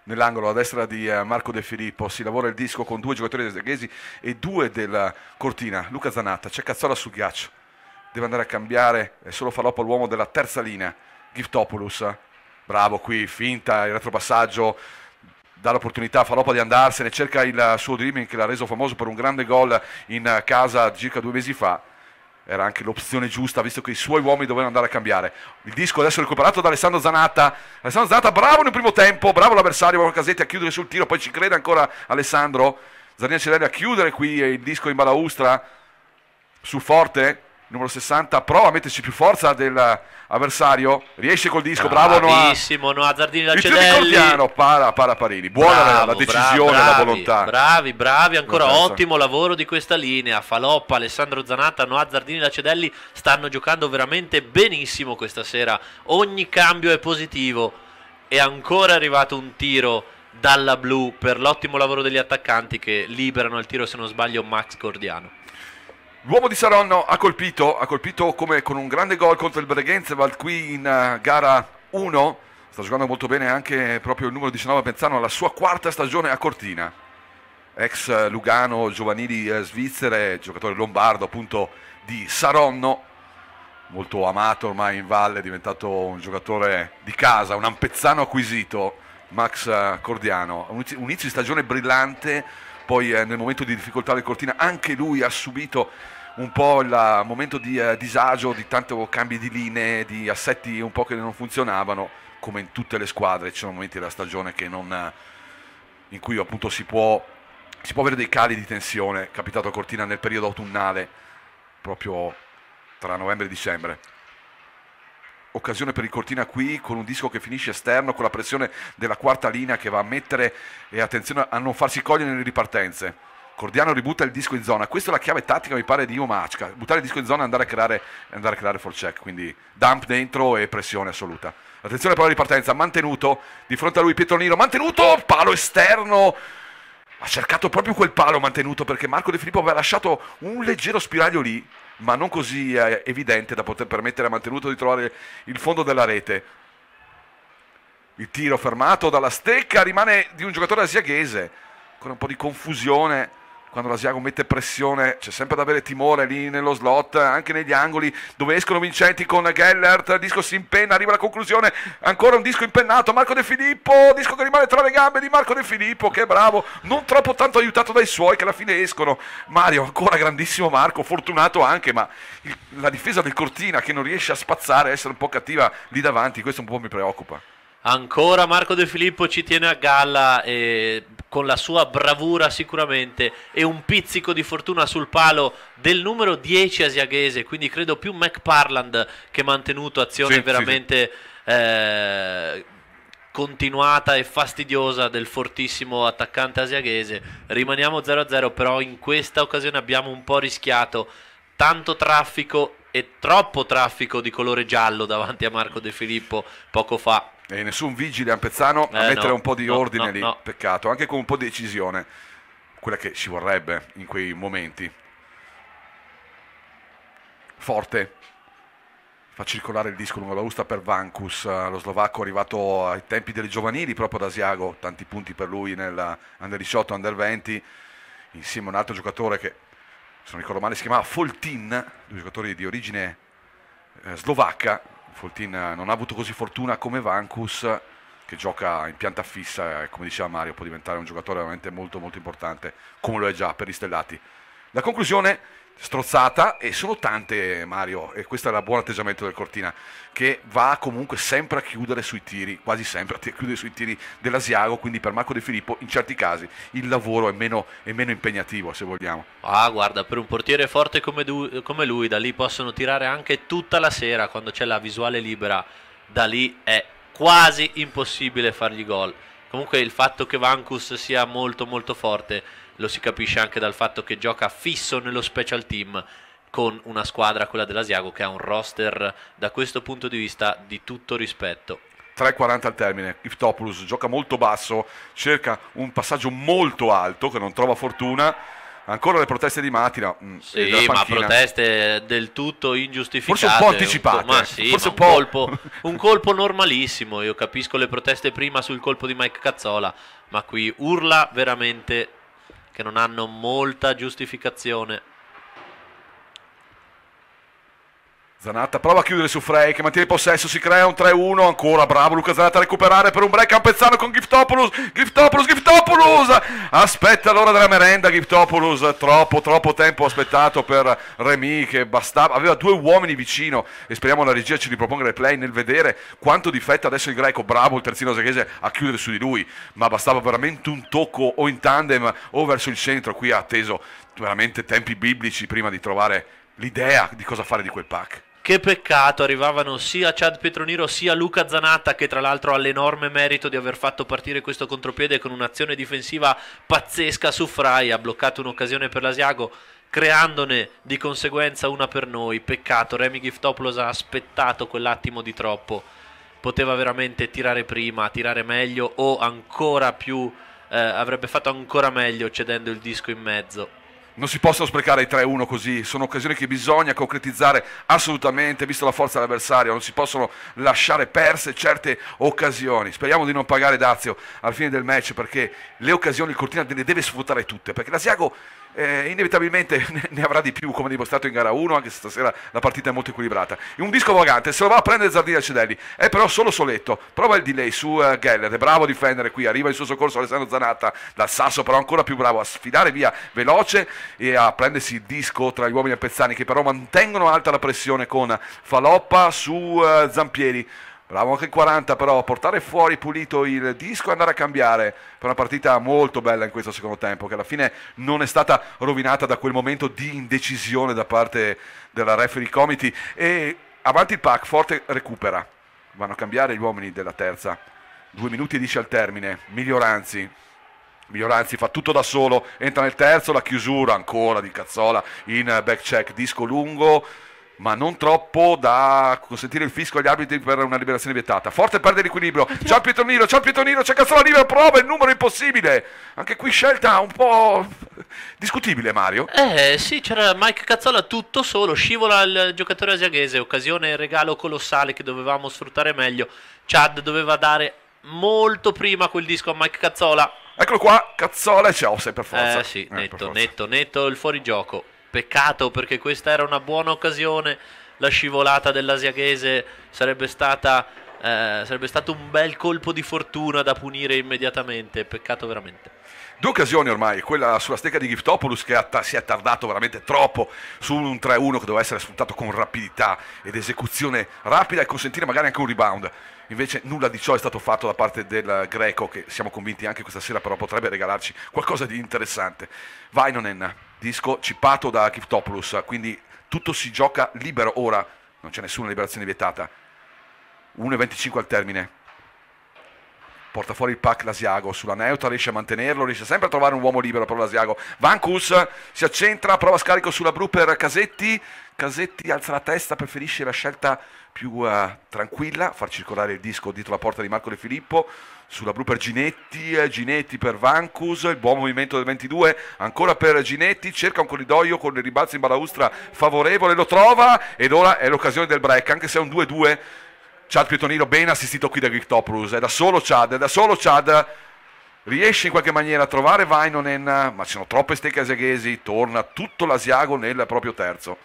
nell'angolo a destra di eh, Marco De Filippo, si lavora il disco con due giocatori del zeghesi e due della Cortina, Luca Zanatta, c'è Cazzola sul ghiaccio, deve andare a cambiare è eh, solo farò per l'uomo della terza linea, Giftopoulos, bravo qui, finta, il retropassaggio, dà l'opportunità a Faloppa di andarsene, cerca il suo dreaming che l'ha reso famoso per un grande gol in casa circa due mesi fa, era anche l'opzione giusta visto che i suoi uomini dovevano andare a cambiare. Il disco adesso recuperato da Alessandro Zanatta. Alessandro Zanatta bravo nel primo tempo, bravo l'avversario, bravo Casetti a chiudere sul tiro, poi ci crede ancora Alessandro. Zanina Cirelli a chiudere qui il disco in balaustra su Forte numero 60 prova a metterci più forza dell'avversario eh, riesce col disco bravo Noa. bravissimo Noa Zardini da Cedelli para, para Parini buona bravo, la, la, decisione bravi, la volontà bravi bravi ancora ottimo lavoro di questa linea Faloppa Alessandro Zanatta Noa Zardini da Cedelli stanno giocando veramente benissimo questa sera ogni cambio è positivo è ancora arrivato un tiro dalla blu per l'ottimo lavoro degli attaccanti che liberano il tiro se non sbaglio Max Cordiano L'uomo di Saronno ha colpito, ha colpito come con un grande gol contro il Bregenzeval qui in uh, gara 1. Sta giocando molto bene anche proprio il numero 19 Penzano alla sua quarta stagione a Cortina. Ex eh, Lugano, giovanili eh, svizzere, giocatore lombardo appunto di Saronno, molto amato ormai in valle, è diventato un giocatore di casa, un ampezzano acquisito, Max eh, Cordiano. Un inizio di stagione brillante, poi eh, nel momento di difficoltà del Cortina anche lui ha subito un po' il momento di eh, disagio, di tanto cambi di linee, di assetti un po' che non funzionavano, come in tutte le squadre ci sono momenti della stagione non, eh, in cui appunto si può, si può avere dei cali di tensione, capitato a Cortina nel periodo autunnale, proprio tra novembre e dicembre occasione per il Cortina qui con un disco che finisce esterno con la pressione della quarta linea che va a mettere e eh, attenzione a non farsi cogliere nelle ripartenze Cordiano ributta il disco in zona. Questa è la chiave tattica, mi pare, di Ivo Macca. Buttare il disco in zona e andare a creare, andare a creare check. Quindi dump dentro e pressione assoluta. Attenzione però di partenza, mantenuto di fronte a lui Pietro Pietronino, mantenuto, palo esterno. Ha cercato proprio quel palo mantenuto perché Marco De Filippo aveva lasciato un leggero spiraglio lì, ma non così eh, evidente da poter permettere a Mantenuto di trovare il fondo della rete. Il tiro fermato dalla stecca rimane di un giocatore asiaghese. con un po' di confusione quando l'Asiago mette pressione, c'è sempre da avere timore lì nello slot, anche negli angoli dove escono vincenti con Gellert, disco si impenna, arriva la conclusione, ancora un disco impennato, Marco De Filippo, disco che rimane tra le gambe di Marco De Filippo, che bravo, non troppo tanto aiutato dai suoi che alla fine escono. Mario, ancora grandissimo Marco, fortunato anche, ma il, la difesa del Cortina che non riesce a spazzare, essere un po' cattiva lì davanti, questo un po' mi preoccupa. Ancora Marco De Filippo ci tiene a galla eh, con la sua bravura sicuramente e un pizzico di fortuna sul palo del numero 10 asiaghese, quindi credo più McParland che ha mantenuto azione sì, veramente sì. Eh, continuata e fastidiosa del fortissimo attaccante asiaghese. Rimaniamo 0-0, però in questa occasione abbiamo un po' rischiato tanto traffico e troppo traffico di colore giallo davanti a Marco De Filippo poco fa e nessun vigile a Pezzano eh, a mettere no, un po' di no, ordine no, lì, peccato, anche con un po' di decisione, quella che ci vorrebbe in quei momenti. Forte, fa circolare il disco lungo la usta per Vancus, eh, lo slovacco arrivato ai tempi delle giovanili proprio ad Asiago, tanti punti per lui nel Under 18, Under 20, insieme a un altro giocatore che se non ricordo male si chiamava Foltin, due giocatori di origine eh, slovacca, Foltin eh, non ha avuto così fortuna come Vancus che gioca in pianta fissa e eh, come diceva Mario può diventare un giocatore veramente molto molto importante come lo è già per gli stellati. La conclusione strozzata e sono tante Mario e questo è il buon atteggiamento del Cortina che va comunque sempre a chiudere sui tiri quasi sempre a chiudere sui tiri dell'Asiago quindi per Marco De Filippo in certi casi il lavoro è meno, è meno impegnativo se vogliamo ah guarda per un portiere forte come, du- come lui da lì possono tirare anche tutta la sera quando c'è la visuale libera da lì è quasi impossibile fargli gol comunque il fatto che Vancus sia molto molto forte lo si capisce anche dal fatto che gioca fisso nello special team con una squadra, quella dell'Asiago, che ha un roster da questo punto di vista di tutto rispetto. 3,40 al termine, Iftopoulos gioca molto basso, cerca un passaggio molto alto che non trova fortuna. Ancora le proteste di mattina. Mm, sì, ma proteste del tutto ingiustificate. Forse un po' anticipate. ma sì, forse ma un, colpo, un colpo normalissimo. Io capisco le proteste prima sul colpo di Mike Cazzola, ma qui urla veramente che non hanno molta giustificazione Zanatta prova a chiudere su Frey che mantiene il possesso, si crea un 3-1 ancora, bravo Luca Zanatta a recuperare per un break Campezzano con Giftopoulos, Giftopoulos, Giftopoulos, aspetta l'ora della merenda Giftopoulos, troppo troppo tempo aspettato per Remy che bastava, aveva due uomini vicino e speriamo la regia ci riproponga le play nel vedere quanto difetta adesso il greco, bravo il terzino oseghese a chiudere su di lui, ma bastava veramente un tocco o in tandem o verso il centro, qui ha atteso veramente tempi biblici prima di trovare l'idea di cosa fare di quel pack. Che peccato, arrivavano sia Chad Petroniro sia Luca Zanatta, che tra l'altro ha l'enorme merito di aver fatto partire questo contropiede con un'azione difensiva pazzesca su Frai, ha bloccato un'occasione per l'Asiago creandone di conseguenza una per noi. Peccato, Remy Giftopoulos ha aspettato quell'attimo di troppo. Poteva veramente tirare prima, tirare meglio o ancora più, eh, avrebbe fatto ancora meglio cedendo il disco in mezzo non si possono sprecare i 3-1 così, sono occasioni che bisogna concretizzare assolutamente, visto la forza dell'avversario, non si possono lasciare perse certe occasioni. Speriamo di non pagare Dazio al fine del match perché le occasioni il Cortina le deve sfruttare tutte, perché l'Asiago eh, inevitabilmente ne avrà di più come dimostrato in gara 1, anche se stasera la partita è molto equilibrata. Un disco vagante, se lo va a prendere Zardini Cedelli, è però solo soletto, prova il delay su uh, Geller, è bravo a difendere qui, arriva in suo soccorso Alessandro Zanatta dal Sasso, però ancora più bravo a sfidare via veloce e a prendersi il disco tra gli uomini e Pezzani che però mantengono alta la pressione con Faloppa su uh, Zampieri. Bravo anche il 40 però, portare fuori pulito il disco e andare a cambiare per una partita molto bella in questo secondo tempo che alla fine non è stata rovinata da quel momento di indecisione da parte della referee committee e avanti il pack, forte recupera, vanno a cambiare gli uomini della terza, due minuti e 10 al termine, miglioranzi. Miglioranzi fa tutto da solo, entra nel terzo, la chiusura ancora di Cazzola in back check, disco lungo, ma non troppo da consentire il fisco agli arbitri per una liberazione vietata. Forte perde l'equilibrio. C'è ah, il piton nero, c'è il piton nero, c'è Cazzola libero, prova il numero impossibile. Anche qui scelta un po' discutibile, Mario. Eh sì, c'era Mike Cazzola tutto solo, scivola il giocatore asiaghese, occasione regalo colossale che dovevamo sfruttare meglio. Chad doveva dare molto prima quel disco a Mike Cazzola. Eccolo qua, Cazzola e c'è offside per forza. Eh sì, eh, netto, netto, netto il fuorigioco. Peccato perché questa era una buona occasione, la scivolata dell'asiaghese sarebbe stata eh, sarebbe stato un bel colpo di fortuna da punire immediatamente, peccato veramente. Due occasioni ormai, quella sulla stecca di Giftopoulos che att- si è tardato veramente troppo su un 3-1 che doveva essere sfruttato con rapidità ed esecuzione rapida e consentire magari anche un rebound. Invece nulla di ciò è stato fatto da parte del Greco, che siamo convinti anche questa sera però potrebbe regalarci qualcosa di interessante. Vainonen, disco cipato da Kiftopoulos, quindi tutto si gioca libero ora, non c'è nessuna liberazione vietata. 1.25 al termine, porta fuori il pack Lasiago, sulla neutra riesce a mantenerlo, riesce sempre a trovare un uomo libero però Lasiago, Vancus si accentra, prova scarico sulla Bru per Casetti, Casetti alza la testa, preferisce la scelta più uh, tranquilla, far circolare il disco dietro la porta di Marco De Filippo, sulla Bru per Ginetti, eh, Ginetti per Vancus, il buon movimento del 22 ancora per Ginetti, cerca un corridoio con il ribalzo in balaustra favorevole, lo trova ed ora è l'occasione del break, anche se è un 2-2 Chad Cretonino ben assistito qui da Grictoprus, è da solo Chad, è da solo Chad, riesce in qualche maniera a trovare Vainonen, ma ci sono troppe stecche asiaghesi, torna tutto l'Asiago nel proprio terzo.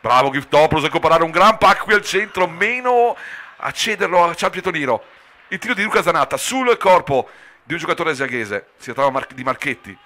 Bravo Grictoprus a comparare un gran pack qui al centro, meno a cederlo a Chad Cretonino. Il tiro di Luca Zanatta sul corpo di un giocatore asiaghese, si trova di Marchetti,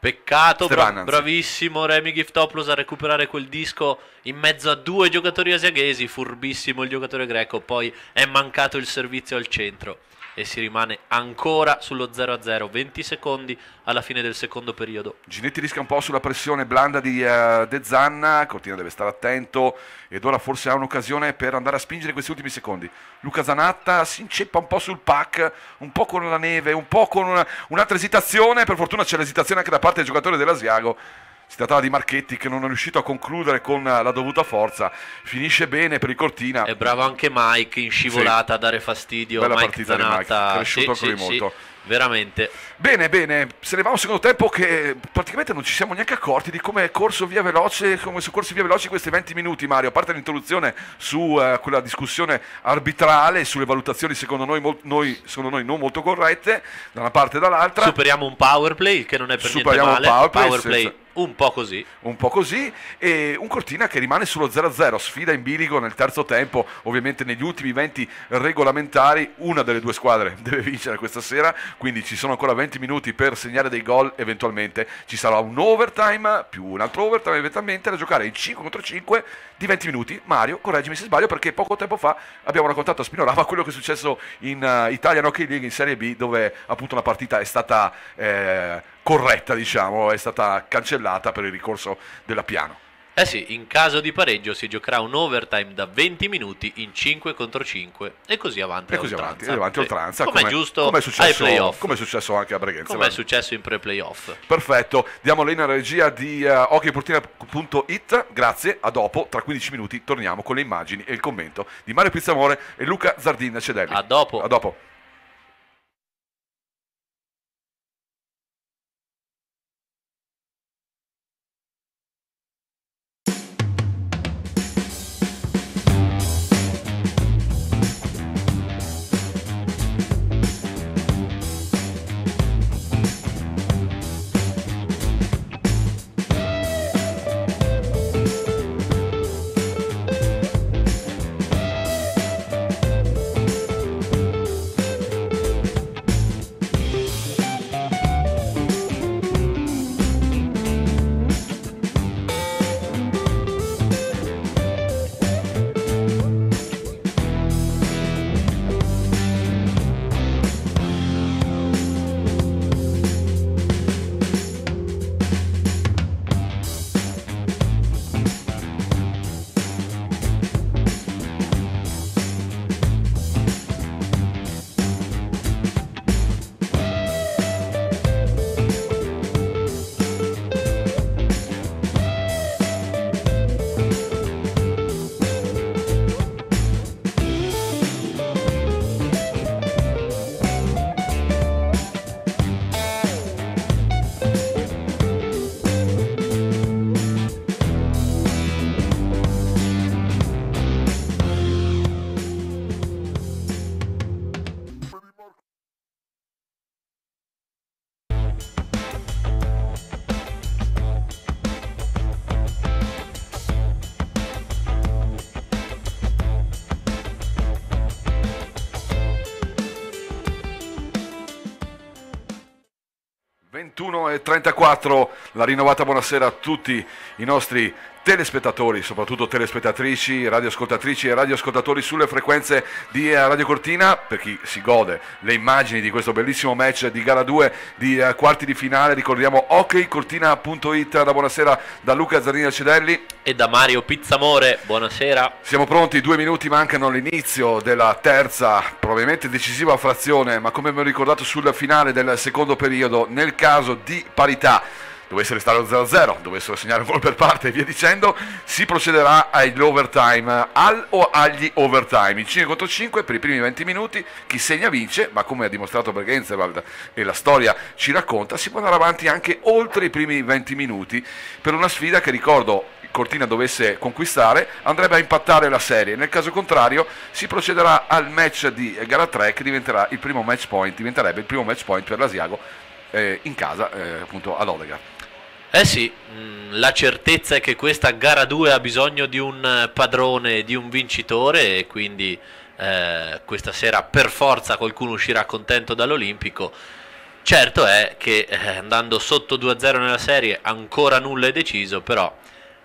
Peccato, bra- bravissimo Remy Giftoplos a recuperare quel disco in mezzo a due giocatori asiaghesi, furbissimo il giocatore greco, poi è mancato il servizio al centro e si rimane ancora sullo 0-0, 20 secondi alla fine del secondo periodo. Ginetti rischia un po' sulla pressione blanda di uh, De Zanna, Cortina deve stare attento ed ora forse ha un'occasione per andare a spingere questi ultimi secondi. Luca Zanatta si inceppa un po' sul pack, un po' con la neve, un po' con un'altra esitazione, per fortuna c'è l'esitazione anche da parte del giocatore dell'Asiago si trattava di Marchetti che non è riuscito a concludere con la dovuta forza, finisce bene per il Cortina. È bravo anche Mike in scivolata sì. a dare fastidio. Bella Mike partita Zanata. Mike, cresciuto sì, anche sì, molto. Sì. Veramente. Bene, bene, se ne va un secondo tempo che praticamente non ci siamo neanche accorti di come è corso via veloce, come sono corsi via veloci questi 20 minuti Mario, a parte l'introduzione su eh, quella discussione arbitrale, sulle valutazioni secondo noi, mol- noi, secondo noi, non molto corrette, da una parte e dall'altra. Superiamo un power play che non è per Superiamo niente male, un power play, power play un po' così. Un po' così. E un Cortina che rimane sullo 0-0, sfida in bilico nel terzo tempo. Ovviamente negli ultimi 20 regolamentari una delle due squadre deve vincere questa sera, quindi ci sono ancora 20 minuti per segnare dei gol eventualmente. Ci sarà un overtime più un altro overtime eventualmente da giocare in 5 contro 5 di 20 minuti. Mario, correggimi se sbaglio perché poco tempo fa abbiamo raccontato a Spinorava quello che è successo in uh, Italian Hockey League in Serie B dove appunto la partita è stata eh, corretta, diciamo, è stata cancellata per il ricorso della Piano. Eh sì, in caso di pareggio si giocherà un overtime da 20 minuti in 5 contro 5 e così avanti. E così avanti, avanti oltranza. Come è giusto com'è successo, ai playoff. Come è successo anche a Breghenza. Come è successo in pre-playoff. Perfetto, diamo lei una regia di uh, hockeyportina.it, grazie, a dopo, tra 15 minuti torniamo con le immagini e il commento di Mario Pizzamore e Luca Zardin Cedelli. A dopo. A dopo. 21 e 34 la rinnovata buonasera a tutti i nostri telespettatori, soprattutto telespettatrici, radioascoltatrici e radioascoltatori sulle frequenze di eh, Radio Cortina, per chi si gode le immagini di questo bellissimo match di gara 2 di eh, quarti di finale, ricordiamo hockeycortina.it, da buonasera da Luca Zarini Alcidelli e da Mario Pizzamore, buonasera. Siamo pronti, due minuti mancano all'inizio della terza, probabilmente decisiva frazione, ma come abbiamo ricordato sul finale del secondo periodo, nel caso di parità, dovesse restare lo 0-0, dovessero segnare un gol per parte e via dicendo, si procederà agli overtime, al o agli overtime, 5 contro 5 per i primi 20 minuti, chi segna vince, ma come ha dimostrato Bergenzewald e la storia ci racconta, si può andare avanti anche oltre i primi 20 minuti per una sfida che ricordo Cortina dovesse conquistare, andrebbe a impattare la serie. Nel caso contrario, si procederà al match di gara 3 che diventerà il primo match point, diventerebbe il primo match point per l'Asiago eh, in casa, eh, appunto ad Odegaard. Eh sì, mm, la certezza è che questa gara 2 ha bisogno di un eh, padrone, di un vincitore e quindi eh, questa sera per forza qualcuno uscirà contento dall'Olimpico. Certo è che eh, andando sotto 2-0 nella serie ancora nulla è deciso, però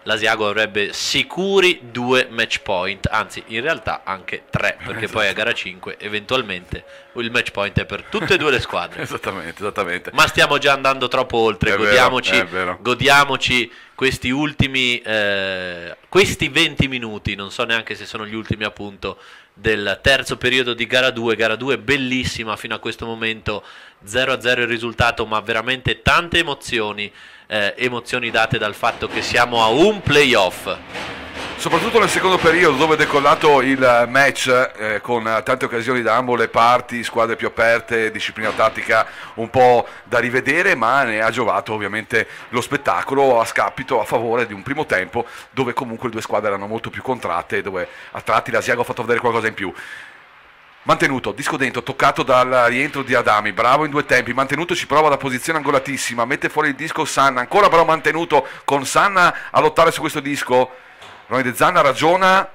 l'Asiago avrebbe sicuri due match point, anzi in realtà anche tre, perché poi a esatto. gara 5 eventualmente il match point è per tutte e due le squadre. esattamente, esattamente. Ma stiamo già andando troppo oltre, godiamoci, vero, godiamoci, questi ultimi, eh, questi 20 minuti, non so neanche se sono gli ultimi appunto, del terzo periodo di gara 2, gara 2 bellissima fino a questo momento, 0-0 il risultato, ma veramente tante emozioni eh, emozioni date dal fatto che siamo a un playoff soprattutto nel secondo periodo dove è decollato il match eh, con tante occasioni da ambo le parti, squadre più aperte, disciplina tattica un po' da rivedere, ma ne ha giovato ovviamente lo spettacolo a scapito a favore di un primo tempo dove comunque le due squadre erano molto più contratte, e dove a tratti l'Asiago ha fatto vedere qualcosa in più. Mantenuto, disco dentro, toccato dal rientro di Adami, bravo in due tempi, mantenuto ci prova da posizione angolatissima, mette fuori il disco Sanna, ancora però mantenuto con Sanna a lottare su questo disco. Ronny De Zanna ragiona,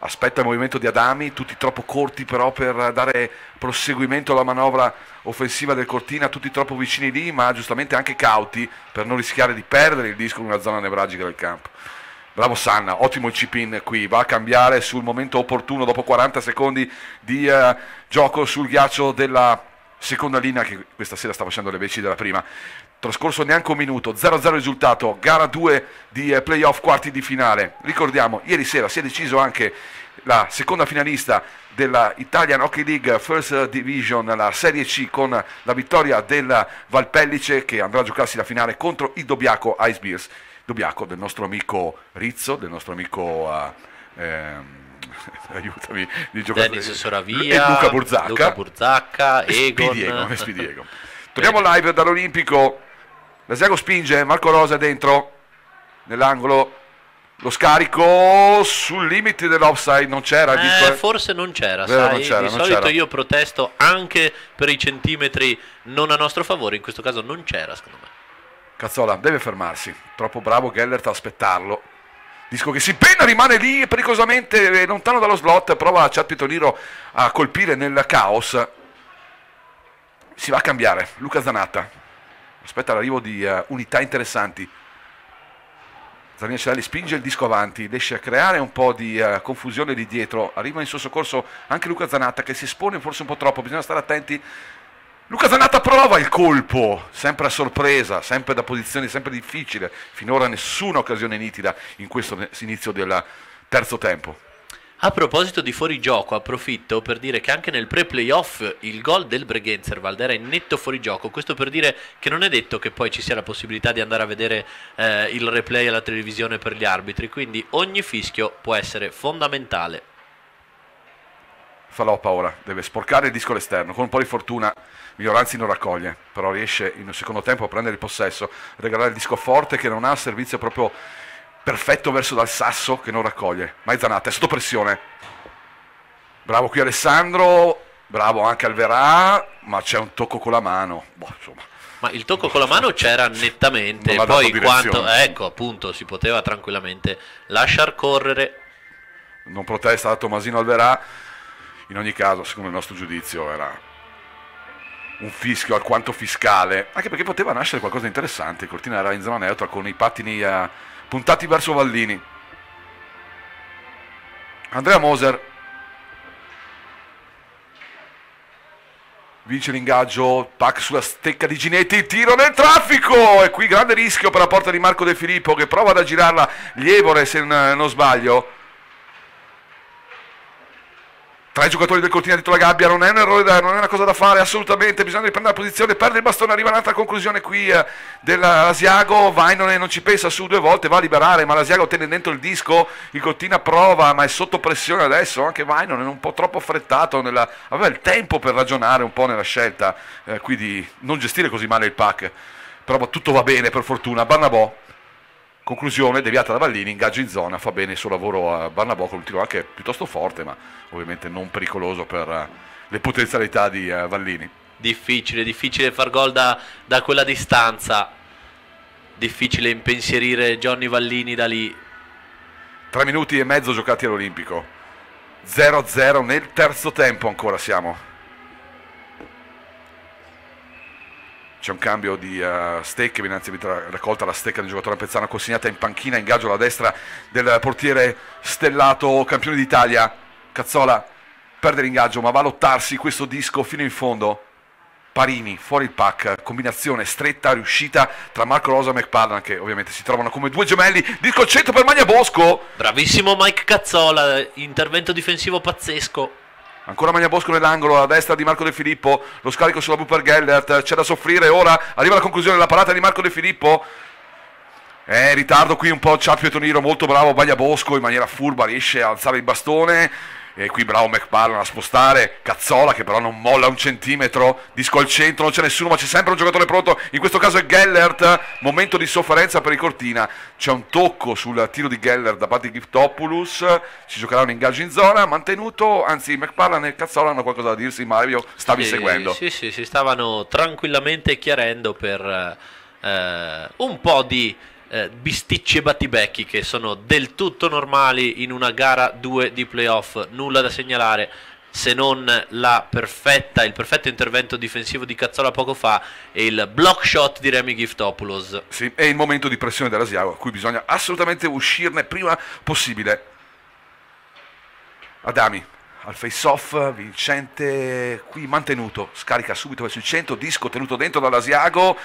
aspetta il movimento di Adami, tutti troppo corti però per dare proseguimento alla manovra offensiva del Cortina, tutti troppo vicini lì, ma giustamente anche cauti per non rischiare di perdere il disco in una zona nevragica del campo. Bravo Sanna, ottimo il chip-in qui, va a cambiare sul momento opportuno dopo 40 secondi di eh, gioco sul ghiaccio della seconda linea che questa sera sta facendo le veci della prima. Trascorso neanche un minuto, 0-0 risultato, gara 2 di eh, playoff quarti di finale. Ricordiamo, ieri sera si è deciso anche la seconda finalista della Italian Hockey League First Division, la Serie C, con la vittoria del Valpellice che andrà a giocarsi la finale contro il Dobiaco Ice Bears. Dubiaco, del nostro amico Rizzo, del nostro amico... Ah, ehm, aiutami di Dennis Soravia e Luca Burzacca, Luca Burzacca Egon. Egon, Egon. torniamo live dall'Olimpico Lasiago spinge Marco Rosa dentro nell'angolo lo scarico sul limite dell'offside non c'era eh, eh. forse non c'era, Vero, non c'era di non solito c'era. io protesto anche per i centimetri non a nostro favore in questo caso non c'era secondo me Cazzola deve fermarsi, troppo bravo Gellert a aspettarlo. Disco che si pena, rimane lì pericolosamente eh, lontano dallo slot, prova a Chad Pietoniro a colpire nel caos. Si va a cambiare, Luca Zanatta. Aspetta l'arrivo di uh, unità interessanti. Zanina Celli spinge il disco avanti, riesce a creare un po' di uh, confusione lì dietro, arriva in suo soccorso anche Luca Zanatta che si espone forse un po' troppo, bisogna stare attenti Luca Zanata prova il colpo, sempre a sorpresa, sempre da posizione sempre difficile, finora nessuna occasione nitida in questo inizio del terzo tempo. A proposito di fuorigioco, approfitto per dire che anche nel pre-playoff il gol del Bregenzerwald era in netto fuorigioco. Questo per dire che non è detto che poi ci sia la possibilità di andare a vedere eh, il replay alla televisione per gli arbitri. Quindi ogni fischio può essere fondamentale. Falò ora, deve sporcare il disco all'esterno. Con un po' di fortuna Mioranzi non raccoglie, però riesce in un secondo tempo a prendere il possesso, regalare il disco forte che non ha servizio proprio perfetto verso dal sasso che non raccoglie. Maizanata è sotto pressione. Bravo qui Alessandro, bravo anche Alverà, ma c'è un tocco con la mano. Boh, insomma. Ma il tocco con la mano c'era nettamente, poi quanto, ecco appunto, si poteva tranquillamente lasciar correre. Non protesta da Tomasino Alverà, in ogni caso, secondo il nostro giudizio, era un fischio alquanto fiscale, anche perché poteva nascere qualcosa di interessante. Cortina era in zona neutra con i pattini eh, puntati verso Vallini. Andrea Moser vince l'ingaggio, pack sulla stecca di Ginetti, tiro nel traffico e qui grande rischio per la porta di Marco De Filippo che prova ad aggirarla, Lievore se non sbaglio tra i giocatori del Cortina dietro la gabbia, non è un errore, da, non è una cosa da fare assolutamente, bisogna riprendere la posizione, perde il bastone, arriva un'altra conclusione qui eh, dell'Asiago, Vainonen non ci pensa su due volte, va a liberare, ma l'Asiago tiene dentro il disco, il Cortina prova, ma è sotto pressione adesso, anche Vainonen un po' troppo affrettato, nella, aveva il tempo per ragionare un po' nella scelta eh, qui di non gestire così male il pack, però tutto va bene per fortuna, Barnabò Conclusione, deviata da Vallini, ingaggio in zona, fa bene il suo lavoro a Barnabò con un tiro anche piuttosto forte, ma ovviamente non pericoloso per eh, le potenzialità di eh, Vallini. Difficile, difficile far gol da, da quella distanza, difficile impensierire Johnny Vallini da lì. Tre minuti e mezzo giocati all'Olimpico, 0-0 nel terzo tempo ancora siamo. c'è un cambio di uh, eh, stecche, viene anzi raccolta la stecca del giocatore Pezzano consegnata in panchina, ingaggio alla destra del portiere stellato campione d'Italia, Cazzola perde l'ingaggio ma va a lottarsi questo disco fino in fondo. Parini fuori il pack, combinazione stretta, riuscita tra Marco Rosa e McPallan che ovviamente si trovano come due gemelli, disco al per Magna Bosco. Bravissimo Mike Cazzola, intervento difensivo pazzesco. Ancora Magna Bosco nell'angolo, a destra di Marco De Filippo, lo scarico sulla buca Gellert, c'è da soffrire ora, arriva la conclusione della parata di Marco De Filippo. Eh, ritardo qui un po' Ciappio e Toniro, molto bravo Baglia Bosco in maniera furba, riesce a alzare il bastone, e qui bravo McParlan a spostare Cazzola che però non molla un centimetro disco al centro non c'è nessuno ma c'è sempre un giocatore pronto in questo caso è Gellert momento di sofferenza per i Cortina c'è un tocco sul tiro di Gellert da parte di Giftopoulos si giocherà un ingaggio in zona mantenuto anzi McParlan e Cazzola hanno qualcosa da dirsi Mario stavi sì, seguendo sì sì si stavano tranquillamente chiarendo per eh, un po' di eh, bisticci e battibecchi che sono del tutto normali in una gara 2 di playoff, nulla da segnalare se non perfetta, il perfetto intervento difensivo di Cazzola poco fa e il block shot di Remy Giftopoulos. Sì, è il momento di pressione dell'Asiago, a cui bisogna assolutamente uscirne prima possibile. Adami, al face-off, vincente qui mantenuto, scarica subito verso il centro, disco tenuto dentro dall'Asiago,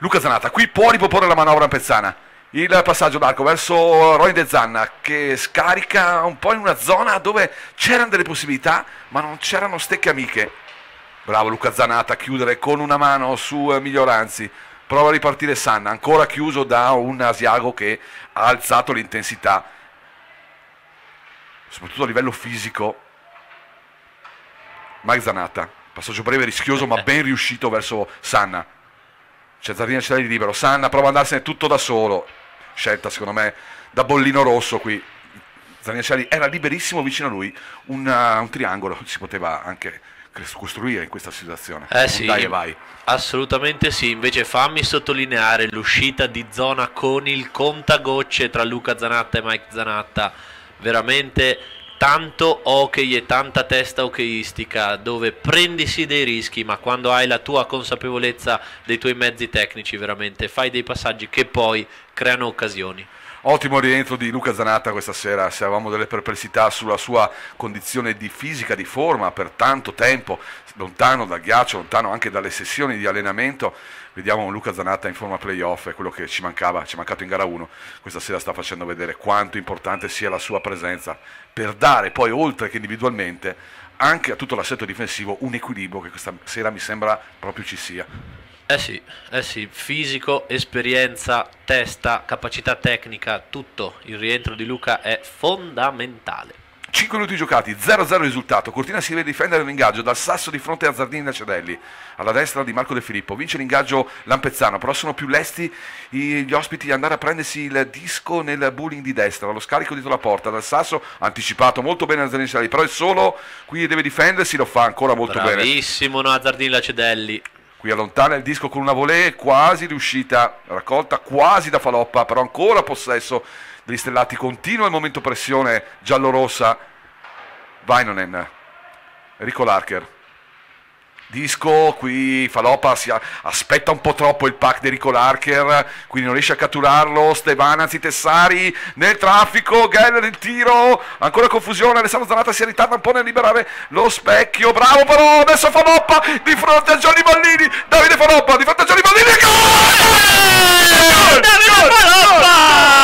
Luca Zanata, qui può riproporre la manovra pezzana. Il passaggio d'arco verso Roy De Zanna che scarica un po' in una zona dove c'erano delle possibilità ma non c'erano stecche amiche. Bravo Luca Zanata a chiudere con una mano su eh, Miglioranzi. Prova a ripartire Sanna, ancora chiuso da un Asiago che ha alzato l'intensità. Soprattutto a livello fisico. Mike Zanata, passaggio breve rischioso ma ben riuscito verso Sanna. Cesarini ce l'ha di libero. Sanna prova ad andarsene tutto da solo. Scelta, secondo me, da bollino rosso qui. Zaniacelli era liberissimo vicino a lui. Una, uh, un triangolo si poteva anche costruire in questa situazione. Eh sì, Dai vai. Assolutamente sì, invece fammi sottolineare l'uscita di zona con il contagocce tra Luca Zanatta e Mike Zanatta, veramente tanto ok e tanta testa okistica dove prendisi dei rischi ma quando hai la tua consapevolezza dei tuoi mezzi tecnici veramente fai dei passaggi che poi creano occasioni. Ottimo rientro di Luca Zanatta questa sera, se avevamo delle perplessità sulla sua condizione di fisica, di forma per tanto tempo, lontano dal ghiaccio, lontano anche dalle sessioni di allenamento, vediamo Luca Zanatta in forma playoff, è quello che ci mancava, ci è mancato in gara 1, questa sera sta facendo vedere quanto importante sia la sua presenza per dare poi oltre che individualmente anche a tutto l'assetto difensivo un equilibrio che questa sera mi sembra proprio ci sia. Eh sì, eh sì, fisico, esperienza, testa, capacità tecnica, tutto. Il rientro di Luca è fondamentale. 5 minuti giocati, 0-0 risultato. Cortina si deve difendere l'ingaggio dal sasso di fronte a Zardini da Cedelli. Alla destra di Marco De Filippo. Vince l'ingaggio Lampezzano, però sono più lesti gli ospiti di andare a prendersi il disco nel bullying di destra. Lo scarico dietro la porta dal sasso, anticipato molto bene da Zardini Cedelli. Però è solo, qui deve difendersi, lo fa ancora molto Bravissimo, bene. Bravissimo no, Zardini da Cedelli qui allontana il disco con una volée quasi riuscita, raccolta quasi da Faloppa, però ancora possesso degli stellati, continua il momento pressione giallorossa Vainonen, Rico Larker Disco, qui Falopa si aspetta un po' troppo il pack di Rico Larker, quindi non riesce a catturarlo, anzi Tessari nel traffico, Geller il tiro, ancora confusione, Alessandro Zanata si ritarda un po' nel liberare lo specchio, bravo però, adesso Falopa di fronte a Gianni Ballini, Davide Falopa di fronte a Gianni Ballini, gol! Davide Faloppa!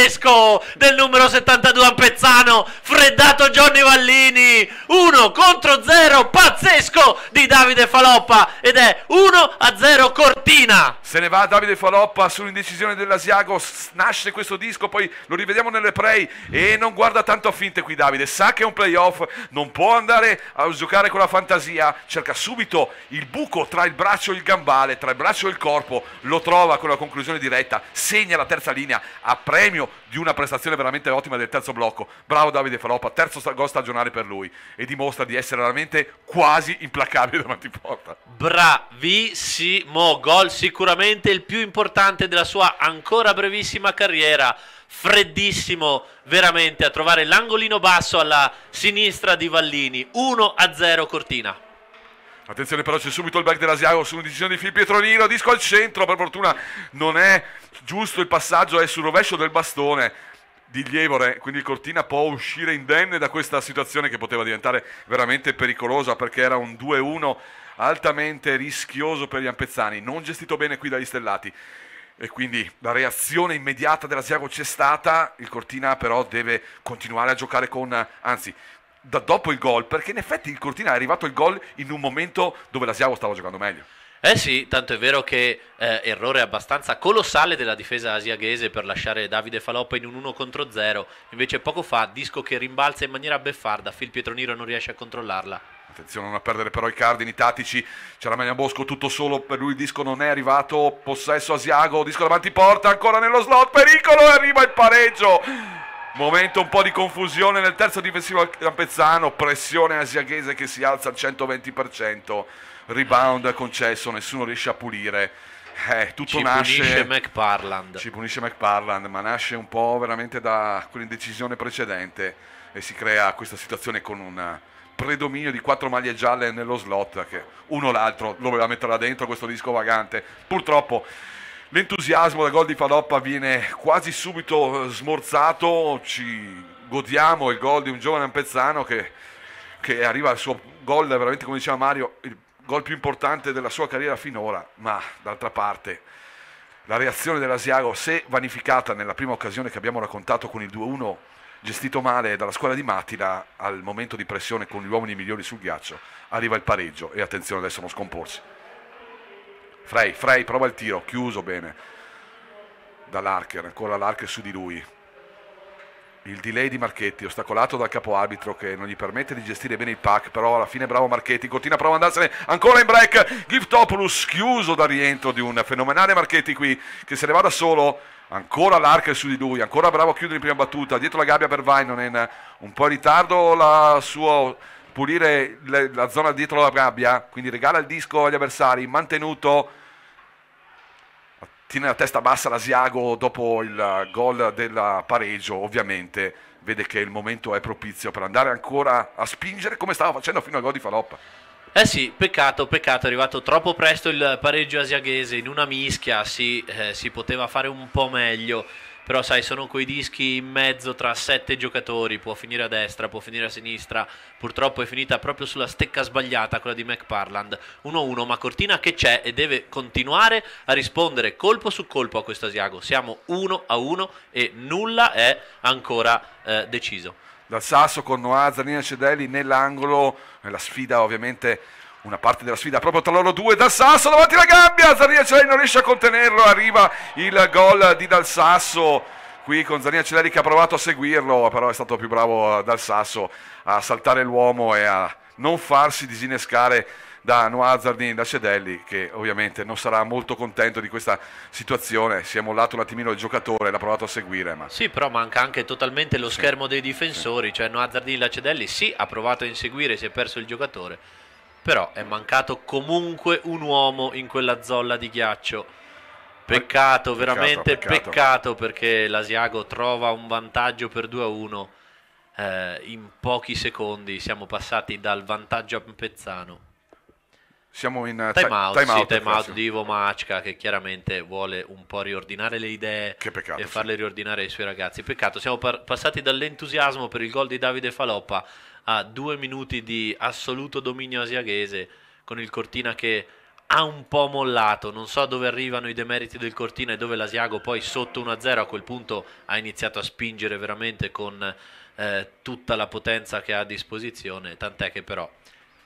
pazzesco del numero 72 a Pezzano, freddato Johnny Vallini, 1 contro 0, pazzesco di Davide Faloppa ed è 1 a 0 Cortina. Se ne va Davide Faloppa sull'indecisione dell'Asiago, nasce questo disco, poi lo rivediamo nelle play e non guarda tanto a finte qui Davide, sa che è un playoff, non può andare a giocare con la fantasia, cerca subito il buco tra il braccio e il gambale, tra il braccio e il corpo, lo trova con la conclusione diretta, segna la terza linea a premio di una prestazione veramente ottima del terzo blocco. Bravo Davide Faloppa, terzo gol stagionale per lui e dimostra di essere veramente quasi implacabile davanti porta. Bravissimo, gol sicuramente il più importante della sua ancora brevissima carriera. Freddissimo veramente a trovare l'angolino basso alla sinistra di Vallini. 1-0 Cortina. Attenzione però c'è subito il back dell'Asiago su una decisione di Filippo Pietronino, disco al centro, per fortuna non è giusto il passaggio, è sul rovescio del bastone di Lievore, quindi il Cortina può uscire indenne da questa situazione che poteva diventare veramente pericolosa perché era un 2-1 altamente rischioso per gli Ampezzani, non gestito bene qui dagli Stellati e quindi la reazione immediata dell'Asiago c'è stata, il Cortina però deve continuare a giocare con, anzi da dopo il gol, perché in effetti il Cortina è arrivato il gol in un momento dove la Siavo stava giocando meglio. Eh sì, tanto è vero che eh, errore abbastanza colossale della difesa asiaghese per lasciare Davide Faloppa in un 1 contro 0. Invece poco fa disco che rimbalza in maniera beffarda, Phil Pietroniro non riesce a controllarla. Attenzione non a perdere però i cardini tattici. c'è la Magnan Bosco tutto solo, per lui il disco non è arrivato. Possesso Asiago, disco davanti porta, ancora nello slot, pericolo e arriva il pareggio. Momento un po' di confusione nel terzo difensivo al Campezzano, pressione asiaghese che si alza al 120%, rebound concesso, nessuno riesce a pulire. Eh, tutto ci nasce, punisce McParland. Ci punisce McParland, ma nasce un po' veramente da quell'indecisione precedente e si crea questa situazione con un predominio di quattro maglie gialle nello slot che uno o l'altro lo voleva metterla dentro questo disco vagante. Purtroppo L'entusiasmo del gol di Paloppa viene quasi subito smorzato, ci godiamo il gol di un giovane ampezzano che, che arriva al suo gol, veramente come diceva Mario, il gol più importante della sua carriera finora, ma d'altra parte la reazione dell'Asiago, se vanificata nella prima occasione che abbiamo raccontato con il 2-1 gestito male dalla squadra di Matila, al momento di pressione con gli uomini migliori sul ghiaccio, arriva il pareggio e attenzione adesso non scomporsi. Frey, Frey prova il tiro, chiuso bene dall'Archer, ancora l'Archer su di lui. Il delay di Marchetti, ostacolato dal capo arbitro che non gli permette di gestire bene il pack, però alla fine bravo Marchetti, continua a provare ad andarsene ancora in break, Giftopoulos chiuso dal rientro di un fenomenale Marchetti qui, che se ne va da solo, ancora l'Archer su di lui, ancora bravo a chiudere in prima battuta, dietro la gabbia per Vainonen, un po' in ritardo la sua pulire la zona dietro la gabbia, quindi regala il disco agli avversari, mantenuto tiene la testa bassa l'Asiago dopo il gol del pareggio, ovviamente vede che il momento è propizio per andare ancora a spingere come stava facendo fino al gol di Faloppa. Eh sì, peccato, peccato, è arrivato troppo presto il pareggio asiaghese in una mischia, sì, eh, si poteva fare un po' meglio però sai sono quei dischi in mezzo tra sette giocatori, può finire a destra, può finire a sinistra, purtroppo è finita proprio sulla stecca sbagliata quella di McParland, 1-1, ma Cortina che c'è e deve continuare a rispondere colpo su colpo a questo Asiago, siamo 1-1 e nulla è ancora eh, deciso. Dal Sasso con Noa Zanina Cedelli nell'angolo, la sfida ovviamente una parte della sfida proprio tra loro due, Dal Sasso davanti alla gabbia, Zaria Celeri non riesce a contenerlo, arriva il gol di Dal Sasso, qui con Zaria Celeri che ha provato a seguirlo, però è stato più bravo Dal Sasso a saltare l'uomo e a non farsi disinnescare da Noazzardini, da Cedelli, che ovviamente non sarà molto contento di questa situazione. Si è mollato un attimino il giocatore, l'ha provato a seguire. Ma... Sì, però manca anche totalmente lo sì. schermo dei difensori. Sì. Cioè, Noazzardini, da Cedelli, sì, ha provato a inseguire, si è perso il giocatore però è mancato comunque un uomo in quella zolla di ghiaccio. Peccato, peccato veramente peccato, peccato perché l'Asiago trova un vantaggio per 2 a 1 eh, in pochi secondi. Siamo passati dal vantaggio a Pezzano. Siamo in uh, time out, time out, sì, time out di Ivo Macca che chiaramente vuole un po' riordinare le idee peccato, e farle sì. riordinare ai suoi ragazzi. Peccato, siamo par- passati dall'entusiasmo per il gol di Davide Faloppa a due minuti di assoluto dominio asiaghese con il Cortina che ha un po' mollato, non so dove arrivano i demeriti del Cortina e dove l'Asiago poi sotto 1-0 a quel punto ha iniziato a spingere veramente con eh, tutta la potenza che ha a disposizione, tant'è che però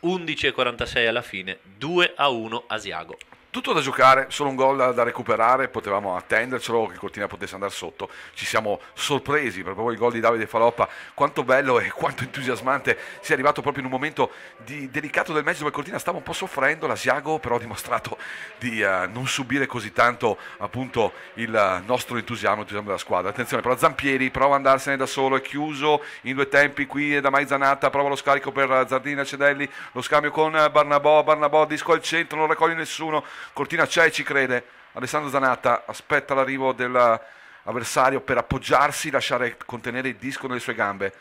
11.46 alla fine, 2-1 Asiago tutto da giocare, solo un gol da, recuperare, potevamo attendercelo che Cortina potesse andare sotto, ci siamo sorpresi per proprio il gol di Davide Faloppa, quanto bello e quanto entusiasmante, si è arrivato proprio in un momento di, delicato del mezzo dove Cortina stava un po' soffrendo, la Siago però ha dimostrato di uh, non subire così tanto appunto il nostro entusiasmo, entusiasmo della squadra, attenzione però Zampieri prova ad andarsene da solo, è chiuso in due tempi qui da Maizanata, prova lo scarico per Zardina Cedelli, lo scambio con Barnabò, Barnabò disco al centro, non raccoglie nessuno, Cortina c'è e ci crede. Alessandro Zanatta aspetta l'arrivo dell'avversario per appoggiarsi, lasciare contenere il disco nelle sue gambe.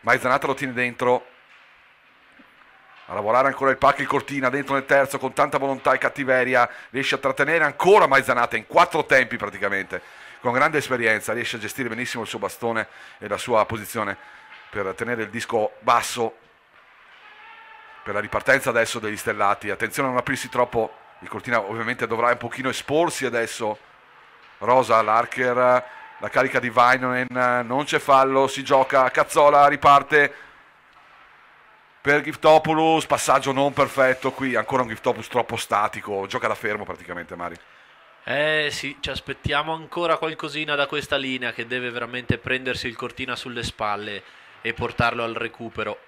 Ma Zanatta lo tiene dentro. A lavorare ancora il pack il Cortina dentro nel terzo con tanta volontà e cattiveria. Riesce a trattenere ancora Maizanata in quattro tempi praticamente. Con grande esperienza riesce a gestire benissimo il suo bastone e la sua posizione per tenere il disco basso per la ripartenza adesso degli stellati. Attenzione a non aprirsi troppo il Cortina ovviamente dovrà un pochino esporsi adesso. Rosa, Larker, la carica di Vainonen, non c'è fallo, si gioca, Cazzola riparte per Giftopoulos, passaggio non perfetto qui, ancora un Giftopoulos troppo statico, gioca da fermo praticamente Mari. Eh sì, ci aspettiamo ancora qualcosina da questa linea che deve veramente prendersi il Cortina sulle spalle e portarlo al recupero.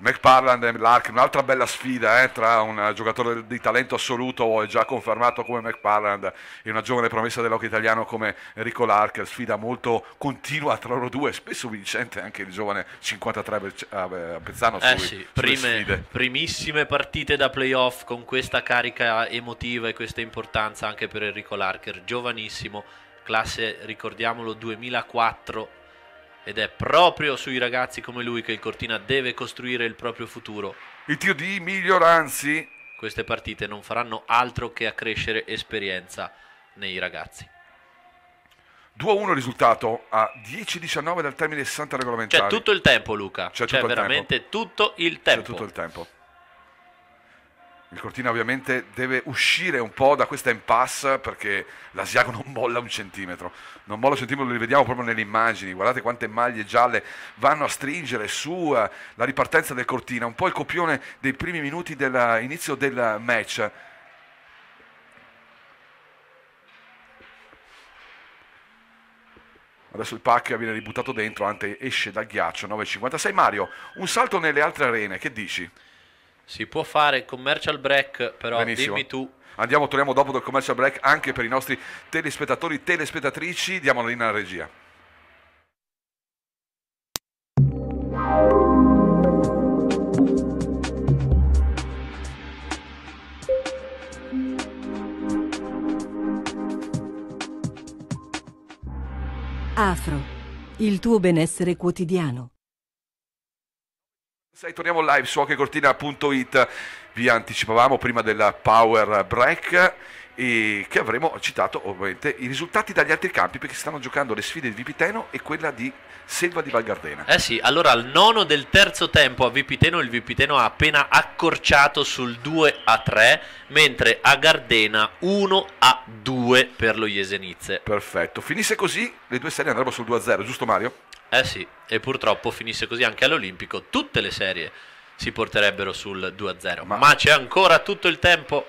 McParland e Larkin, un'altra bella sfida eh, tra un giocatore di talento assoluto e già confermato come McParland e una giovane promessa dell'occhio italiano come Enrico Larkin, sfida molto continua tra loro due, spesso vincente anche il giovane 53 ah, a Pezzano eh sui, sì, prime, primissime partite da playoff con questa carica emotiva e questa importanza anche per Enrico Larkin, giovanissimo, classe, ricordiamolo, 2004 ed è proprio sui ragazzi come lui che il Cortina deve costruire il proprio futuro. Il tiro di Miglioranzi. Queste partite non faranno altro che accrescere esperienza nei ragazzi. 2-1 risultato a 10-19 dal termine 60 regolamentare. C'è tutto il tempo, Luca. C'è, C'è tutto veramente tempo. tutto il tempo. C'è tutto il tempo. Il Cortina ovviamente deve uscire un po' da questa impasse perché l'Asiago non molla un centimetro. Non molla un centimetro, lo vediamo proprio nelle immagini. Guardate quante maglie gialle vanno a stringere su eh, la ripartenza del Cortina. Un po' il copione dei primi minuti dell'inizio eh, del match. Adesso il pack viene ributtato dentro, Ante esce dal ghiaccio, 9.56. Mario, un salto nelle altre arene, che dici? Si può fare commercial break, però Benissimo. dimmi tu Andiamo, torniamo dopo dal commercial break anche per i nostri telespettatori e telespettatrici. Diamo la linea alla regia. Afro, il tuo benessere quotidiano. Sai, torniamo live su hockeycortina.it. Vi anticipavamo prima del power break e che avremo citato ovviamente i risultati dagli altri campi perché stanno giocando le sfide di Vipiteno e quella di Selva di Valgardena. Eh sì, allora al nono del terzo tempo a Vipiteno il Vipiteno ha appena accorciato sul 2 a 3, mentre a Gardena 1 a 2 per lo Iesenizze. Perfetto, finisse così le due serie andrebbero sul 2 a 0, giusto Mario? Eh sì, e purtroppo finisse così anche all'Olimpico, tutte le serie si porterebbero sul 2-0, ma, ma c'è ancora tutto il tempo.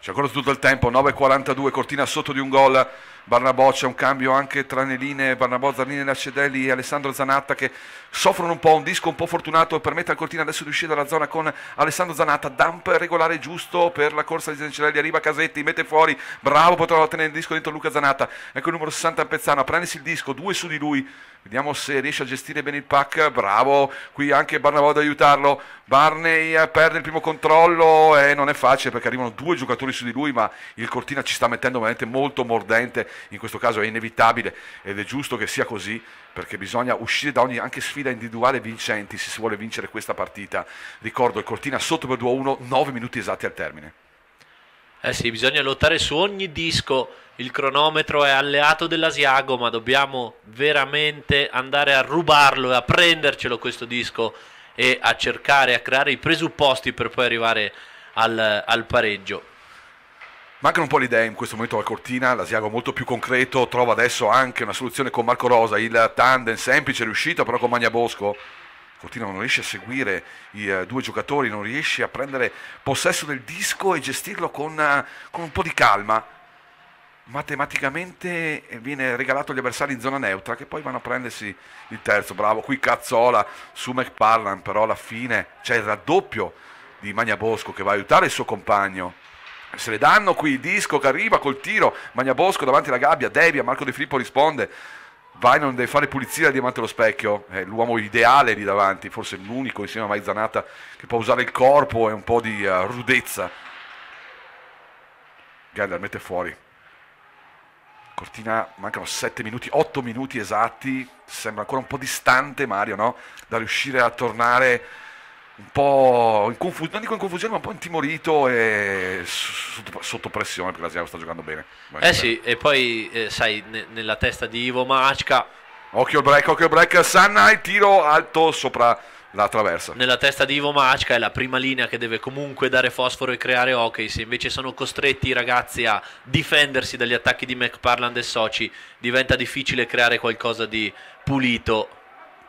C'è ancora tutto il tempo, 9-42, Cortina sotto di un gol Barnabò, c'è un cambio anche tra Neline, Barnabò, Zarnine, Lacedelli e Alessandro Zanatta che soffrono un po', un disco un po' fortunato permette al Cortina adesso di uscire dalla zona con Alessandro Zanatta, dump regolare giusto per la corsa di Zancelli, arriva Casetti, mette fuori, bravo, potrà tenere il disco dentro Luca Zanatta, ecco il numero 60 Pezzano, prendesi il disco, due su di lui, vediamo se riesce a gestire bene il pack, bravo, qui anche Barnabò ad aiutarlo, Barney perde il primo controllo e eh, non è facile perché arrivano due giocatori su di lui, ma il Cortina ci sta mettendo veramente molto mordente in questo caso è inevitabile ed è giusto che sia così perché bisogna uscire da ogni anche sfida individuale vincenti se si vuole vincere questa partita. Ricordo il Cortina sotto per 2-1, 9 minuti esatti al termine. Eh sì, bisogna lottare su ogni disco, il cronometro è alleato dell'Asiago, ma dobbiamo veramente andare a rubarlo e a prendercelo questo disco e a cercare, a creare i presupposti per poi arrivare al, al pareggio. Mancano un po' le idee in questo momento alla Cortina, l'Asiago molto più concreto, trova adesso anche una soluzione con Marco Rosa, il tandem semplice riuscito però con Magna Bosco. Cortina non riesce a seguire i uh, due giocatori, non riesce a prendere possesso del disco e gestirlo con, uh, con un po' di calma. Matematicamente eh, viene regalato agli avversari in zona neutra che poi vanno a prendersi il terzo. Bravo, qui Cazzola su McParlan, però alla fine c'è il raddoppio di Magna Bosco che va a aiutare il suo compagno se le danno qui, disco che arriva col tiro, Magnabosco davanti alla gabbia, Devia, Marco De Filippo risponde. vai non deve fare pulizia davanti allo specchio, è l'uomo ideale lì davanti, forse l'unico insieme a Maizanata che può usare il corpo e un po' di uh, rudezza. Gander mette fuori. Cortina, mancano 7 minuti, 8 minuti esatti, sembra ancora un po' distante Mario, no? Da riuscire a tornare un po' in confusione, non dico in confusione, ma un po' intimorito e sotto, sotto pressione perché la Sviavo sta giocando bene. Vai, eh bene. sì, e poi eh, sai, ne, nella testa di Ivo Macca. Occhio al break, occhio al break, Sanna e tiro alto sopra la traversa. Nella testa di Ivo Macca è la prima linea che deve comunque dare fosforo e creare hockey. Se invece sono costretti i ragazzi a difendersi dagli attacchi di McParland e Sochi, diventa difficile creare qualcosa di pulito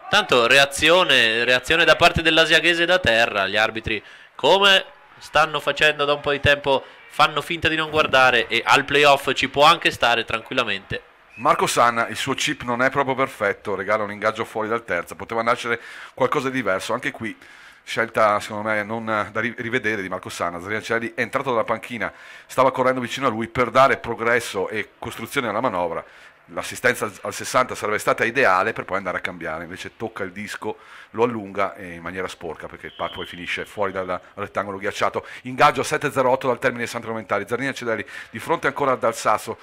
Tanto reazione, reazione da parte dell'asiaghese da terra, gli arbitri come stanno facendo da un po' di tempo fanno finta di non guardare e al playoff ci può anche stare tranquillamente. Marco Sanna, il suo chip non è proprio perfetto, regala un ingaggio fuori dal terzo, poteva nascere qualcosa di diverso, anche qui scelta secondo me non da rivedere di Marco Sanna, Zariancelli è entrato dalla panchina, stava correndo vicino a lui per dare progresso e costruzione alla manovra l'assistenza al 60 sarebbe stata ideale per poi andare a cambiare, invece tocca il disco, lo allunga in maniera sporca perché il pack poi finisce fuori dal rettangolo ghiacciato. Ingaggio 7-0-8 dal termine santo elementari, Cedelli di fronte ancora dal Sasso,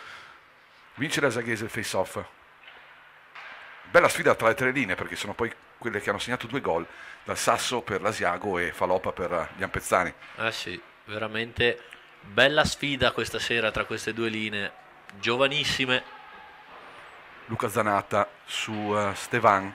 vince la Zaghese il face-off. Bella sfida tra le tre linee perché sono poi quelle che hanno segnato due gol dal Sasso per l'Asiago e Falopa per gli Ampezzani. Ah sì, veramente bella sfida questa sera tra queste due linee, giovanissime Luca Zanata su uh, Stevan.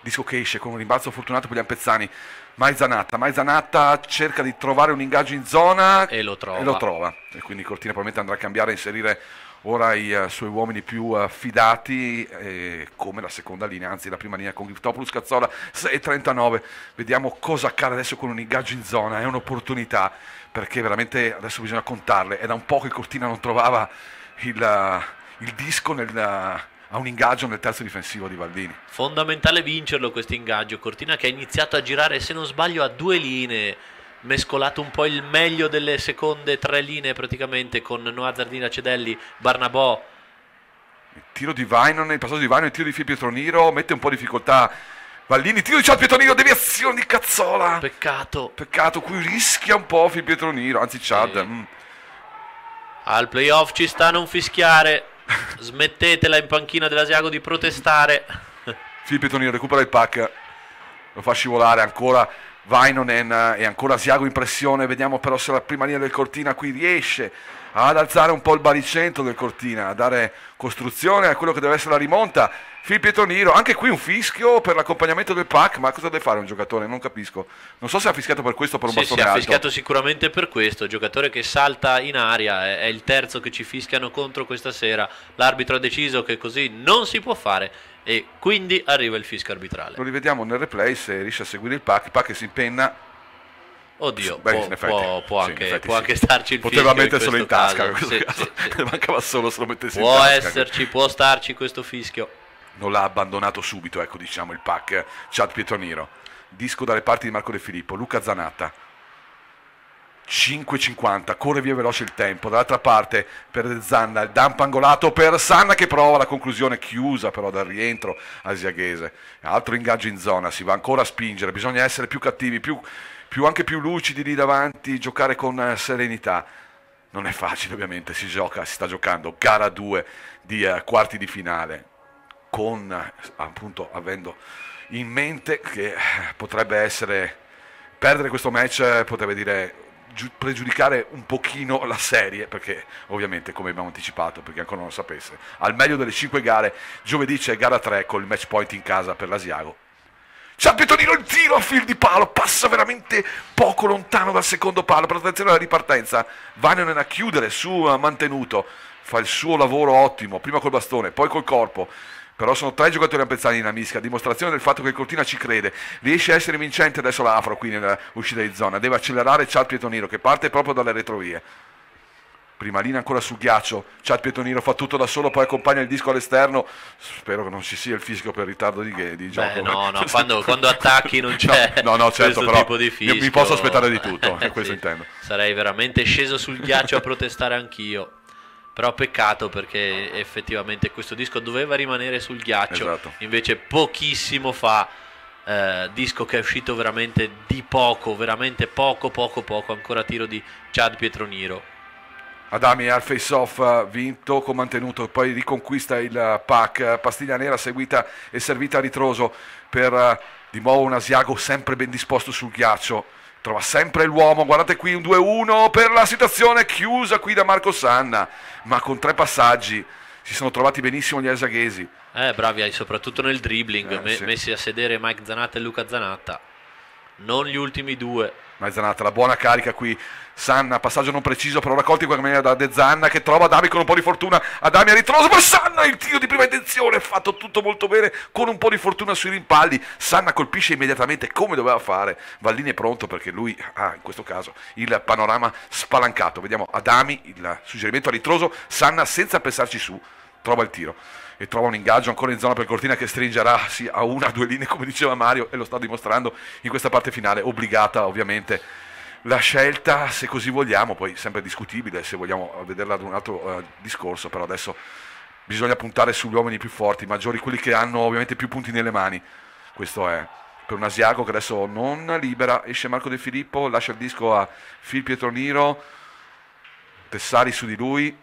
Disco che esce con un rimbalzo fortunato per gli Ampezzani. Mai Zanatta, mai Zanatta cerca di trovare un ingaggio in zona e lo trova. E, lo trova. e quindi Cortina probabilmente andrà a cambiare e inserire ora i uh, suoi uomini più uh, fidati eh, come la seconda linea, anzi la prima linea con Griftopoulos, Cazzola 6-39. Vediamo cosa accade adesso con un ingaggio in zona, è un'opportunità perché veramente adesso bisogna contarle. È da un po' che Cortina non trovava il, uh, il disco nel a un ingaggio nel terzo difensivo di Valdini. Fondamentale vincerlo questo ingaggio, Cortina che ha iniziato a girare se non sbaglio a due linee, mescolato un po' il meglio delle seconde tre linee praticamente con Noa Zardina Cedelli, Barnabò. Il tiro di Vainon, il passaggio di Vainon, il tiro di Fio Pietroniro mette un po' di difficoltà Vallini, tiro di Ciao Pietroniro, deviazione di cazzola. Peccato. Peccato, qui rischia un po' Fio Pietroniro, anzi Chad. Sì. Mm. Al playoff ci sta a non fischiare. Smettetela in panchina dell'Asiago di protestare. Filippo Tonino recupera il pack, lo fa scivolare ancora Vainonen eh, e ancora Asiago in pressione, vediamo però se la prima linea del Cortina qui riesce ad alzare un po' il baricentro del Cortina, a dare costruzione a quello che deve essere la rimonta. Filippo Niro, anche qui un fischio per l'accompagnamento del pack, ma cosa deve fare un giocatore? Non capisco. Non so se ha fischiato per questo o per un sì, bastone sì, alto. ha fischiato sicuramente per questo, giocatore che salta in aria, è il terzo che ci fischiano contro questa sera. L'arbitro ha deciso che così non si può fare e quindi arriva il fischio arbitrale. Lo rivediamo nel replay se riesce a seguire il pack, il pack si impenna Oddio, Beh, può, effetti, può, può, sì, anche, effetti, può sì. anche, starci il Poteva metterselo in, tasca, caso. in questo sì, caso. mancava solo se lo mettesse può in tasca. Può esserci, può starci questo fischio. Non l'ha abbandonato subito, ecco diciamo il pack. Chad Pietroniro, Disco dalle parti di Marco De Filippo, Luca Zanatta. 5.50, corre via veloce il tempo, dall'altra parte per Zanna, il dump angolato per Sanna che prova la conclusione chiusa però dal rientro asiaghese, altro ingaggio in zona, si va ancora a spingere, bisogna essere più cattivi, più, più, anche più lucidi lì davanti, giocare con eh, serenità. Non è facile ovviamente, si gioca, si sta giocando gara 2 di eh, quarti di finale, con eh, appunto avendo in mente che eh, potrebbe essere perdere questo match potrebbe dire pregiudicare un pochino la serie perché ovviamente come abbiamo anticipato perché ancora non lo sapesse al meglio delle 5 gare giovedì c'è gara 3 con il match point in casa per l'Asiago San Pietonino tiro a fil di palo, passa veramente poco lontano dal secondo palo per attenzione alla ripartenza. Vanionen a chiudere su mantenuto, fa il suo lavoro ottimo, prima col bastone, poi col corpo. Però sono tre giocatori ampezzati in Amisca, dimostrazione del fatto che Cortina ci crede. Riesce a essere vincente adesso l'Afro qui nell'uscita di zona, deve accelerare Cial Pietonino che parte proprio dalle retrovie prima linea ancora sul ghiaccio, Chad Pietonino fa tutto da solo, poi accompagna il disco all'esterno, spero che non ci sia il fisico per il ritardo di, di Beh, no, no, quando, quando, attacchi non c'è no, no, no certo, però Mi posso aspettare di tutto, eh, questo sì. intendo. Sarei veramente sceso sul ghiaccio a protestare anch'io. Però peccato perché effettivamente questo disco doveva rimanere sul ghiaccio, esatto. invece pochissimo fa eh, disco che è uscito veramente di poco, veramente poco, poco, poco, ancora tiro di Chad Pietroniro Adami al face-off eh, vinto con mantenuto, poi riconquista il eh, pack. Pastiglia nera seguita e servita a ritroso per eh, di nuovo un Asiago sempre ben disposto sul ghiaccio. Trova sempre l'uomo, guardate qui un 2-1 per la situazione chiusa qui da Marco Sanna, ma con tre passaggi si sono trovati benissimo gli esaghesi. Eh, bravi, soprattutto nel dribbling, eh, me- sì. messi a sedere Mike Zanatta e Luca Zanatta non gli ultimi due. Mezzanata, la buona carica qui. Sanna, passaggio non preciso, però raccolti in qualche maniera da De Zanna che trova Adami con un po' di fortuna. Adami a ritroso, ma Sanna il tiro di prima intenzione, fatto tutto molto bene con un po' di fortuna sui rimpalli. Sanna colpisce immediatamente come doveva fare. Vallini è pronto perché lui ha ah, in questo caso il panorama spalancato. Vediamo Adami, il suggerimento a ritroso, Sanna senza pensarci su, trova il tiro e trova un ingaggio ancora in zona per Cortina che stringerà sì, a una o due linee come diceva Mario e lo sta dimostrando in questa parte finale, obbligata ovviamente la scelta se così vogliamo, poi sempre discutibile se vogliamo vederla ad un altro eh, discorso, però adesso bisogna puntare sugli uomini più forti, maggiori, quelli che hanno ovviamente più punti nelle mani, questo è per un asiago che adesso non libera, esce Marco De Filippo, lascia il disco a Phil Pietro Niro, Tessari su di lui,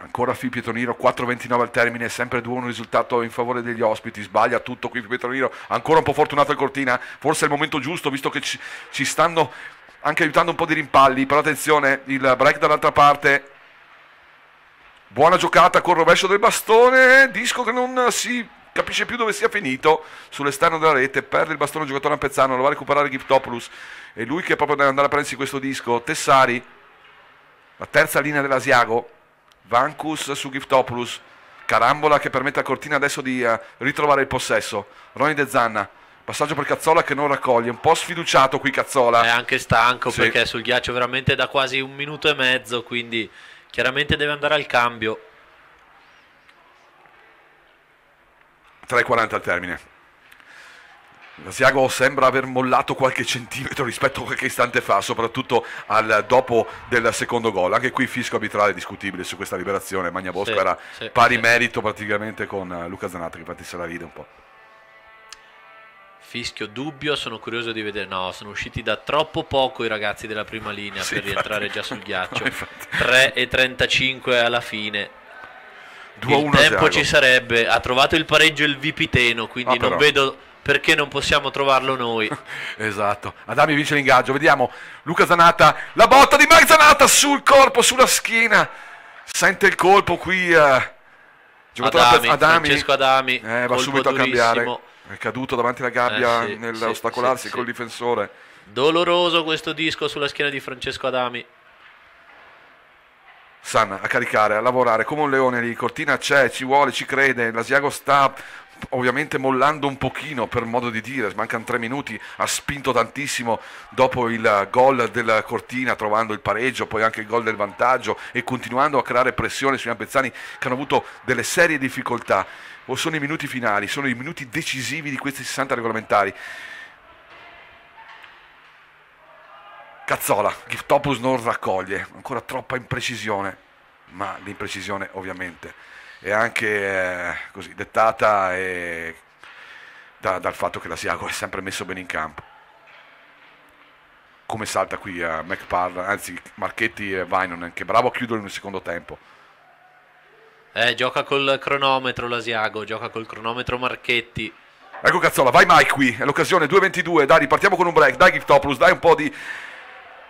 Ancora Filippo Toniro, 4-29 al termine, sempre 2-1 risultato in favore degli ospiti, sbaglia tutto qui Filippo Toniro, ancora un po' fortunato il Cortina, forse è il momento giusto visto che ci, ci stanno anche aiutando un po' di rimpalli, però attenzione, il break dall'altra parte, buona giocata col rovescio del bastone, disco che non si capisce più dove sia finito sull'esterno della rete, perde il bastone il giocatore Ampezzano, lo va a recuperare Giftopoulos è lui che proprio deve andare a prendersi questo disco, Tessari, la terza linea dell'Asiago, Vancus su Giftopoulos, carambola che permette a Cortina adesso di uh, ritrovare il possesso. Roni De Zanna, passaggio per Cazzola che non raccoglie, un po' sfiduciato qui Cazzola. È anche stanco sì. perché è sul ghiaccio veramente da quasi un minuto e mezzo, quindi chiaramente deve andare al cambio. 3.40 al termine. Asiago sembra aver mollato qualche centimetro rispetto a qualche istante fa, soprattutto al dopo del secondo gol. Anche qui fisco arbitrale discutibile su questa liberazione. Magna Bosco sì, era sì, pari sì. merito praticamente con eh, Luca Zanatta, che infatti se la ride un po'. Fischio dubbio, sono curioso di vedere. No, sono usciti da troppo poco i ragazzi della prima linea per infatti. rientrare già sul ghiaccio. No, 3,35 alla fine. 2 il tempo Asiago. ci sarebbe. Ha trovato il pareggio il Vipiteno, quindi ah, non vedo perché non possiamo trovarlo noi. esatto. Adami vince l'ingaggio. Vediamo Luca Zanata, la botta di Mike Zanata sul corpo, sulla schiena. Sente il colpo qui. Eh. Adami, Adami, Francesco Adami. Eh, va subito a cambiare. Durissimo. È caduto davanti alla gabbia eh, sì, nell'ostacolarsi sì, sì, col difensore. Doloroso questo disco sulla schiena di Francesco Adami. San a caricare, a lavorare come un leone lì. Cortina c'è, ci vuole, ci crede. L'Asiago sta ovviamente mollando un pochino per modo di dire, mancano tre minuti, ha spinto tantissimo dopo il gol della Cortina trovando il pareggio, poi anche il gol del vantaggio e continuando a creare pressione sui Ampezzani che hanno avuto delle serie difficoltà. O sono i minuti finali, sono i minuti decisivi di questi 60 regolamentari. Cazzola, Giftopus non raccoglie, ancora troppa imprecisione, ma l'imprecisione ovviamente è anche eh, così, dettata e, da, dal fatto che la Siago è sempre messo bene in campo. Come salta qui a eh, McParl, anzi Marchetti e Vainonen, che bravo a chiudere nel secondo tempo. Eh, gioca col cronometro l'Asiago, gioca col cronometro Marchetti. Ecco Cazzola, vai Mike qui, è l'occasione 2-22, dai ripartiamo con un break, dai Giftopoulos, dai un po' di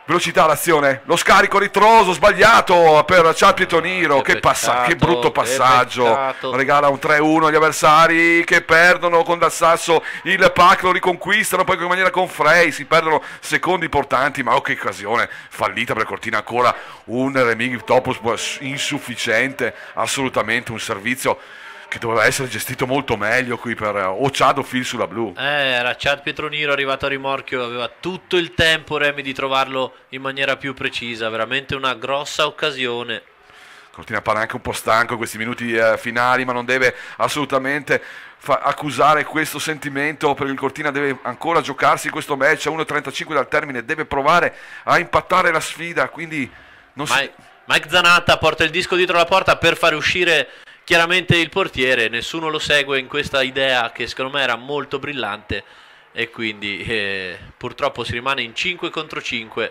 velocità l'azione, lo scarico ritroso sbagliato per Ciarpi Toniro, che, passa, che, brutto passaggio, regala un 3-1 agli avversari che perdono con Dassasso il pack, lo riconquistano poi in maniera con Frey, si perdono secondi importanti, ma oh che occasione fallita per Cortina ancora, un Remig Topos insufficiente, assolutamente un servizio che doveva essere gestito molto meglio qui per eh, o Chad o Phil sulla blu. Eh, era Chad Pietroniro arrivato a rimorchio, aveva tutto il tempo Remy di trovarlo in maniera più precisa, veramente una grossa occasione. Cortina Pana anche un po' stanco in questi minuti eh, finali, ma non deve assolutamente accusare questo sentimento per il Cortina deve ancora giocarsi questo match a 1.35 dal termine, deve provare a impattare la sfida, quindi non Mai. si... Mike Zanatta porta il disco dietro la porta per fare uscire Chiaramente il portiere, nessuno lo segue in questa idea che secondo me era molto brillante e quindi eh, purtroppo si rimane in 5 contro 5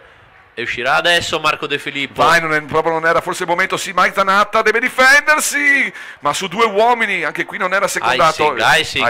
e uscirà adesso Marco De Filippo. Vai, non è, proprio non era forse il momento. Sì, Mike Zanatta deve difendersi, ma su due uomini, anche qui non era secondato. Icing,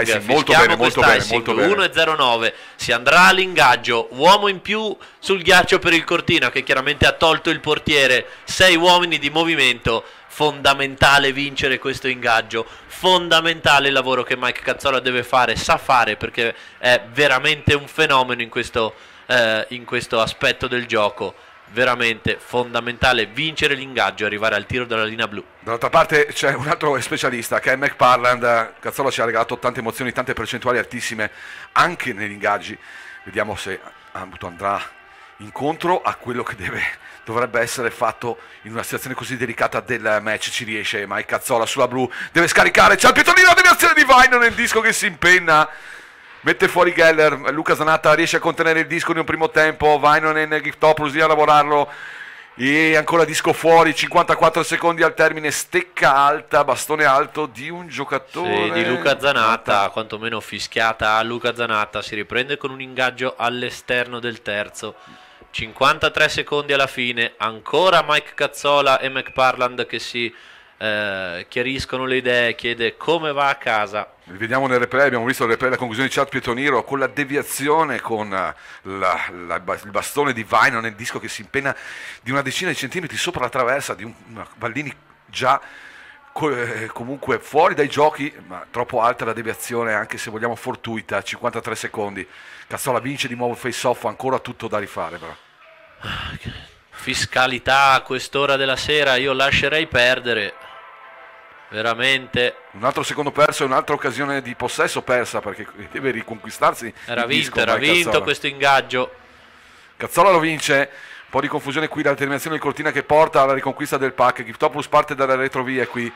icing, icing molto bene, molto bene, molto bene. 1-0-9, si andrà all'ingaggio. Uomo in più sul ghiaccio per il Cortina, che chiaramente ha tolto il portiere. Sei uomini di movimento fondamentale vincere questo ingaggio, fondamentale il lavoro che Mike Cazzola deve fare, sa fare perché è veramente un fenomeno in questo, eh, in questo aspetto del gioco veramente fondamentale vincere l'ingaggio arrivare al tiro della linea blu. Dall'altra parte c'è un altro specialista che è McParland, Cazzola ci ha regalato tante emozioni, tante percentuali altissime anche negli ingaggi, vediamo se andrà incontro a quello che deve dovrebbe essere fatto in una situazione così delicata del match, ci riesce Mike Cazzola sulla blu, deve scaricare, c'è il piatolino deviazione di Vaino nel disco che si impenna mette fuori Geller, Luca Zanatta riesce a contenere il disco di un primo tempo, e Giftopoulos lì a lavorarlo e ancora disco fuori, 54 secondi al termine, stecca alta, bastone alto di un giocatore. Sì, di Luca Zanatta, quantomeno fischiata a Luca Zanatta, si riprende con un ingaggio all'esterno del terzo. 53 secondi alla fine, ancora Mike Cazzola e McParland che si eh, chiariscono le idee, chiede come va a casa. Vediamo nel replay, abbiamo visto il replay, la conclusione di Chad Pietoniro con la deviazione, con eh, la, la, il bastone di Vaino nel disco che si impenna di una decina di centimetri sopra la traversa di un, una già eh, comunque fuori dai giochi, ma troppo alta la deviazione, anche se vogliamo fortuita, 53 secondi. Cazzola vince di nuovo il face-off, ancora tutto da rifare però fiscalità a quest'ora della sera io lascerei perdere veramente un altro secondo perso e un'altra occasione di possesso persa perché deve riconquistarsi era vinto, era vinto Cazzola. questo ingaggio Cazzola lo vince un po' di confusione qui la terminazione di Cortina che porta alla riconquista del pack Giftopoulos parte dalla retrovia qui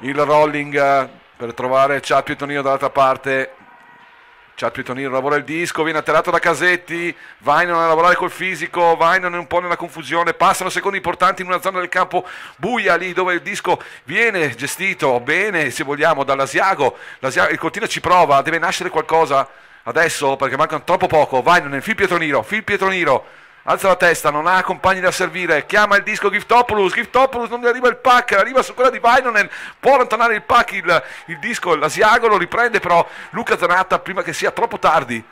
il rolling eh, per trovare Ciappi e Tonino dall'altra parte Ciarpio Tonino lavora il disco, viene atterrato da Casetti, Vainon a lavorare col fisico, Vainon un po' nella confusione, passano secondi importanti in una zona del campo buia lì dove il disco viene gestito bene, se vogliamo, dall'Asiago. L'Asiago il Cortina ci prova, deve nascere qualcosa adesso perché mancano troppo poco. Vainon, fil Pietroniro, fil Pietroniro alza la testa, non ha compagni da servire, chiama il disco Giftopoulos, Giftopoulos non gli arriva il pack, arriva su quella di Vainonen, può allontanare il pack, il, il disco, l'asiago lo riprende però Luca Zanatta prima che sia troppo tardi.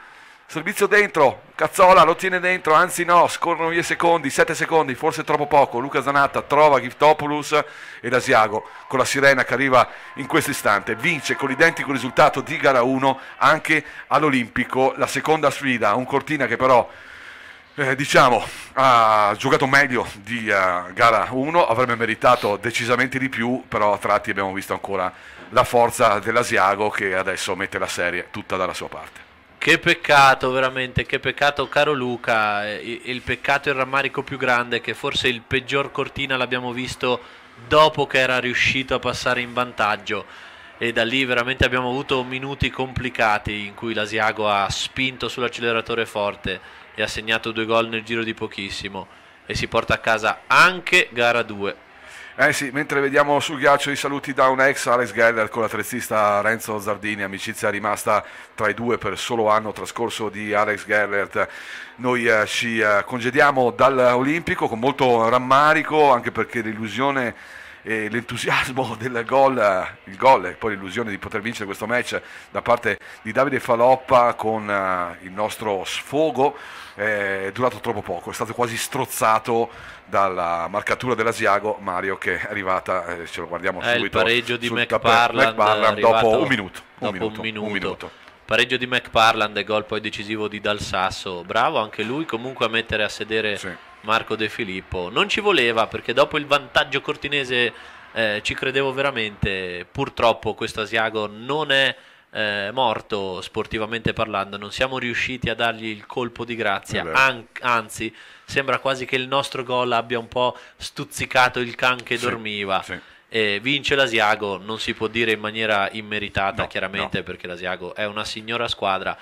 Servizio dentro, Cazzola lo tiene dentro, anzi no, scorrono i secondi, 7 secondi, forse troppo poco. Luca Zanatta trova Giftopoulos e l'Asiago con la sirena che arriva in questo istante. Vince con l'identico risultato di gara 1 anche all'Olimpico, la seconda sfida, un Cortina che però eh, diciamo, ha giocato meglio di uh, gara 1, avrebbe meritato decisamente di più, però a tratti abbiamo visto ancora la forza dell'Asiago che adesso mette la serie tutta dalla sua parte. Che peccato, veramente, che peccato, caro Luca. Eh, il, il peccato e il rammarico più grande è che forse il peggior Cortina l'abbiamo visto dopo che era riuscito a passare in vantaggio e da lì veramente abbiamo avuto minuti complicati in cui l'Asiago ha spinto sull'acceleratore forte e ha segnato due gol nel giro di pochissimo e si porta a casa anche gara 2. Eh sì, mentre vediamo sul ghiaccio i saluti da un ex Alex Geller con l'attrezzista Renzo Zardini, amicizia rimasta tra i due per solo anno trascorso di Alex Geller. Noi eh, ci eh, congediamo dall'Olimpico con molto rammarico, anche perché l'illusione e l'entusiasmo del gol, il gol e poi l'illusione di poter vincere questo match da parte di Davide Faloppa con uh, il nostro sfogo eh, è durato troppo poco, è stato quasi strozzato dalla marcatura dell'Asiago Mario che è arrivata, eh, ce lo guardiamo eh, subito, il pareggio di McParland, McParland dopo un minuto, un dopo minuto, un minuto. Un minuto pareggio di McParland e gol poi decisivo di Dal Sasso. Bravo anche lui comunque a mettere a sedere sì. Marco De Filippo. Non ci voleva perché dopo il vantaggio cortinese eh, ci credevo veramente. Purtroppo questo Asiago non è eh, morto sportivamente parlando, non siamo riusciti a dargli il colpo di grazia, An- anzi sembra quasi che il nostro gol abbia un po' stuzzicato il can che sì, dormiva. Sì. Eh, vince l'Asiago, non si può dire in maniera immeritata no, chiaramente no. perché l'Asiago è una signora squadra,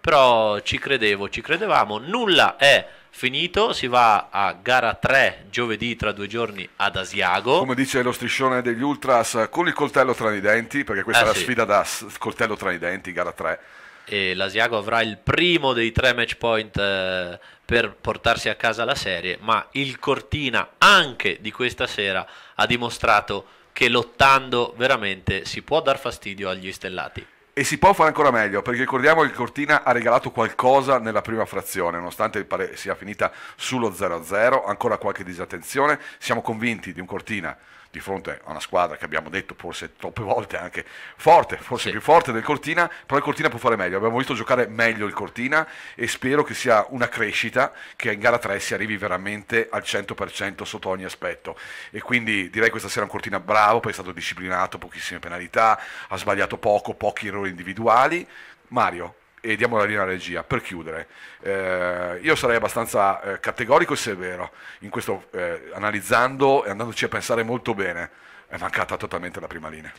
però ci credevo, ci credevamo, nulla è finito, si va a gara 3 giovedì tra due giorni ad Asiago. Come dice lo striscione degli Ultras, con il coltello tra i denti, perché questa eh è la sì. sfida da coltello tra i denti, gara 3. E l'Asiago avrà il primo dei tre match point eh, per portarsi a casa la serie, ma il Cortina anche di questa sera ha dimostrato che lottando veramente si può dar fastidio agli stellati. E si può fare ancora meglio, perché ricordiamo che Cortina ha regalato qualcosa nella prima frazione, nonostante sia finita sullo 0-0, ancora qualche disattenzione. Siamo convinti di un Cortina di fronte a una squadra che abbiamo detto forse troppe volte anche forte, forse sì. più forte del Cortina, però il Cortina può fare meglio. Abbiamo visto giocare meglio il Cortina e spero che sia una crescita, che in gara 3 si arrivi veramente al 100% sotto ogni aspetto. E quindi direi questa sera un Cortina bravo, poi è stato disciplinato, pochissime penalità, ha sbagliato poco, pochi errori individuali. Mario, e diamo la linea regia per chiudere. Eh, io sarei abbastanza eh, categorico e severo in questo, eh, analizzando e andandoci a pensare molto bene. È mancata totalmente la prima linea.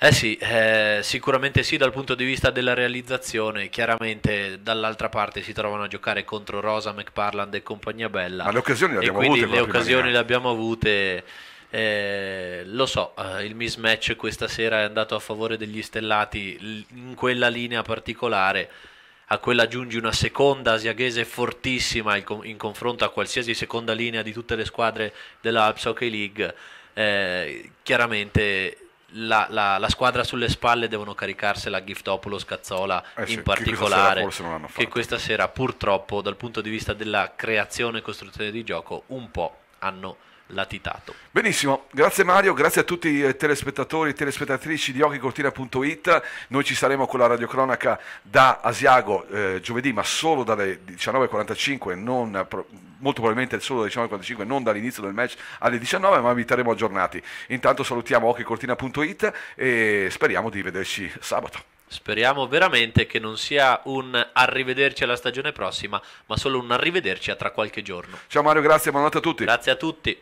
Eh sì, eh, sicuramente sì dal punto di vista della realizzazione, chiaramente dall'altra parte si trovano a giocare contro Rosa, McParland e compagnia bella. Ma le occasioni le abbiamo avute. Le occasioni le abbiamo avute. Eh, lo so, eh, il mismatch questa sera è andato a favore degli stellati in quella linea particolare. A quella aggiungi una seconda asiaghese fortissima in confronto a qualsiasi seconda linea di tutte le squadre della Alps Hockey League. Eh, chiaramente la, la, la, squadra sulle spalle devono caricarsela Giftopolo, Scazzola eh sì, in particolare, che questa, che questa, sera purtroppo dal punto di vista della creazione e costruzione di gioco un po' hanno latitato. Benissimo, grazie Mario, grazie a tutti i telespettatori e telespettatrici di occhicortina.it, noi ci saremo con la radiocronaca da Asiago eh, giovedì ma solo dalle 19.45, non, molto probabilmente solo dalle 19.45, non dall'inizio del match alle 19 ma vi terremo aggiornati. Intanto salutiamo occhicortina.it e speriamo di vederci sabato. Speriamo veramente che non sia un arrivederci alla stagione prossima, ma solo un arrivederci a tra qualche giorno. Ciao Mario, grazie, buonanotte a tutti. Grazie a tutti.